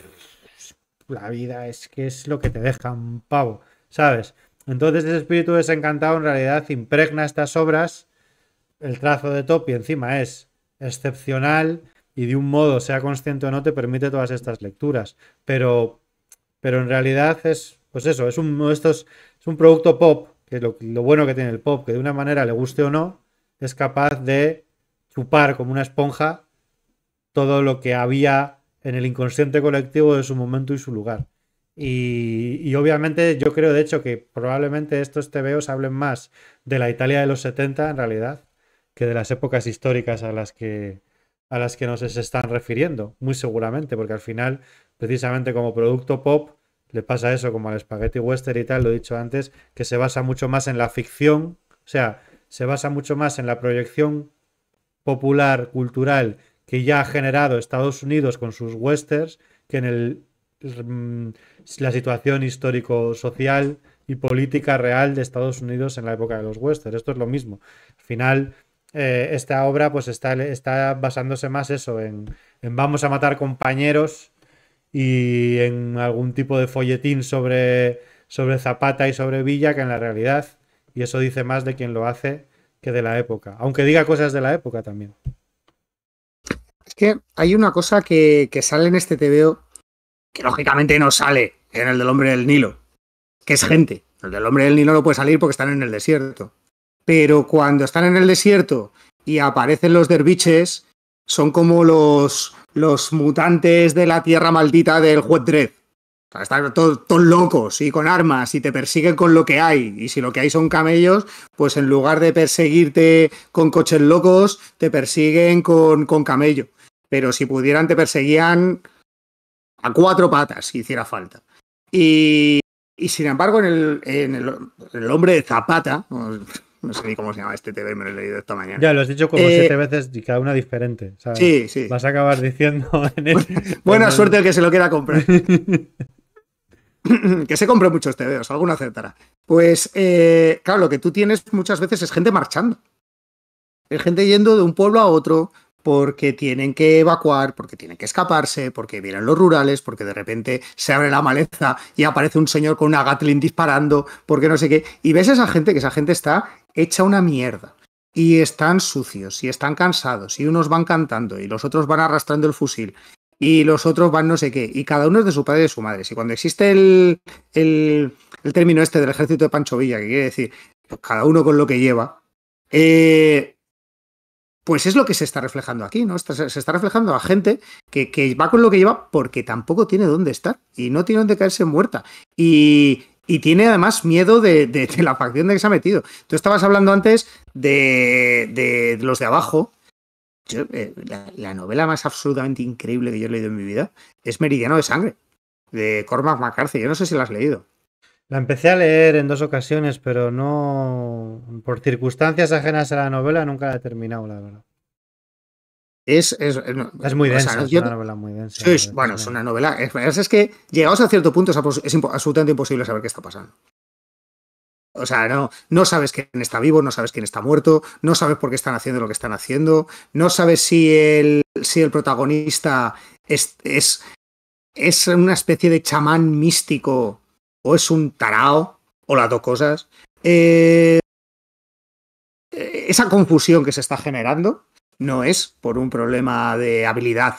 S1: la vida es que es lo que te dejan pavo, ¿sabes? Entonces ese espíritu desencantado en realidad impregna estas obras el trazo de Topi encima es excepcional y de un modo, sea consciente o no, te permite todas estas lecturas. Pero, pero en realidad es, pues eso, es un, estos, es un producto pop, que es lo, bueno que tiene el pop, que de una manera le guste o no, es capaz de chupar como una esponja todo lo que había en el inconsciente colectivo de su momento y su lugar. Y, y, obviamente yo creo, de hecho, que probablemente estos TVOs hablen más de la Italia de los 70, en realidad, que de las épocas históricas a las que a las que nos están refiriendo, muy seguramente, porque al final, precisamente como producto pop, le pasa eso, como al espagueti Western y tal, lo he dicho antes, que se basa mucho más en la ficción, o sea, se basa mucho más en la proyección popular, cultural, que ya ha generado Estados Unidos con sus westerns, que en el, mm, la situación histórico-social y política real de Estados Unidos en la época de los westerns. Esto es lo mismo. Al final, eh, esta obra pues está, está basándose más eso, en, vamos a matar compañeros y en algún tipo de folletín sobre, sobre Zapata y sobre Villa que en la realidad. Y eso dice más de quien lo hace que de la época, aunque diga cosas de la época también.
S2: Es que hay una cosa que, sale en este TVO que lógicamente no sale en el del hombre del Nilo, que es gente. El del hombre del Nilo no puede salir porque están en el desierto. Pero cuando están en el desierto y aparecen los derviches, son como los, los mutantes de la tierra maldita del juez Dredd. están todos, locos y con armas y te persiguen con lo que hay. Y si lo que hay son camellos, pues en lugar de perseguirte con coches locos, te persiguen con, con camello. Pero si pudieran, te perseguían a cuatro patas si hiciera falta. Y, y sin embargo, en el, en el, en el hombre de Zapata, no sé ni cómo se llama este TV, me lo he leído esta mañana.
S1: Ya, lo has dicho como eh, siete veces y cada una diferente. Sí, sí. Vas a acabar diciendo [laughs] en el... Este buena suerte
S2: el que se lo quiera comprar. [laughs] que se compre muchos TVs alguno acertará. Pues, eh, claro, lo que tú tienes muchas veces es gente marchando. Es gente yendo de un pueblo a otro, porque tienen que evacuar, porque tienen que escaparse, porque vienen los rurales, porque de repente se abre la maleza y aparece un señor con una Gatling disparando, porque no sé qué. Y ves a esa gente, que esa gente está hecha una mierda. Y están sucios, y están cansados, y unos van cantando, y los otros van arrastrando el fusil, y los otros van no sé qué, y cada uno es de su padre y de su madre. Y cuando existe el, el, el término este del ejército de Pancho Villa, que quiere decir, pues, cada uno con lo que lleva, eh, pues es lo que se está reflejando aquí, ¿no? Se está reflejando a gente que, va con lo que lleva porque tampoco tiene dónde estar y no tiene dónde caerse muerta. Y, tiene además miedo de, la facción de que se ha metido. Tú estabas hablando antes de, los de abajo. Eh, la, la, novela más absolutamente increíble que yo he leído en mi vida es Meridiano de Sangre, de Cormac McCarthy. Yo no sé si la has leído.
S1: La empecé a leer en dos ocasiones, pero no. Por circunstancias ajenas a la novela nunca la he terminado, la verdad.
S2: Es, eh, muy densa, es una novela muy densa. es, bueno, es una novela. Es, es que llegados a cierto punto es, absolutamente imposible saber qué está pasando. O sea, no, no sabes quién está vivo, no sabes quién está muerto, no sabes por qué están haciendo lo que están haciendo, no sabes si el, si el protagonista es, es, es una especie de chamán místico o es un tarao, o las dos cosas. Eh, esa confusión que se está generando no es por un problema de habilidad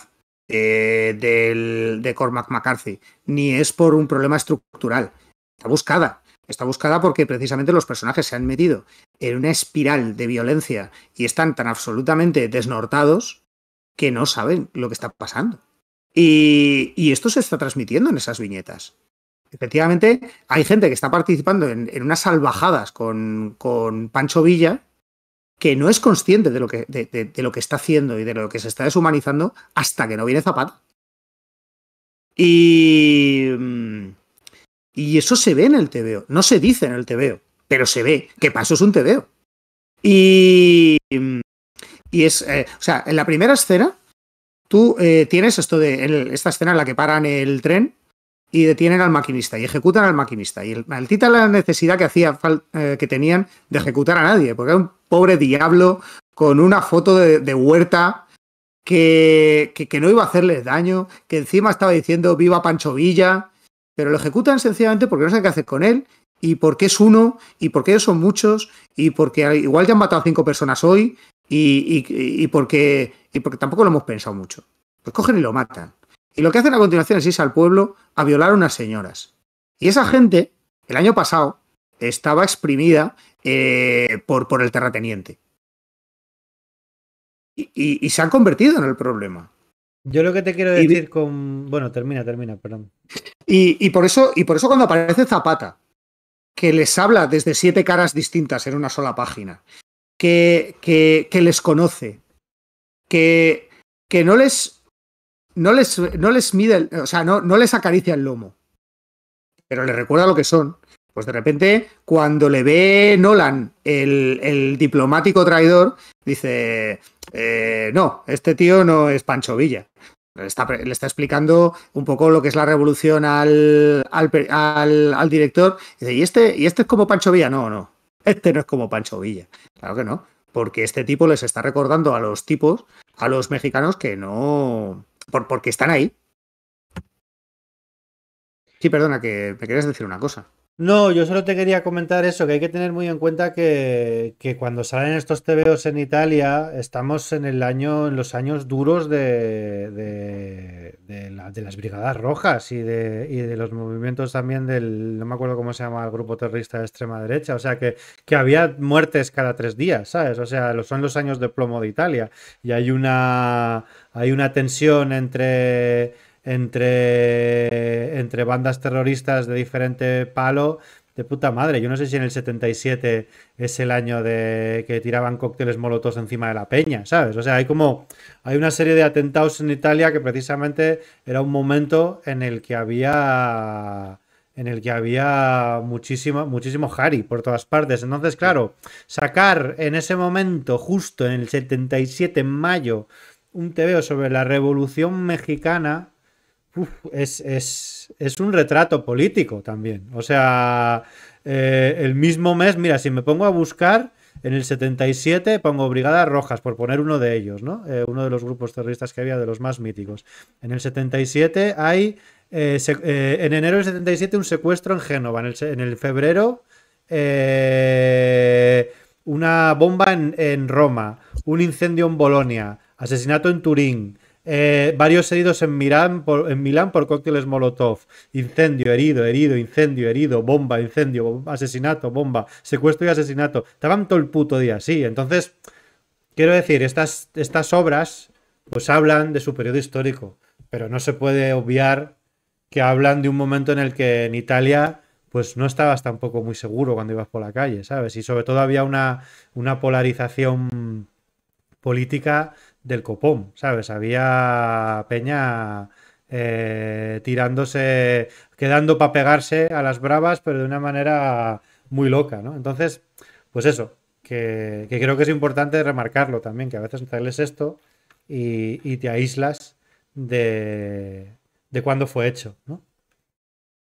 S2: eh, de, Cormac McCarthy, ni es por un problema estructural. Está buscada. Está buscada porque precisamente los personajes se han metido en una espiral de violencia y están tan absolutamente desnortados que no saben lo que está pasando. y esto se está transmitiendo en esas viñetas efectivamente, hay gente que está participando en, unas salvajadas con, Pancho Villa que no es consciente de lo que, de, lo que está haciendo y de lo que se está deshumanizando hasta que no viene Zapata. Y, mm, y eso se ve en el TVO. No se dice en el TVO, pero se ve que Paso es un TVO. Y, mm, y es, eh, o sea, en la primera escena, tú eh, tienes esto de esta escena en la que paran el tren y detienen al maquinista y ejecutan al maquinista. Y el maldita la necesidad que, hacía, eh, que tenían de ejecutar a nadie, porque era un pobre diablo con una foto de, huerta que, que, no iba a hacerles daño, que encima estaba diciendo viva Pancho Villa, pero lo ejecutan sencillamente porque no saben qué hacer con él. Y porque es uno, y porque ellos son muchos, y porque igual ya han matado a cinco personas hoy, y, y, y porque, y porque tampoco lo hemos pensado mucho. Pues cogen y lo matan. Y lo que hacen a continuación es irse al pueblo a violar a unas señoras. Y esa gente, el año pasado, estaba exprimida eh, por, el terrateniente. Y, se han convertido en el problema. Yo lo que te quiero decir con. Bueno, termina, termina, perdón. Y, por eso, y por eso cuando aparece Zapata, que les habla desde siete caras distintas en una sola página, que, que, que les conoce, que, que no les no les, no les mide, o sea, no, no les acaricia el lomo, pero les recuerda lo que son. Pues de repente, cuando le ve Nolan, el, diplomático traidor, dice, eh, no, este tío no es Pancho Villa. Le está, explicando un poco lo que es la revolución al, al, director. ¿y este, ¿y este es como Pancho Villa? No, no, este no es como Pancho Villa. Claro que no, porque este tipo les está recordando a los tipos, a los mexicanos, que no, por, porque están ahí. Sí, perdona, que me querías decir una cosa.
S1: No, yo solo te quería comentar eso, que hay que tener muy en cuenta que, cuando salen estos TVOs en Italia, estamos en el año, en los años duros de, de, las Brigadas Rojas y de, y de los movimientos también del, no me acuerdo cómo se llama el grupo terrorista de extrema derecha, o sea que, que había muertes cada tres días, ¿sabes? O sea, son los años de plomo de Italia y hay una hay una tensión entre, entre, entre bandas terroristas de diferente palo de puta madre. Yo no sé si en el 77 es el año de que tiraban cócteles molotos encima de la peña, ¿sabes? O sea, hay como hay una serie de atentados en Italia que precisamente era un momento en el que había en el que había muchísimo muchísimo Harry por todas partes. Entonces, claro, sacar en ese momento justo en el 77 en mayo un TVO sobre la Revolución Mexicana, es, un retrato político también. O sea, eh, el mismo mes, mira, si me pongo a buscar, en el 77 pongo Brigadas Rojas, por poner uno de ellos, ¿no? Eh, uno de los grupos terroristas que había, de los más míticos. En el 77 hay, eh, en enero del 77, un secuestro en Génova. En el, febrero, una bomba en, en, Roma, un incendio en Bolonia asesinato en Turín, eh, varios heridos en, Milán por, en cócteles Molotov, incendio, herido, herido, incendio, herido, bomba, incendio, asesinato, bomba, secuestro y asesinato. Estaban todo el puto día así. Entonces, quiero decir, estas, estas obras pues hablan de su periodo histórico, pero no se puede obviar que hablan de un momento en el que en Italia pues no estabas tampoco muy seguro cuando ibas por la calle, ¿sabes? Y sobre todo había una, una polarización política del copón, ¿sabes? Había peña eh, tirándose, quedando para pegarse a las bravas, pero de una manera muy loca, ¿no? Entonces, pues eso, que, creo que es importante remarcarlo también, que a veces traes esto y, te aíslas de, de cuándo fue hecho, ¿no?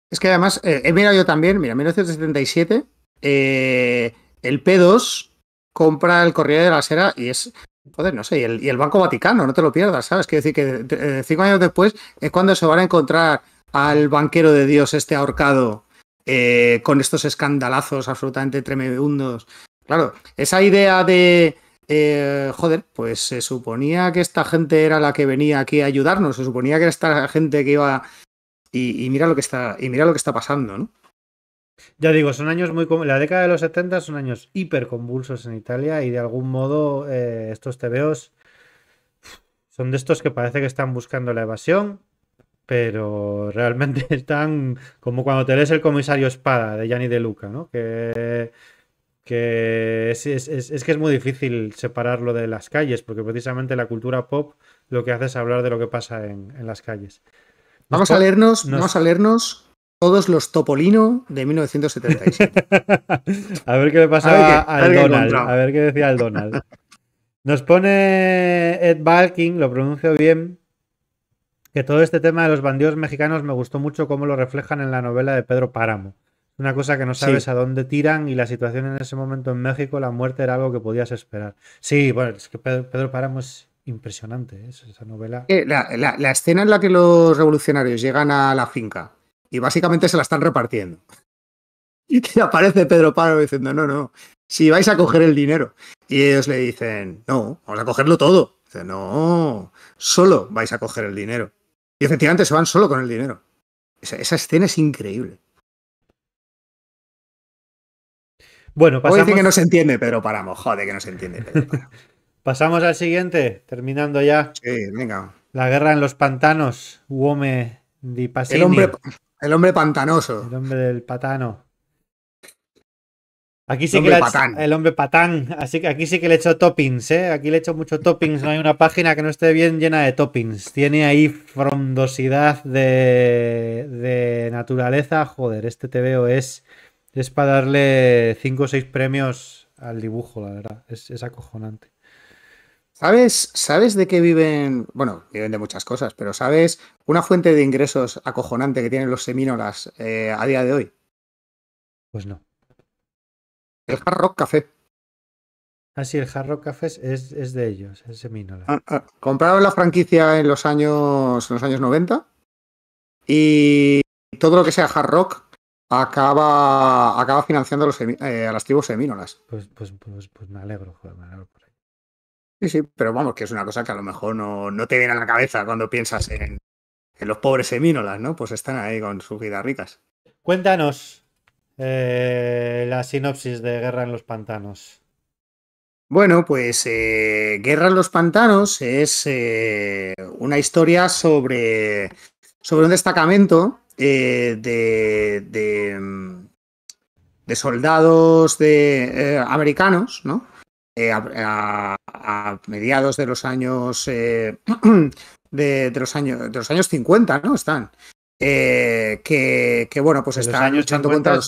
S2: Es que además, eh, he mirado yo también, mira, 1977, eh, el P2 compra el Corriere de la Sera y es Joder, no sé, y el, Banco Vaticano, no te lo pierdas, ¿sabes? Quiero decir que eh, cinco años después es cuando se van a encontrar al banquero de Dios este ahorcado eh, con estos escandalazos absolutamente tremendos. Claro, esa idea de, eh, joder, pues se suponía que esta gente era la que venía aquí a ayudarnos, se suponía que era esta gente que iba... y mira lo que está, y mira lo que está pasando, ¿no?
S1: Ya digo, son años muy... La década de los 70 son años hiperconvulsos en Italia y de algún modo eh, estos tebeos son de estos que parece que están buscando la evasión, pero realmente [laughs] están como cuando te lees el comisario Espada de Gianni De Luca, ¿no? Que, que es, que es muy difícil separarlo de las calles, porque precisamente la cultura pop lo que hace es hablar de lo que pasa en, las calles. vamos a leernos, vamos a
S2: leernos todos los Topolino de 1977.
S1: [laughs] a ver qué le pasaba a al Donald. A ver qué decía el Donald. Nos pone Ed Balkin, lo pronuncio bien, que todo este tema de los bandidos mexicanos me gustó mucho cómo lo reflejan en la novela de Pedro Páramo. Una cosa que no sabes a dónde tiran y la situación en ese momento en México, la muerte era algo que podías esperar. Sí, bueno, es que Pedro, Páramo es impresionante, ¿eh? esa novela.
S2: Eh, la escena en la que los revolucionarios llegan a la finca y básicamente se la están repartiendo. [laughs] Y te aparece Pedro Pablo diciendo, no, no, si vais a coger el dinero. Y ellos le dicen, no, vamos a cogerlo todo. Dice, no, solo vais a coger el dinero. Y efectivamente se van solo con el dinero. Esa, escena es increíble. Bueno, pasamos... Decir que no se entiende Pedro Paramo. joder, que no se entiende [laughs]
S1: pasamos al siguiente, terminando ya. Sí, venga. La guerra en los pantanos, Uome di Pasini. El hombre, el hombre pantanoso. El hombre del patano. Aquí sí el que el hombre patán. Así que aquí sí que le he hecho toppings, ¿eh? Aquí le he hecho mucho toppings. No hay una página que no esté bien llena de toppings. Tiene ahí frondosidad de, naturaleza. Joder, este TVO es, es para darle 5 o 6 premios al dibujo, la verdad. es acojonante. ¿Sabes, de qué viven? Bueno, viven de muchas cosas, pero ¿sabes una
S2: fuente de ingresos acojonante que tienen los semínolas eh, a día de hoy? Pues no. El Hard Rock Café.
S1: Ah, sí, el Hard Rock Café es, de ellos, es semínola.
S2: Ah, ah, compraron la franquicia en los años, en los años 90 y todo lo que sea Hard Rock acaba, acaba
S1: financiando a, los, eh, a las tribus semínolas. Pues, pues, pues, pues me alegro, joder, me alegro.
S2: Sí, sí, pero vamos, que es una cosa que a lo mejor no, te viene a la cabeza cuando piensas en, los pobres semínolas, ¿no? Pues están ahí con sus vidas ricas.
S1: Cuéntanos eh, la sinopsis de Guerra en los Pantanos.
S2: Bueno, pues eh, Guerra en los Pantanos es eh, una historia sobre, sobre un destacamento de, de, mm, de, soldados de, americanos, ¿no? Eh, a, mediados eh, [clears throat] de los años de, los años de los años 50, ¿no? Están. Eh, que, bueno, pues están años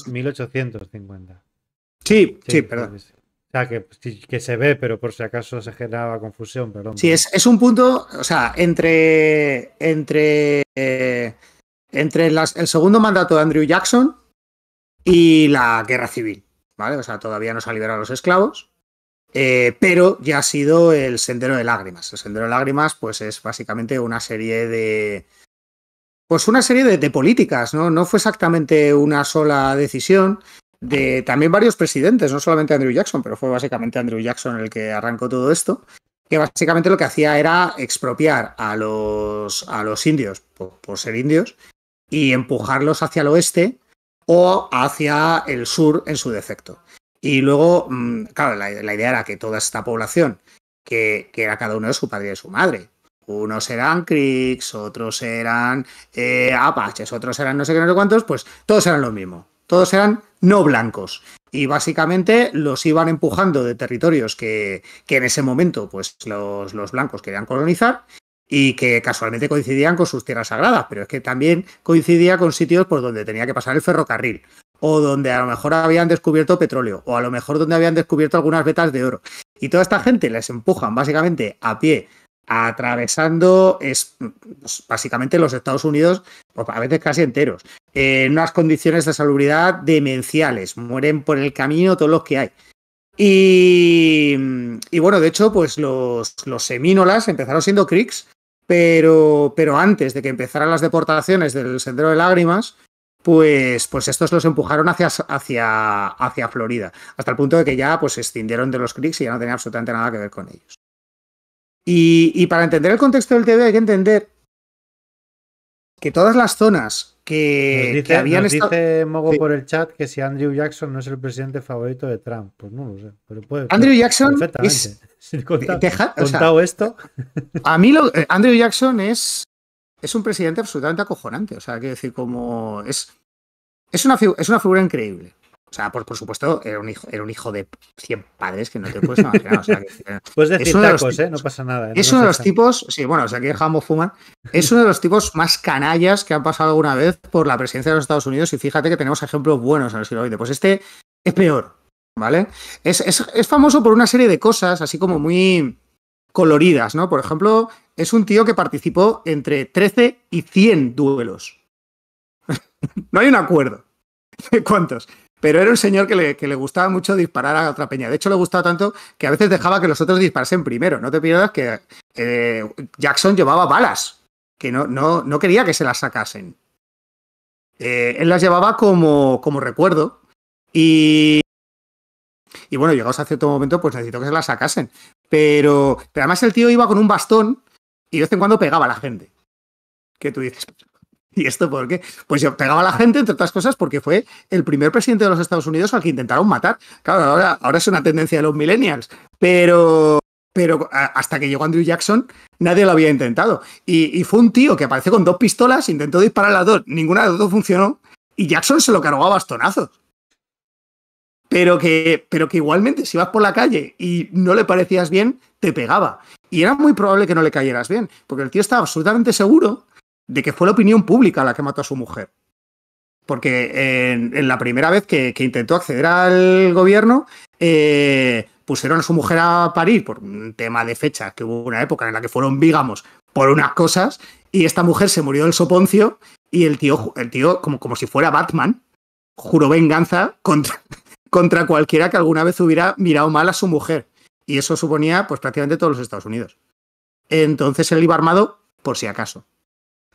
S1: 1850. Sí, sí, perdón. O sea, que, pues, que, se ve, pero por si acaso se generaba confusión, perdón. Sí,
S2: es, es un punto, o sea, entre, entre, entre el segundo mandato de Andrew Jackson y la guerra civil, ¿vale? O sea, todavía no se liberaron liberado los esclavos, eh, pero ya ha sido el Sendero de Lágrimas. El Sendero de Lágrimas, pues es básicamente una serie de. Pues una serie de, políticas, ¿no? No fue exactamente una sola decisión de también varios presidentes, no solamente Andrew Jackson, pero fue básicamente Andrew Jackson el que arrancó todo esto, que básicamente lo que hacía era expropiar a los, a los indios por ser indios y empujarlos hacia el oeste o hacia el sur en su defecto. Y luego, mm, claro, la, idea era que toda esta población, que, era cada uno de su padre y de su madre, unos eran creeks otros eran eh, Apaches, otros eran no sé qué, no sé cuántos, pues todos eran lo mismo, todos eran no blancos. Y básicamente los iban empujando de territorios que, en ese momento pues los, los blancos querían colonizar y que casualmente coincidían con sus tierras sagradas, pero es que también coincidía con sitios por donde tenía que pasar el ferrocarril, o donde a lo mejor habían descubierto petróleo, o a lo mejor donde habían descubierto algunas vetas de oro. Y toda esta gente les empujan básicamente a pie, atravesando es, pues, básicamente los Estados Unidos, pues, a veces casi enteros, en unas condiciones de salubridad demenciales. Mueren por el camino todos los que hay. Y, bueno, de hecho, pues los, los semínolas empezaron siendo crics, pero, pero antes de que empezaran las deportaciones del Sendero de Lágrimas, pues, pues, estos los empujaron hacia, hacia, hacia Florida, hasta el punto de que ya pues, se escindieron de los Creeks y ya no tenía absolutamente nada que ver con ellos. Y, para entender el contexto del TV hay que entender que todas las
S1: zonas que, habían dice Mogo por el chat que si Andrew Jackson no es el presidente favorito de Trump. Pues no lo sé, pero puede. Andrew Jackson es.
S2: [laughs] contado esto. A mí lo, eh, Andrew Jackson es es un presidente absolutamente acojonante. O sea, que decir, como. Es, es, una, es una figura increíble. O sea, por, por supuesto, era un, hijo, era un hijo de 100 padres que no te puedes imaginar. Eh, [laughs] puedes decir tacos, ¿eh? No pasa nada. ¿eh? es uno de los tipos, sí, bueno, o sea, que dejamos fumar. Es uno de los tipos más canallas que han pasado alguna vez por la presidencia de los Estados Unidos y fíjate que tenemos ejemplos buenos en el siglo XX. Pues este es peor, ¿vale? Es, es famoso por una serie de cosas, así como muy coloridas, ¿no? Por ejemplo, es un tío que participó entre 13 y 100 duelos. [laughs] no hay un acuerdo [laughs] de cuántos. Pero era un señor que le, gustaba mucho disparar a otra peña. De hecho, le gustaba tanto que a veces dejaba que los otros disparasen primero. No te pierdas que eh, Jackson llevaba balas, que no, no, no, quería que se las sacasen. Eh, él las llevaba como, como recuerdo. Y y bueno, llegados a cierto momento, pues necesito que se la sacasen. Pero, además el tío iba con un bastón y de vez en cuando pegaba a la gente. Que tú dices, [laughs] ¿y esto por qué? Pues yo pegaba a la gente, entre otras cosas, porque fue el primer presidente de los Estados Unidos al que intentaron matar. Claro, ahora, ahora es una tendencia de los millennials, pero, pero hasta que llegó Andrew Jackson, nadie lo había intentado. Y, fue un tío que aparece con dos pistolas, intentó disparar a las dos, ninguna de las dos funcionó, y Jackson se lo cargó a bastonazos pero que, pero que igualmente si vas por la calle y no le parecías bien, te pegaba. Y era muy probable que no le cayeras bien, porque el tío estaba absolutamente seguro de que fue la opinión pública la que mató a su mujer. Porque en, la primera vez que, intentó acceder al gobierno, eh, pusieron a su mujer a parir por un tema de fecha, que hubo una época en la que fueron vígamos por unas cosas, y esta mujer se murió del soponcio, y el tío, el tío como, como si fuera Batman, juró venganza contra, contra cualquiera que alguna vez hubiera mirado mal a su mujer. Y eso suponía, pues, prácticamente todos los Estados Unidos. Entonces él iba armado por si acaso.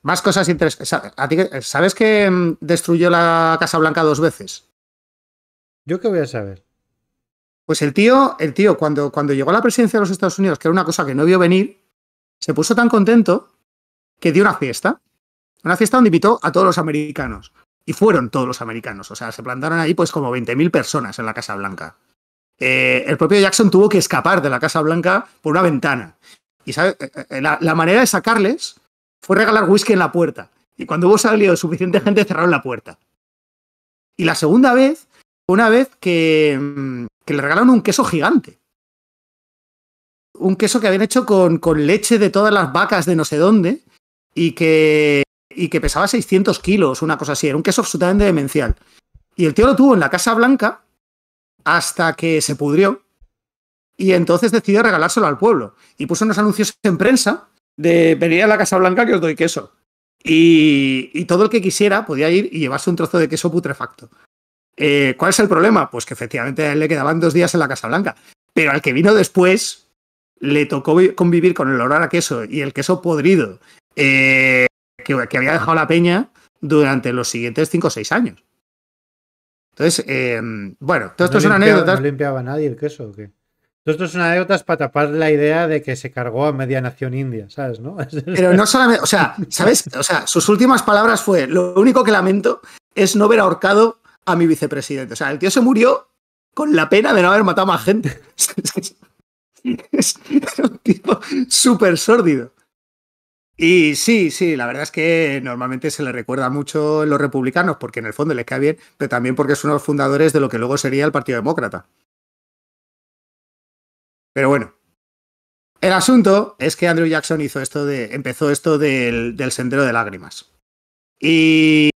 S2: Más cosas interesantes. ¿Sabes que mm, destruyó la Casa Blanca dos veces? ¿Yo qué voy a saber? Pues el tío, el tío cuando, cuando llegó a la presidencia de los Estados Unidos, que era una cosa que no vio venir, se puso tan contento que dio una fiesta. Una fiesta donde invitó a todos los americanos. Y fueron todos los americanos, o sea, se plantaron ahí pues como 20.000 personas en la Casa Blanca. Eh, el propio Jackson tuvo que escapar de la Casa Blanca por una ventana. Y eh, eh, La, manera de sacarles fue regalar whisky en la puerta. Y cuando hubo salido suficiente gente, cerraron la puerta. Y la segunda vez, una vez mm, que, le regalaron un queso gigante. Un queso que habían hecho con leche de todas las vacas de no sé dónde y que y que pesaba 600 kilos, una cosa así. Era un queso absolutamente demencial. Y el tío lo tuvo en la Casa Blanca hasta que se pudrió. Y entonces decidió regalárselo al pueblo. Y puso unos anuncios en prensa de venir a la Casa Blanca que os doy queso. Y, todo el que quisiera podía ir y llevarse un trozo de queso putrefacto. Eh, ¿Cuál es el problema? Pues que efectivamente a él le quedaban dos días en la Casa Blanca. Pero al que vino después le tocó convivir con el olor a queso y el queso podrido. Eh, que, había dejado la peña durante los siguientes 5 o 6 años. Entonces, em,
S1: bueno, todo esto es una anécdota. ¿No limpiaba nadie el queso o Todo esto es una anécdota para tapar la idea de que se cargó a media nación india, ¿sabes? [laughs] Pero no solamente, o sea, ¿sabes? O sea, sus
S2: últimas palabras fue, lo único que lamento es no haber ahorcado a mi vicepresidente. O sea, el tío se murió con la pena de no haber matado a más gente. [laughs] es un tipo súper sórdido. Y sí, sí, la verdad es que normalmente se le recuerda mucho a los republicanos porque en el fondo les cae bien, pero también porque es uno de los fundadores de lo que luego sería el Partido Demócrata. Pero bueno, el asunto es que Andrew Jackson hizo esto de, empezó esto del, sendero de lágrimas. Y,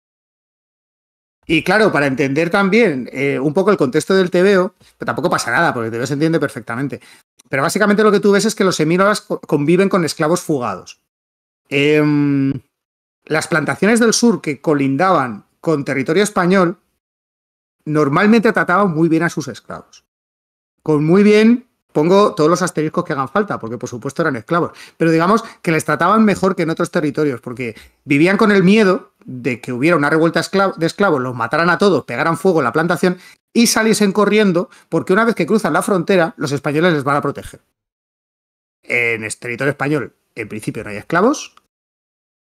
S2: y claro, para entender también eh, un poco el contexto del TVO, pero tampoco pasa nada, porque el TVO se entiende perfectamente. Pero básicamente lo que tú ves es que los Seminolas conviven con esclavos fugados. Em, las plantaciones del sur que colindaban con territorio español normalmente trataban muy bien a sus esclavos. Con muy bien pongo todos los asteriscos que hagan falta, porque por supuesto eran esclavos, pero digamos que les trataban mejor que en otros territorios, porque vivían con el miedo de que hubiera una revuelta de esclavos, los mataran a todos, pegaran fuego en la plantación y saliesen corriendo, porque una vez que cruzan la frontera, los españoles les van a proteger. En este territorio español en principio no hay esclavos.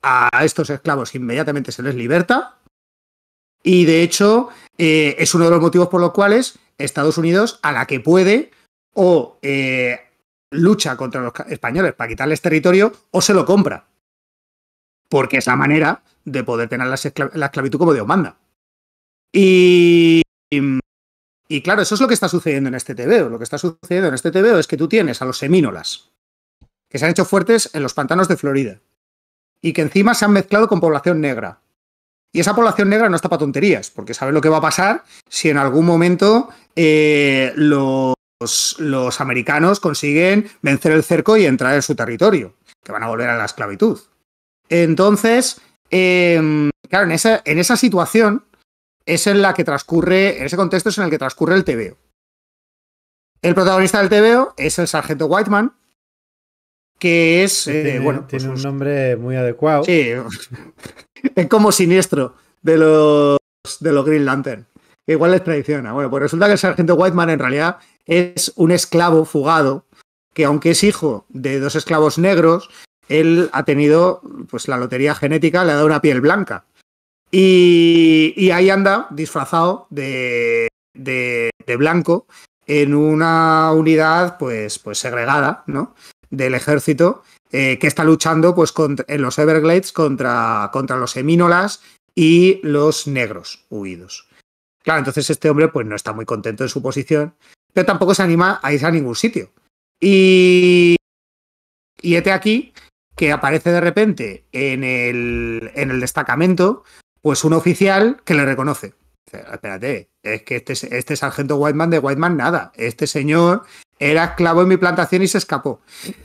S2: A estos esclavos inmediatamente se les liberta. Y de hecho, eh, es uno de los motivos por los cuales Estados Unidos, a la que puede, o eh, lucha contra los españoles para quitarles territorio, o se lo compra. Porque es la manera de poder tener la, esclavitud como Dios manda. Y, claro, eso es lo que está sucediendo en este TVO. Lo que está sucediendo en este TVO es que tú tienes a los semínolas, que se han hecho fuertes en los pantanos de Florida y que encima se han mezclado con población negra. Y esa población negra no está para tonterías, porque sabe lo que va a pasar si en algún momento eh, los, americanos consiguen vencer el cerco y entrar en su territorio, que van a volver a la esclavitud. Entonces, em, claro, en esa, en esa situación es en la que transcurre, en ese contexto es en el que transcurre el TVO. El protagonista del TVO es el sargento Whiteman, que es, eh, tiene, bueno... Pues tiene un nombre muy adecuado. Sí, [laughs] es como siniestro de los, de los Green Lantern. Igual les traiciona. Bueno, pues resulta que el sargento Whiteman en realidad es un esclavo fugado que aunque es hijo de dos esclavos negros, él ha tenido pues la lotería genética, le ha dado una piel blanca. Y, y ahí anda disfrazado de, de, de, blanco en una unidad pues, pues segregada, ¿no? del ejército eh, que está luchando pues, en los Everglades contra, contra los semínolas y los negros huidos. Claro, entonces este hombre pues, no está muy contento en su posición, pero tampoco se anima a irse a ningún sitio. Y, y este aquí que aparece de repente en el, en el destacamento, pues un oficial que le reconoce. Espérate, es que este, este sargento Whiteman de Whiteman nada. Este señor era clavo en mi plantación y se escapó.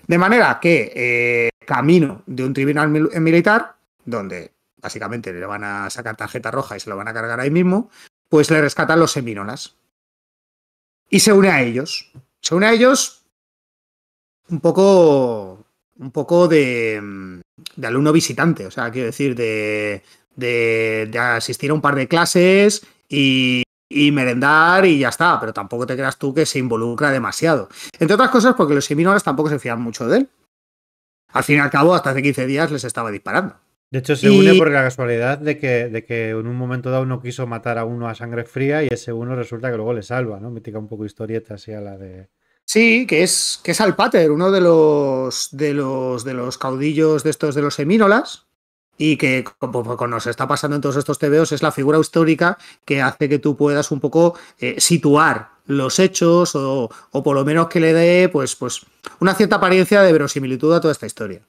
S2: De manera que eh, camino de un tribunal eh, militar, donde básicamente le van a sacar tarjeta roja y se lo van a cargar ahí mismo, pues le rescatan los seminolas. Y se une a ellos. Se une a ellos un poco, un poco de, mm, alumno visitante, o sea, quiero decir, de, de asistir a un par de clases y, y merendar y ya está, pero tampoco te creas tú que se involucra demasiado. Entre otras cosas porque los seminolas tampoco se fían mucho de él.
S1: Al fin y al cabo, hasta hace 15 días les estaba disparando. De hecho, se une por la casualidad de que, de que en un momento dado uno quiso matar a uno a sangre fría y ese uno resulta que luego le salva, ¿no? Mítica un poco historieta así a la de...
S2: Sí, que es, que es Alpater, uno de los, de los, de los caudillos de estos de los semínolas, y que como, pues, nos está pasando en todos estos TVOs es la figura histórica que hace que tú puedas un poco eh, situar los hechos o, por lo menos que le dé pues, pues una cierta apariencia de verosimilitud a toda esta historia.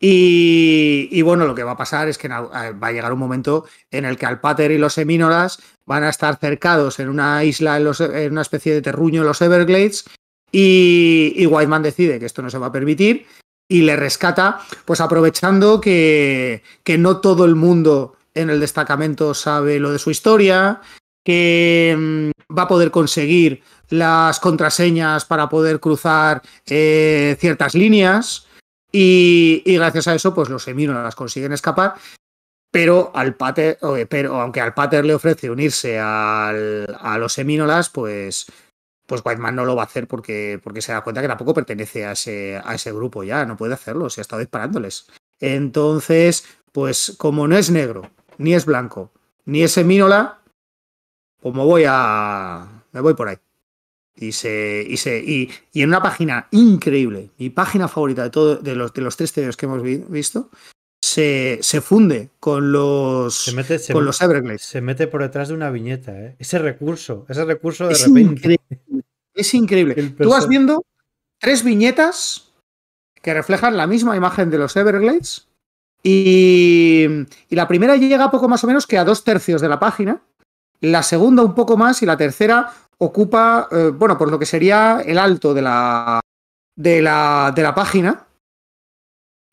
S2: Y, bueno, lo que va a pasar es que va a llegar un momento en el que Alpater y los Seminolas van a estar cercados en una isla, en, una especie de terruño en los Everglades, y, y Whiteman decide que esto no se va a permitir y le rescata, pues aprovechando que, que no todo el mundo en el destacamento sabe lo de su historia, que mm, va a poder conseguir las contraseñas para poder cruzar eh, ciertas líneas y, gracias a eso pues los Emínolas consiguen escapar pero al pater, pero aunque al pater le ofrece unirse a los semínolas, pues pues Whiteman no lo va a hacer porque, porque se da cuenta que tampoco pertenece a ese, a ese grupo ya, no puede hacerlo, se ha estado disparándoles. Entonces, pues como no es negro, ni es blanco, ni es semínola, como pues voy a. me voy por ahí. Y se. Y, y, en una página increíble, mi página
S1: favorita de todos de los, de los tres teos que hemos visto, se, funde con los, con los Everglades. Se mete por detrás de una viñeta, ¿eh? ese recurso, ese recurso de es Increíble, es increíble. Tú vas
S2: viendo tres viñetas que reflejan la misma imagen de los Everglades. Y, la primera llega poco más o menos que a dos tercios de la página, la segunda un poco más y la tercera ocupa, eh, bueno, por lo que sería el alto de la, de la página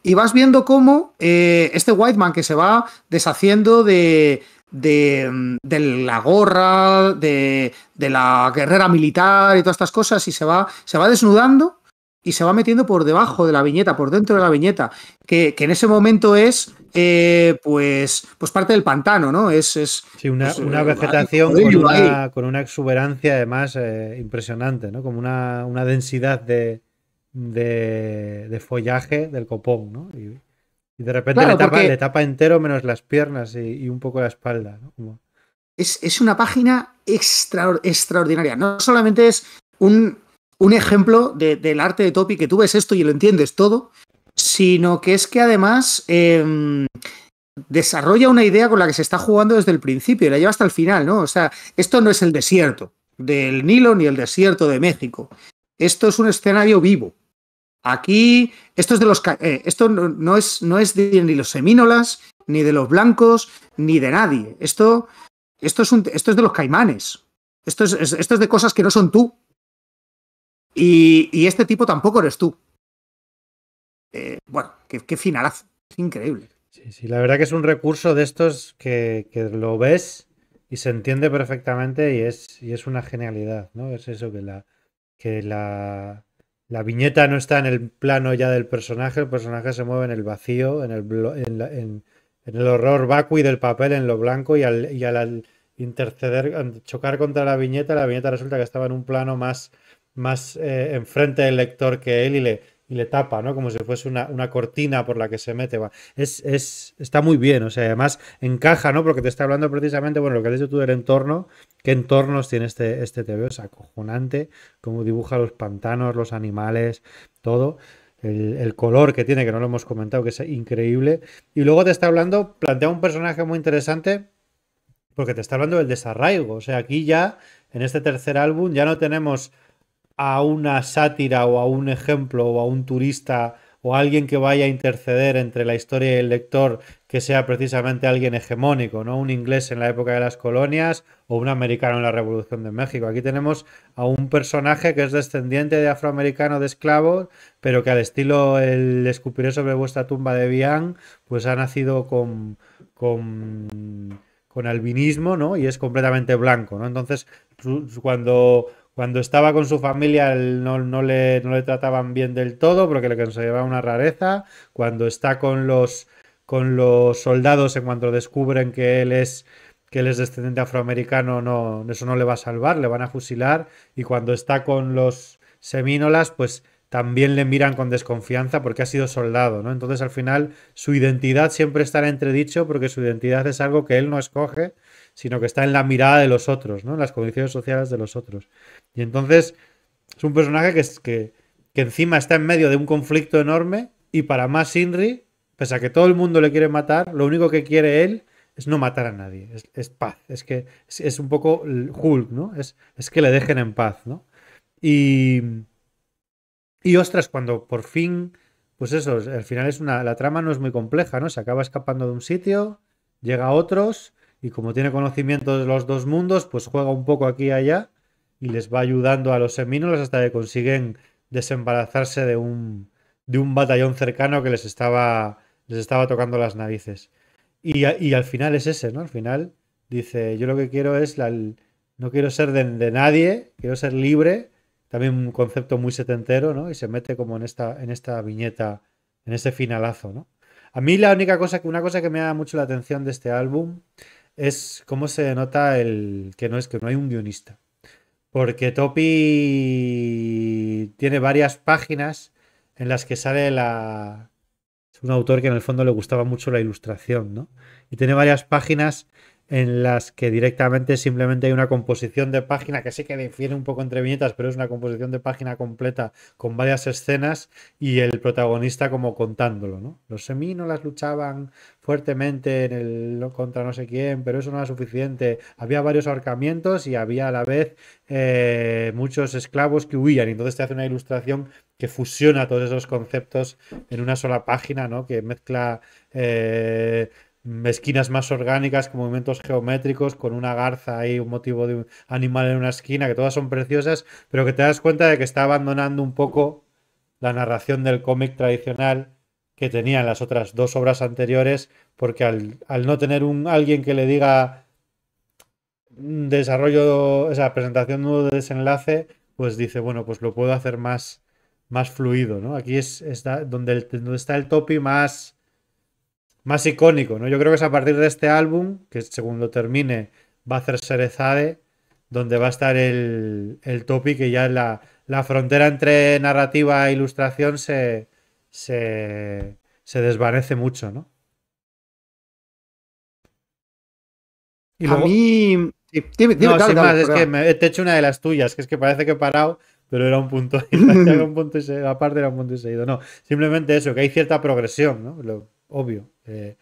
S2: y vas viendo cómo eh, este este man que se va deshaciendo de, mm, de, la gorra, de, de, la guerrera militar y todas estas cosas, y se va, se va desnudando y se va metiendo por debajo de la viñeta, por dentro de la viñeta, que, en ese momento es eh, pues, pues parte del pantano, ¿no? Es, sí, una, pues, eh, vegetación con, una,
S1: con una, exuberancia además impresionante, ¿no? Como una, una densidad de, de, follaje del copón, ¿no? Y, de repente le, tapa, entero menos las piernas y, un poco la espalda.
S2: Es, una página extraordinaria. No solamente es un, ejemplo del arte de Topi, que tú ves esto y lo entiendes todo, sino que es que además em, desarrolla una idea con la que se está jugando desde el principio y la lleva hasta el final, ¿no? O sea, esto no es el desierto del Nilo ni el desierto de México. Esto es un escenario vivo Aquí, esto es de los. Eh, esto no, es, no es de ni los semínolas, ni de los blancos, ni de nadie. Esto, esto, es, un, esto es de los caimanes. Esto es, esto es de cosas que no son tú. Y, y este tipo tampoco eres tú. Eh, bueno, qué, qué, finalazo. Es increíble.
S1: Sí, sí, la verdad que es un recurso de estos que, que lo ves y se entiende perfectamente y es, y es una genialidad, ¿no? Es eso que la. Que la la viñeta no está en el plano ya del personaje, el personaje se mueve en el vacío, en el, en en, el horror vacui del papel, en lo blanco y al, interceder, chocar contra la viñeta, la viñeta resulta que estaba en un plano más, más eh, enfrente del lector que él y le, y le tapa, ¿no? Como si fuese una, cortina por la que se mete. Va. Es, es, está muy bien, o sea, además encaja, ¿no? Porque te está hablando precisamente, bueno, lo que has dicho tú del entorno, qué entornos tiene este, este TV, o sea, acojonante, cómo dibuja los pantanos, los animales, todo. El, el, color que tiene, que no lo hemos comentado, que es increíble. Y luego te está hablando, plantea un personaje muy interesante, porque te está hablando del desarraigo. O sea, aquí ya, en este tercer álbum, ya no tenemos a una sátira o a un ejemplo o a un turista o a alguien que vaya a interceder entre la historia y el lector que sea precisamente alguien hegemónico, ¿no? Un inglés en la época de las colonias o un americano en la Revolución de México. Aquí tenemos a un personaje que es descendiente de afroamericano de esclavos, pero que al estilo el escupiré sobre vuestra tumba de Bian, pues ha nacido con, con con albinismo, ¿no? Y es completamente blanco, ¿no? Entonces, cuando, cuando estaba con su familia no, no, le, trataban bien del todo porque le consideraban una rareza. Cuando está con los, con los soldados, en cuanto descubren que él es que es descendiente afroamericano, no, eso no le va a salvar, le van a fusilar. Y cuando está con los semínolas, pues también le miran con desconfianza porque ha sido soldado, Entonces al final su identidad siempre estará entredicho porque su identidad es algo que él no escoge sino que está en la mirada de los otros, ¿no? En las condiciones sociales de los otros. Y entonces es un personaje que, que, encima está en medio de un conflicto enorme y para más Inri, pese a que todo el mundo le quiere matar, lo único que quiere él es no matar a nadie, es, paz, es que es, un poco Hulk, ¿no? Es, que le dejen en paz, ¿no? Y, y ostras, cuando por fin, pues eso, al final es una, la trama no es muy compleja, ¿no? Se acaba escapando de un sitio, llega a otros, y como tiene conocimiento de los dos mundos, pues juega un poco aquí y allá y les va ayudando a los seminoles hasta que consiguen desembarazarse de un, de un batallón cercano que les estaba, les estaba tocando las narices. Y, al final es ese, ¿no? Al final dice, yo lo que quiero es, no quiero ser de, nadie, quiero ser libre, también un concepto muy setentero, ¿no? Y se mete como en esta, en esta viñeta, en ese finalazo, ¿no? A mí la única cosa, una cosa que me da mucho la atención de este álbum es cómo se denota el que no es que no hay un guionista. Porque Topi tiene varias páginas en las que sale la. Es un autor que en el fondo le gustaba mucho la ilustración, ¿no? Y tiene varias páginas en las que directamente simplemente hay una composición de página que sí que difiere un poco entre viñetas, pero es una composición de página completa con varias escenas y el protagonista como contándolo, ¿no? Los seminos luchaban fuertemente en el, contra no sé quién, pero eso no era suficiente. Había varios ahorcamientos y había a la vez eh, muchos esclavos que huían. Y entonces te hace una ilustración que fusiona todos esos conceptos en una sola página, ¿no? Que mezcla eh, esquinas más orgánicas con movimientos geométricos, con una garza ahí, un motivo de un animal en una esquina, que todas son preciosas, pero que te das cuenta de que está abandonando un poco la narración del cómic tradicional que tenía en las otras dos obras anteriores, porque al, no tener un, alguien que le diga desarrollo, o sea, presentación nudo de desenlace, pues dice, bueno, pues lo puedo hacer más, más fluido, ¿no? Aquí es, donde, donde está el topi más más icónico, ¿no? Yo creo que es a partir de este álbum, que según lo termine va a hacer Serezade, donde va a estar el, el topic que ya la, la, frontera entre narrativa e ilustración se, se, desvanece mucho, ¿no? Y A mí... no, es que te he hecho una de las tuyas, que es que parece que he parado, pero era un punto, [laughs] un punto y aparte era un punto y seguido. No, simplemente eso, que hay cierta progresión, ¿no? Lo obvio. Eh,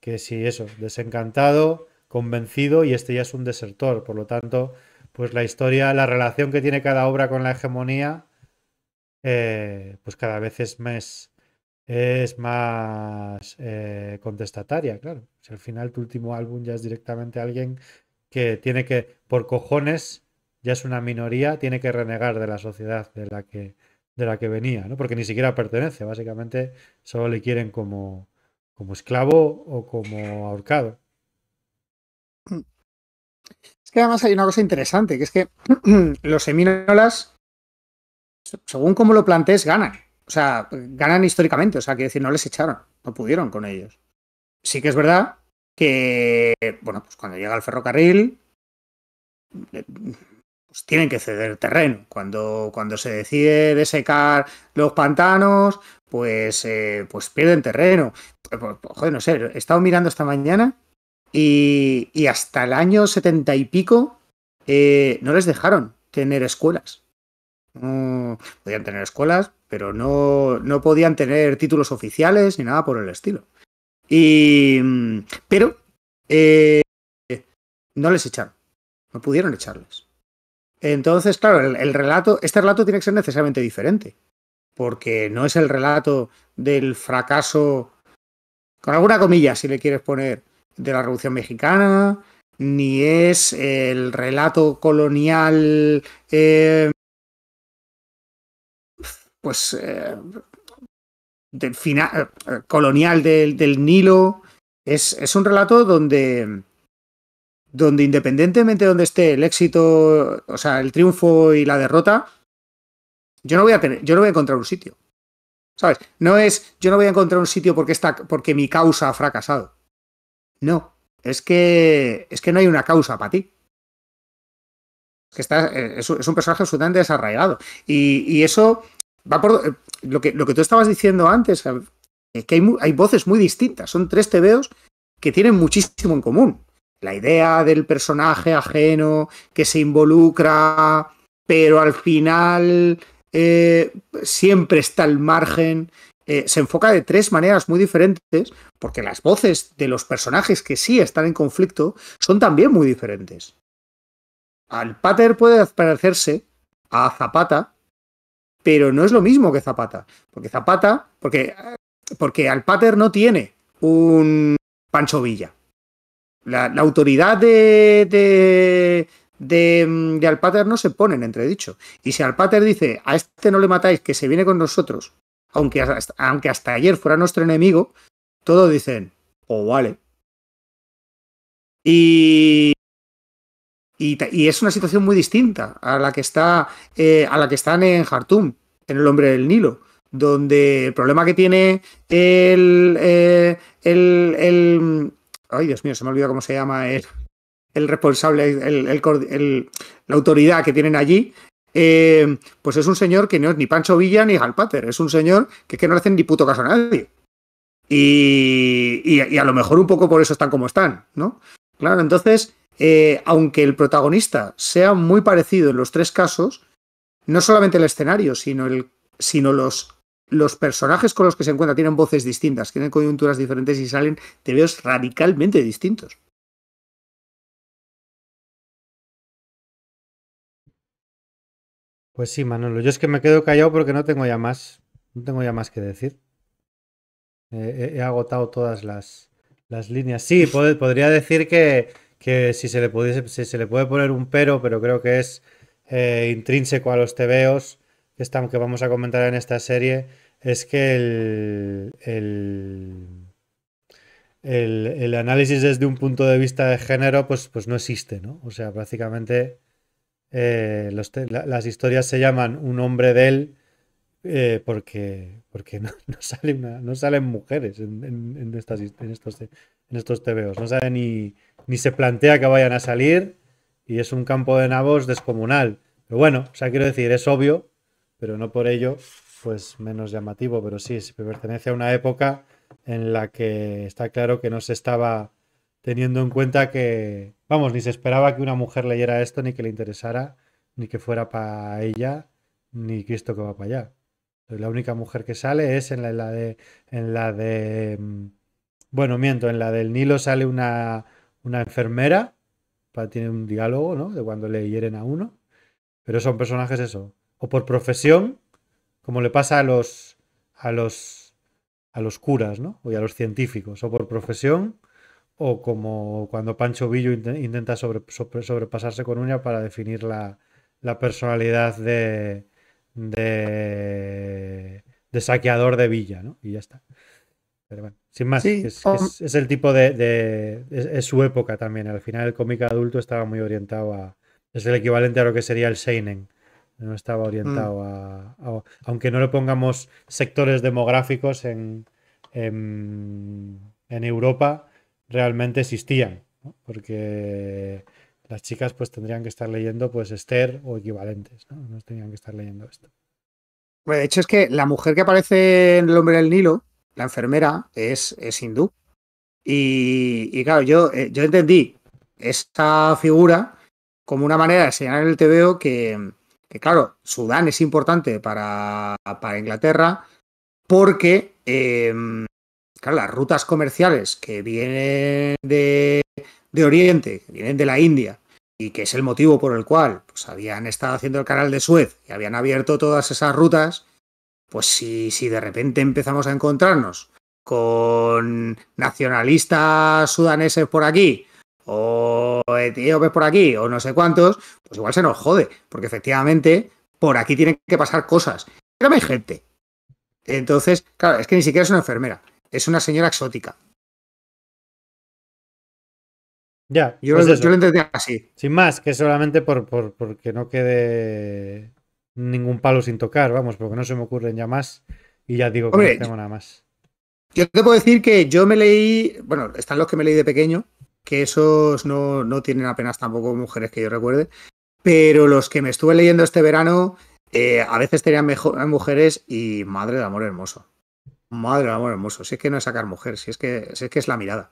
S1: que sí eso, desencantado, convencido y este ya es un desertor. Por lo tanto, pues la historia, la relación que tiene cada obra con la hegemonía, eh, pues cada vez es más, es más eh, contestataria, claro. Si al final tu último álbum ya es directamente alguien que tiene que, por cojones, ya es una minoría, tiene que renegar de la sociedad de la que, de la que venía, ¿no? Porque ni siquiera pertenece, básicamente solo le quieren como, como esclavo o como ahorcado.
S2: Es que además hay una cosa interesante, que es que [clears throat] los seminolas, según como lo plantees, ganan. O sea, ganan históricamente, o sea, quiere decir, no les echaron, no pudieron con ellos. Sí que es verdad que, bueno, pues cuando llega el ferrocarril, eh, pues tienen que ceder terreno. Cuando, cuando se decide desecar los pantanos, pues, eh, pues pierden terreno. Pues, pues, joder, no sé, he estado mirando esta mañana y, hasta el año setenta y pico eh, no les dejaron tener escuelas. podían tener escuelas, pero no, no podían tener títulos oficiales ni nada por el estilo. Y, pero eh, no les echaron, no pudieron echarles. Entonces, claro, el, relato, este relato tiene que ser necesariamente diferente, porque no es el relato del fracaso, con alguna comilla, si le quieres poner, de la Revolución Mexicana, ni es el relato colonial, eh, pues, eh, del final, eh, colonial del, del Nilo. Es, es un relato donde donde independientemente de donde esté el éxito, o sea, el triunfo y la derrota, yo no voy a yo no voy a encontrar un sitio. ¿Sabes? No es yo no voy a encontrar un sitio porque está porque mi causa ha fracasado. No, es que es que no hay una causa para ti. Es que está, eh, es, un personaje absolutamente desarraigado y, eso va por eh, lo que lo que tú estabas diciendo antes, eh, que hay, hay voces muy distintas, son tres tebeos que tienen muchísimo en común la idea del personaje ajeno que se involucra, pero al final eh, siempre está al margen. Eh, se enfoca de tres maneras muy diferentes, porque las voces de los personajes que sí están en conflicto son también muy diferentes. Al Pater puede parecerse a Zapata, pero no es lo mismo que Zapata. Porque Zapata, porque, porque al Pater no tiene un Pancho Villa la, autoridad de, de, de, Alpater no se pone en entredicho. Y si Alpater dice, a este no le matáis, que se viene con nosotros, aunque hasta, aunque hasta ayer fuera nuestro enemigo, todos dicen, o oh, vale. Y, y, es una situación muy distinta a la que está eh, a la que están en Jartum, en el hombre del Nilo, donde el problema que tiene el, eh, el, Ay, Dios mío, se me olvida cómo se llama eh, el, el responsable, el, la autoridad que tienen allí. Eh, pues es un señor que no es ni Pancho Villa ni Halpater, es un señor que que no le hacen ni puto caso a nadie. Y, a lo mejor un poco por eso están como están, ¿no? Claro, entonces, eh, aunque el protagonista sea muy parecido en los tres casos, no solamente el escenario, sino, el, sino los los personajes con los que se encuentra tienen voces distintas, tienen coyunturas diferentes y salen tebeos radicalmente distintos.
S1: Pues sí, Manolo, yo es que me quedo callado porque no tengo ya más, no tengo ya más que decir. he, agotado todas las, las líneas. Sí, [laughs] podría decir que, si, se le puede poner un pero, pero creo que es eh, intrínseco a los tebeos que vamos a comentar en esta serie es que el, análisis desde un punto de vista de género pues, pues no existe, ¿no? O sea, prácticamente eh, las historias se llaman un hombre de él eh, porque, porque no, [laughs] no, salen mujeres en, estos, en no sale ni, se plantea que vayan a salir y es un campo de nabos descomunal. Pero bueno, sea, quiero decir, es obvio pero no por ello, pues menos llamativo, pero sí, pertenece a una época en la que está claro que no se estaba teniendo en cuenta que, vamos, ni se esperaba que una mujer leyera esto, ni que le interesara, ni que fuera para ella, ni Cristo que va para allá. La única mujer que sale es en la, de. En la de. Mm, bueno, miento, en la del Nilo sale una, una enfermera. Para, tiene un diálogo, ¿no? De cuando le hieren a uno. Pero son personajes eso o por profesión, como le pasa a los, a los, a los curas, ¿no? O y a los científicos, o por profesión, o como cuando Pancho Villo intenta sobre, sobrepasarse con uña para definir la, personalidad de, de, de, saqueador de villa, ¿no? Y ya está. Pero bueno, sin más, es, el tipo de... es, su época también. Al final el cómic adulto estaba muy orientado a... Es el equivalente a lo que sería el Seinen no estaba orientado mm. a, Aunque no le pongamos sectores demográficos en, en, Europa, realmente existían. Porque las chicas pues tendrían que estar leyendo pues Esther o equivalentes, ¿no? tenían que estar leyendo esto.
S2: Bueno, de hecho es que la mujer que aparece en El hombre del Nilo, la enfermera,
S1: es, hindú.
S2: Y, claro, yo, eh, yo entendí esta figura como una manera de señalar en el TVO que, que claro, Sudán es importante para, para Inglaterra porque, em, claro, las rutas comerciales que vienen de, de, Oriente, que vienen de la India, y que es el motivo por el cual pues, habían estado haciendo el canal de Suez y habían abierto todas esas rutas, pues si de repente empezamos a encontrarnos con nacionalistas sudaneses por aquí, o tío, ¿ves por aquí, o no sé cuántos, pues igual se nos jode, porque efectivamente por aquí tienen que pasar cosas. Pero hay gente. Entonces, claro, es que ni siquiera es una enfermera, es una señora exótica.
S1: Ya, yo, pues lo, entendía así. Sin más, que solamente por, porque no quede ningún palo sin tocar, vamos, porque no se me ocurren ya más y ya digo que no tengo nada más. Yo te puedo decir que yo me leí, bueno, están los que me leí de pequeño, que
S2: esos no, tienen apenas tampoco mujeres que yo recuerde, pero los que me estuve leyendo este verano eh, a veces tenían mejor, mujeres y madre de amor hermoso. Madre de amor hermoso. Si es que no es sacar mujer, si es que, es, que es la mirada.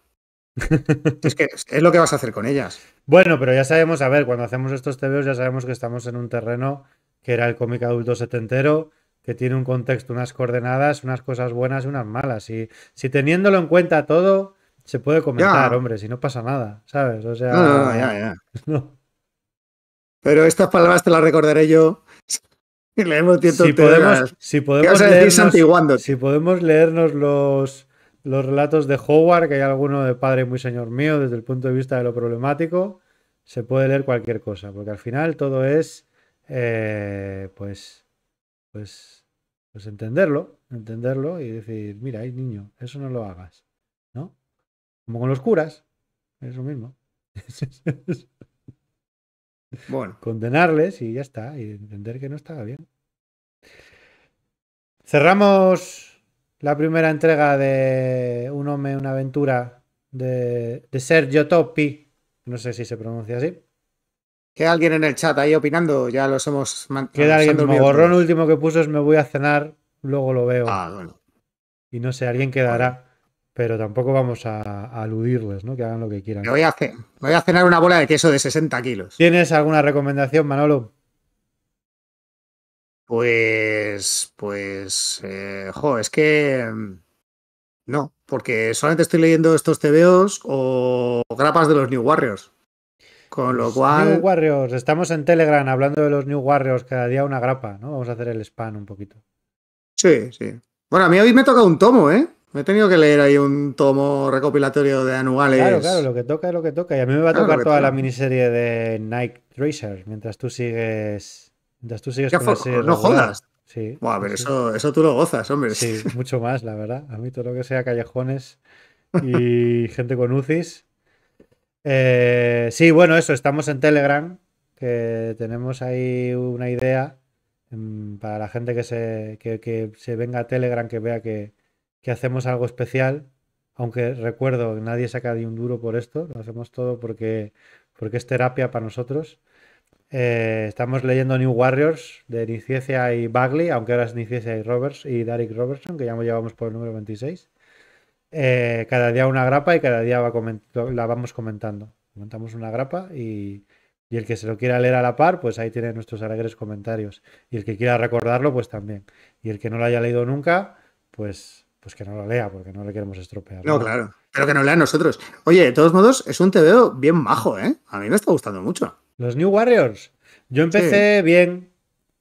S2: [laughs] es que es lo que vas a hacer con ellas.
S1: Bueno, pero ya sabemos, a ver, cuando hacemos estos tebeos ya sabemos que estamos en un terreno que era el cómic adulto setentero, que tiene un contexto, unas coordenadas, unas cosas buenas y unas malas. Y si teniéndolo en cuenta todo, se puede comentar, hombre, si no pasa nada, ¿sabes? O sea. [laughs]
S2: Pero estas palabras te las recordaré yo.
S1: [laughs] Si leemos si podemos, si podemos leernos, si podemos leernos los, los relatos de Howard, que hay alguno de padre muy señor mío, desde el punto de vista de lo problemático, se puede leer cualquier cosa, porque al final todo es eh, pues, pues, pues entenderlo, entenderlo y decir, mira, hay niño, eso no lo hagas. Como con los curas, es lo mismo. [laughs] Bueno. Condenarles y ya está, y entender que no estaba bien. Cerramos la primera entrega de Un hombre, una aventura de, Sergio Topi No sé si se pronuncia así. Queda
S2: alguien en el chat ahí opinando, ya los hemos mantenido. Queda alguien, el gorrón
S1: último que puso es me voy a cenar, luego lo veo. Ah, bueno. Y no sé, alguien quedará pero tampoco vamos a, aludirles, ¿no? Que hagan lo que quieran. Me voy, a cenar una bola de queso de 60 kilos. ¿Tienes alguna recomendación, Manolo?
S2: Pues, pues, eh, jo, es que mm, no, porque solamente estoy leyendo estos TVOs o grapas de los New Warriors. Con lo cual. New
S1: Warriors, estamos en Telegram hablando de los New Warriors, cada día una grapa, ¿no? Vamos a hacer el spam un poquito.
S2: Sí, sí. Bueno, a mí hoy me toca un
S1: tomo, ¿eh? Me he tenido que leer ahí un tomo recopilatorio de anuales. Claro, claro, lo que toca es lo que toca. Y a mí me va a tocar toda la miniserie de Night Tracer mientras tú sigues. Mientras tú sigues con No jodas. Sí. Buah, pero
S2: Eso, eso tú lo gozas, hombre. Sí,
S1: [laughs] mucho más, la verdad. A mí todo lo que sea callejones y [laughs] gente con UCIs. Eh, sí, bueno, eso, estamos en Telegram, que tenemos ahí una idea mm, para la gente que se, que se venga a Telegram, que vea que, que hacemos algo especial, aunque recuerdo, nadie saca de un duro por esto, lo hacemos todo porque, porque es terapia para nosotros. Eh, estamos leyendo New Warriors de Niciecia y Bagley, aunque ahora es Niciecia y Roberts y Derek Robertson, que ya llevamos por el número 26. Eh, cada día una grapa y cada día la vamos comentando. Comentamos una grapa y, y, el que se lo quiera leer a la par, pues ahí tiene nuestros alegres comentarios. Y el que quiera recordarlo, pues también. Y el que no lo haya leído nunca, pues pues que no lo lea, porque no le queremos estropear. No, claro.
S2: Pero que no lea nosotros. Oye, de todos modos, es un TVO bien bajo. ¿eh? A mí me está gustando mucho.
S1: Los New Warriors. Yo empecé bien.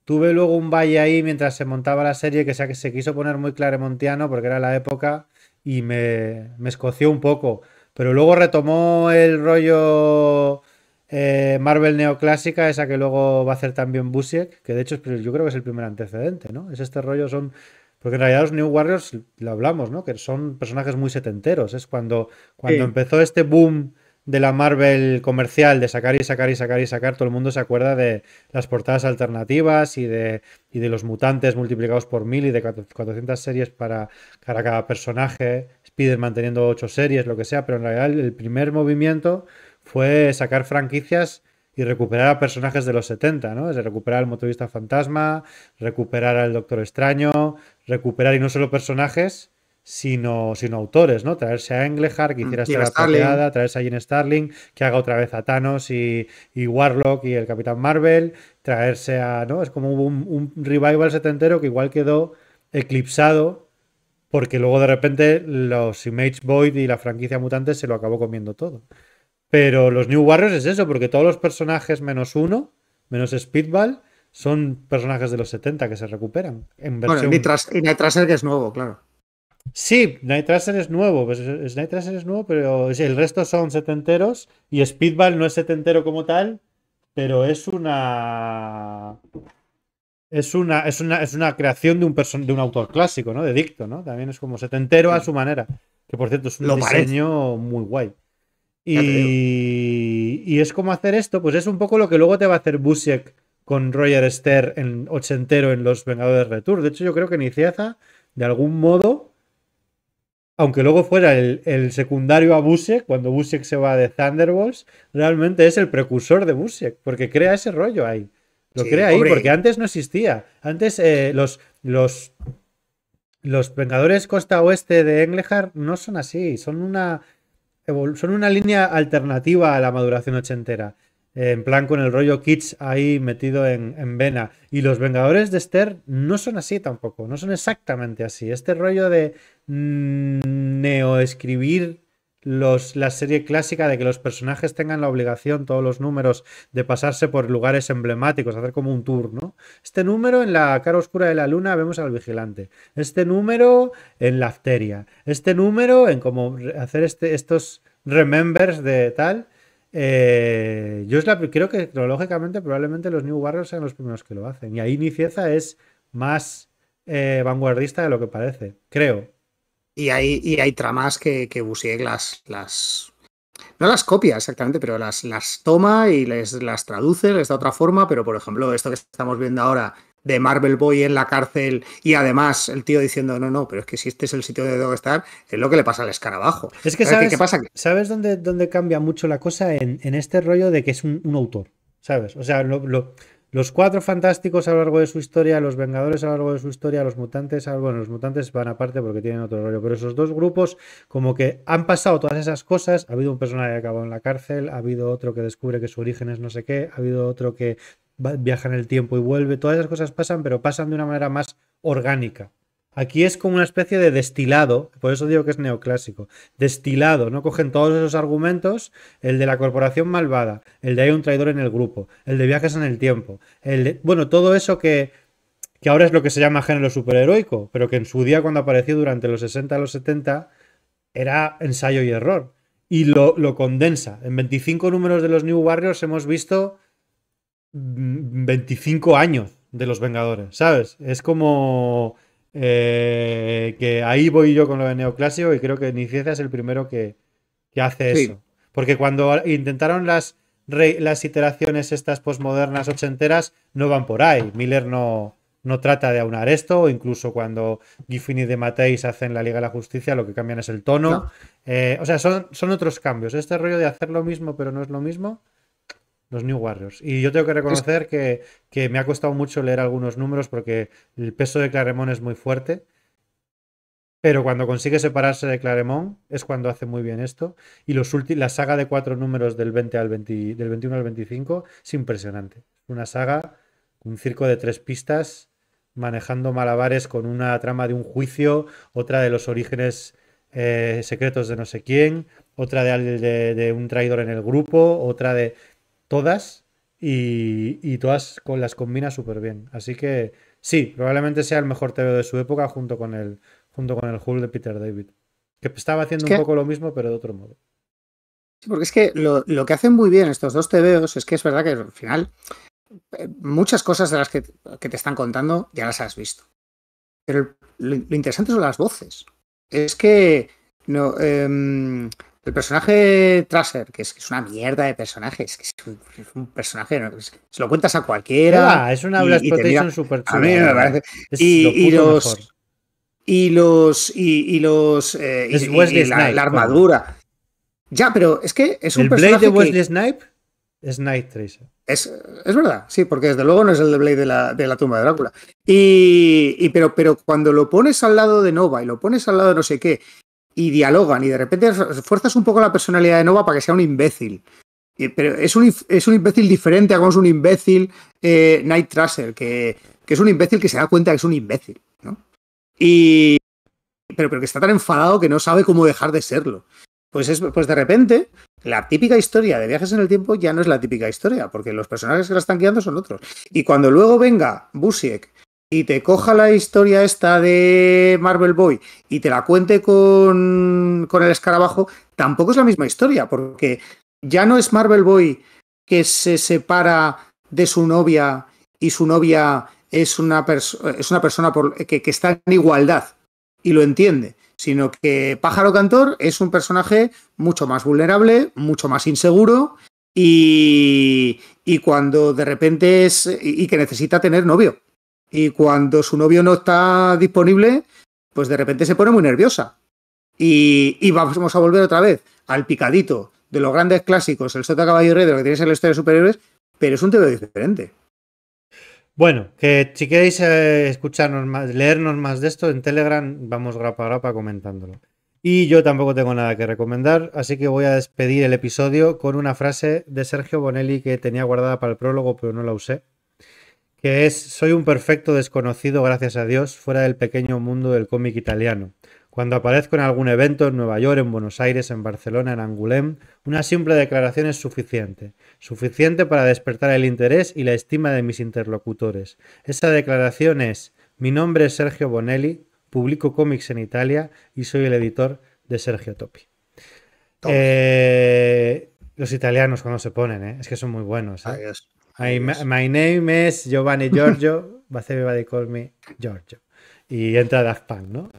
S1: Tuve luego un valle ahí mientras se montaba la serie que se, se quiso poner muy claremontiano porque era la época y me, escoció un poco. Pero luego retomó el rollo eh, Marvel neoclásica, esa que luego va a hacer también Busiek, que de hecho yo creo que es el primer antecedente, ¿no? Es este rollo, son porque en realidad los New Warriors, lo hablamos, ¿no? Que son personajes muy setenteros. Es cuando, cuando empezó este boom de la Marvel comercial, de sacar y sacar y sacar y sacar, todo el mundo se acuerda de las portadas alternativas y de, de los mutantes multiplicados por mil y de 400 series para, cada personaje, Spider manteniendo ocho series, lo que sea, pero en realidad el primer movimiento fue sacar franquicias y recuperar a personajes de los 70, ¿no? Es recuperar al motorista fantasma, recuperar al Doctor Extraño, recuperar y no solo personajes, sino, autores, ¿no? Traerse a Englehart, que hiciera mm, esta peleada, traerse a Jim Starling, que haga otra vez a Thanos y, Warlock y el Capitán Marvel, traerse a, ¿no? Es como un, un revival setentero que igual quedó eclipsado porque luego de repente los Image Void y la franquicia mutante se lo acabó comiendo todo. Pero los New Warriors es eso, porque todos los personajes menos uno, menos Speedball, son personajes de los 70 que se recuperan. Bueno, y Night es nuevo, claro. Sí, Night es nuevo, pues, es nuevo, pero el resto son setenteros y Speedball no es setentero como tal, pero es una es una, es una, creación de un, de un autor clásico, ¿no? De Dicto, ¿no? También es como setentero a su manera. Que por cierto es un diseño muy guay. Y, es como hacer esto, pues es un poco lo que luego te va a hacer Busiek con Roger Ster en ochentero en Los Vengadores Retour. De hecho, yo creo que Nicieza, de algún modo, aunque luego fuera el, secundario a Busiek, cuando Busiek se va de Thunderbolts, realmente es el precursor de Busiek, porque crea ese rollo ahí. Lo crea ahí, porque antes no existía. Antes eh, los, los los Vengadores Costa Oeste de Englehart no son así, son una son una línea alternativa a la maduración ochentera. En plan con el rollo Kitsch ahí metido en, en vena. Y los Vengadores de Esther no son así tampoco, no son exactamente así. Este rollo de mm, neoescribir los, la serie clásica de que los personajes tengan la obligación, todos los números, de pasarse por lugares emblemáticos, hacer como un tour, ¿no? Este número en la cara oscura de la luna vemos al vigilante, este número en la afteria, este número en como hacer este, estos remembers de tal. Eh, yo es la, creo que cronológicamente probablemente los New Warriors sean los primeros que lo hacen. Y ahí Nicieza es más eh, vanguardista de lo que parece, creo. Y
S2: hay, tramas que, que Busiek las,
S1: No las copia exactamente,
S2: pero las, las toma y les, las traduce, les da otra forma. Pero, por ejemplo, esto que estamos viendo ahora de Marvel Boy en la cárcel y además el tío diciendo, no, no, pero es que si este es el sitio donde tengo que estar, es lo que le pasa al escarabajo. Es que sabes, pasa?
S1: ¿Sabes dónde, dónde cambia mucho la cosa en, este rollo de que es un, autor? ¿Sabes? O sea, lo, los cuatro fantásticos a lo largo de su historia, los Vengadores a lo largo de su historia, los mutantes, bueno, los mutantes van aparte porque tienen otro rollo, pero esos dos grupos como que han pasado todas esas cosas, ha habido un personaje que ha acabado en la cárcel, ha habido otro que descubre que su origen es no sé qué, ha habido otro que viaja en el tiempo y vuelve, todas esas cosas pasan, pero pasan de una manera más orgánica, Aquí es como una especie de destilado, por eso digo que es neoclásico, destilado, ¿no? Cogen todos esos argumentos, el de la corporación malvada, el de hay un traidor en el grupo, el de viajes en el tiempo, el bueno, todo eso que, que ahora es lo que se llama género superheroico, pero que en su día cuando apareció durante los 60 a los 70 era ensayo y error. Y lo, lo condensa. En 25 números de los New Warriors hemos visto 25 mm, años de los Vengadores, ¿sabes? Es como eh, que ahí voy yo con lo de neoclásico y creo que Nicieza es el primero que, hace eso. Porque cuando intentaron las, las iteraciones estas posmodernas ochenteras, no van por ahí. Miller no, no trata de aunar esto, incluso cuando Giffini de Mateis hacen la Liga de la Justicia, lo que cambian es el tono. Eh, o sea, son, son otros cambios. Este rollo de hacer lo mismo, pero no es lo mismo, los New Warriors. Y yo tengo que reconocer que, me ha costado mucho leer algunos números porque el peso de Claremont es muy fuerte. Pero cuando consigue separarse de Claremont es cuando hace muy bien esto. Y los la saga de cuatro números del, 20 al 21 al 25 es impresionante. Una saga, un circo de tres pistas, manejando malabares con una trama de un juicio, otra de los orígenes eh, secretos de no sé quién, otra de, un traidor en el grupo, otra de todas y, todas con, las combina súper bien. Así que sí, probablemente sea el mejor TV de su época junto con el, junto con el Hulk de Peter David. Que estaba haciendo un poco lo mismo, pero de otro modo. Sí, porque es que lo,
S2: que hacen muy bien estos dos TVOs es que es verdad que al final eh, muchas cosas de las que, te están contando ya las has visto. Pero lo, interesante son las voces. Es que no, em, el personaje Traser, que es, es una mierda de personaje, es un, personaje, se lo cuentas a cualquiera. es una Protection super A mí me parece. ¿eh? Y, los. Y los. Eh, y, la, armadura. Ya, pero es que es un ¿El personaje. Blade de Wesley que...
S1: Snipe es Tracer. Es,
S2: verdad, sí, porque desde luego no es el de Blade de la, tumba de Drácula. Y, y pero, pero, cuando lo pones al lado de Nova y lo pones al lado de no sé qué, y dialogan y de repente fuerzas un poco la personalidad de Nova para que sea un imbécil. Pero es un, es un imbécil diferente a como es un imbécil eh, Night Trasher, que, es un imbécil que se da cuenta que es un imbécil, Y, pero, pero que está tan enfadado que no sabe cómo dejar de serlo. Pues, es, pues de repente, la típica historia de viajes en el tiempo ya no es la típica historia, porque los personajes que la están guiando son otros. Y cuando luego venga Busiek y te coja la historia esta de Marvel Boy y te la cuente con, con el escarabajo, tampoco es la misma historia, porque ya no es Marvel Boy que se separa de su novia y su novia es una, es una persona que, está en igualdad y lo entiende, sino que Pájaro Cantor es un personaje mucho más vulnerable, mucho más inseguro y, y cuando de repente es y que necesita tener novio. Y cuando su novio no está disponible, pues de repente se pone muy nerviosa. Y, y vamos a volver otra vez al picadito de los grandes clásicos, el
S1: Sota Caballo Rey, de lo que tienes en la historia de superhéroes, pero es un tema diferente. Bueno, que si queréis eh, escucharnos más, leernos más de esto en Telegram, vamos grapa a grapa comentándolo. Y yo tampoco tengo nada que recomendar, así que voy a despedir el episodio con una frase de Sergio Bonelli que tenía guardada para el prólogo, pero no la usé que es Soy un perfecto desconocido, gracias a Dios, fuera del pequeño mundo del cómic italiano. Cuando aparezco en algún evento en Nueva York, en Buenos Aires, en Barcelona, en Angoulême, una simple declaración es suficiente, suficiente para despertar el interés y la estima de mis interlocutores. Esa declaración es Mi nombre es Sergio Bonelli, publico cómics en Italia y soy el editor de Sergio Topi. Eh, los italianos cuando se ponen, ¿eh? es que son muy buenos. ¿eh? My, name is Giovanni Giorgio, [laughs] va a va call me Giorgio. Y entra Daft Punk, ¿no?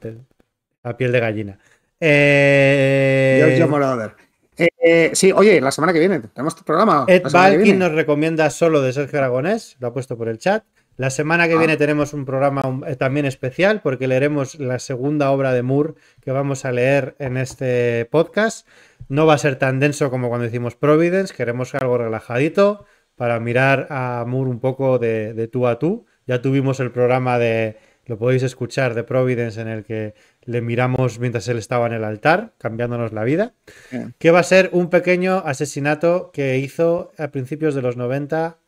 S1: A piel de gallina. Eh, Giorgio Moroder.
S2: Eh, eh, sí, oye, la semana que viene tenemos tu programa. Ed Balkin nos
S1: recomienda solo de Sergio Aragonés, lo ha puesto por el chat. La semana que ah. viene tenemos un programa también especial porque leeremos la segunda obra de Moore que vamos a leer en este podcast. No va a ser tan denso como cuando hicimos Providence, queremos algo relajadito para mirar a Moore un poco de, tú a tú. Ya tuvimos el programa de, lo podéis escuchar, de Providence, en el que le miramos mientras él estaba en el altar, cambiándonos la vida, que va a ser un pequeño asesinato que hizo a principios de los 90,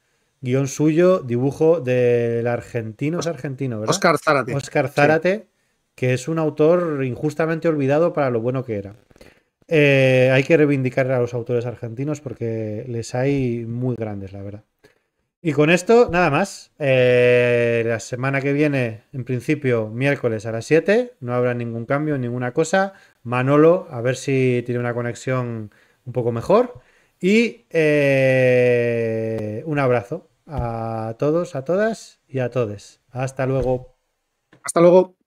S1: guión suyo, dibujo del argentino, es argentino, ¿verdad? Oscar Zárate. Zárate, que es un autor injustamente olvidado para lo bueno que era. Eh, hay que reivindicar a los autores argentinos porque les hay muy grandes, la verdad. Y con esto, nada más. Eh, la semana que viene, en principio, miércoles a las 7, no habrá ningún cambio, ninguna cosa. Manolo, a ver si tiene una conexión un poco mejor. Y eh, un abrazo a todos, a todas y a todes. Hasta luego. Hasta luego.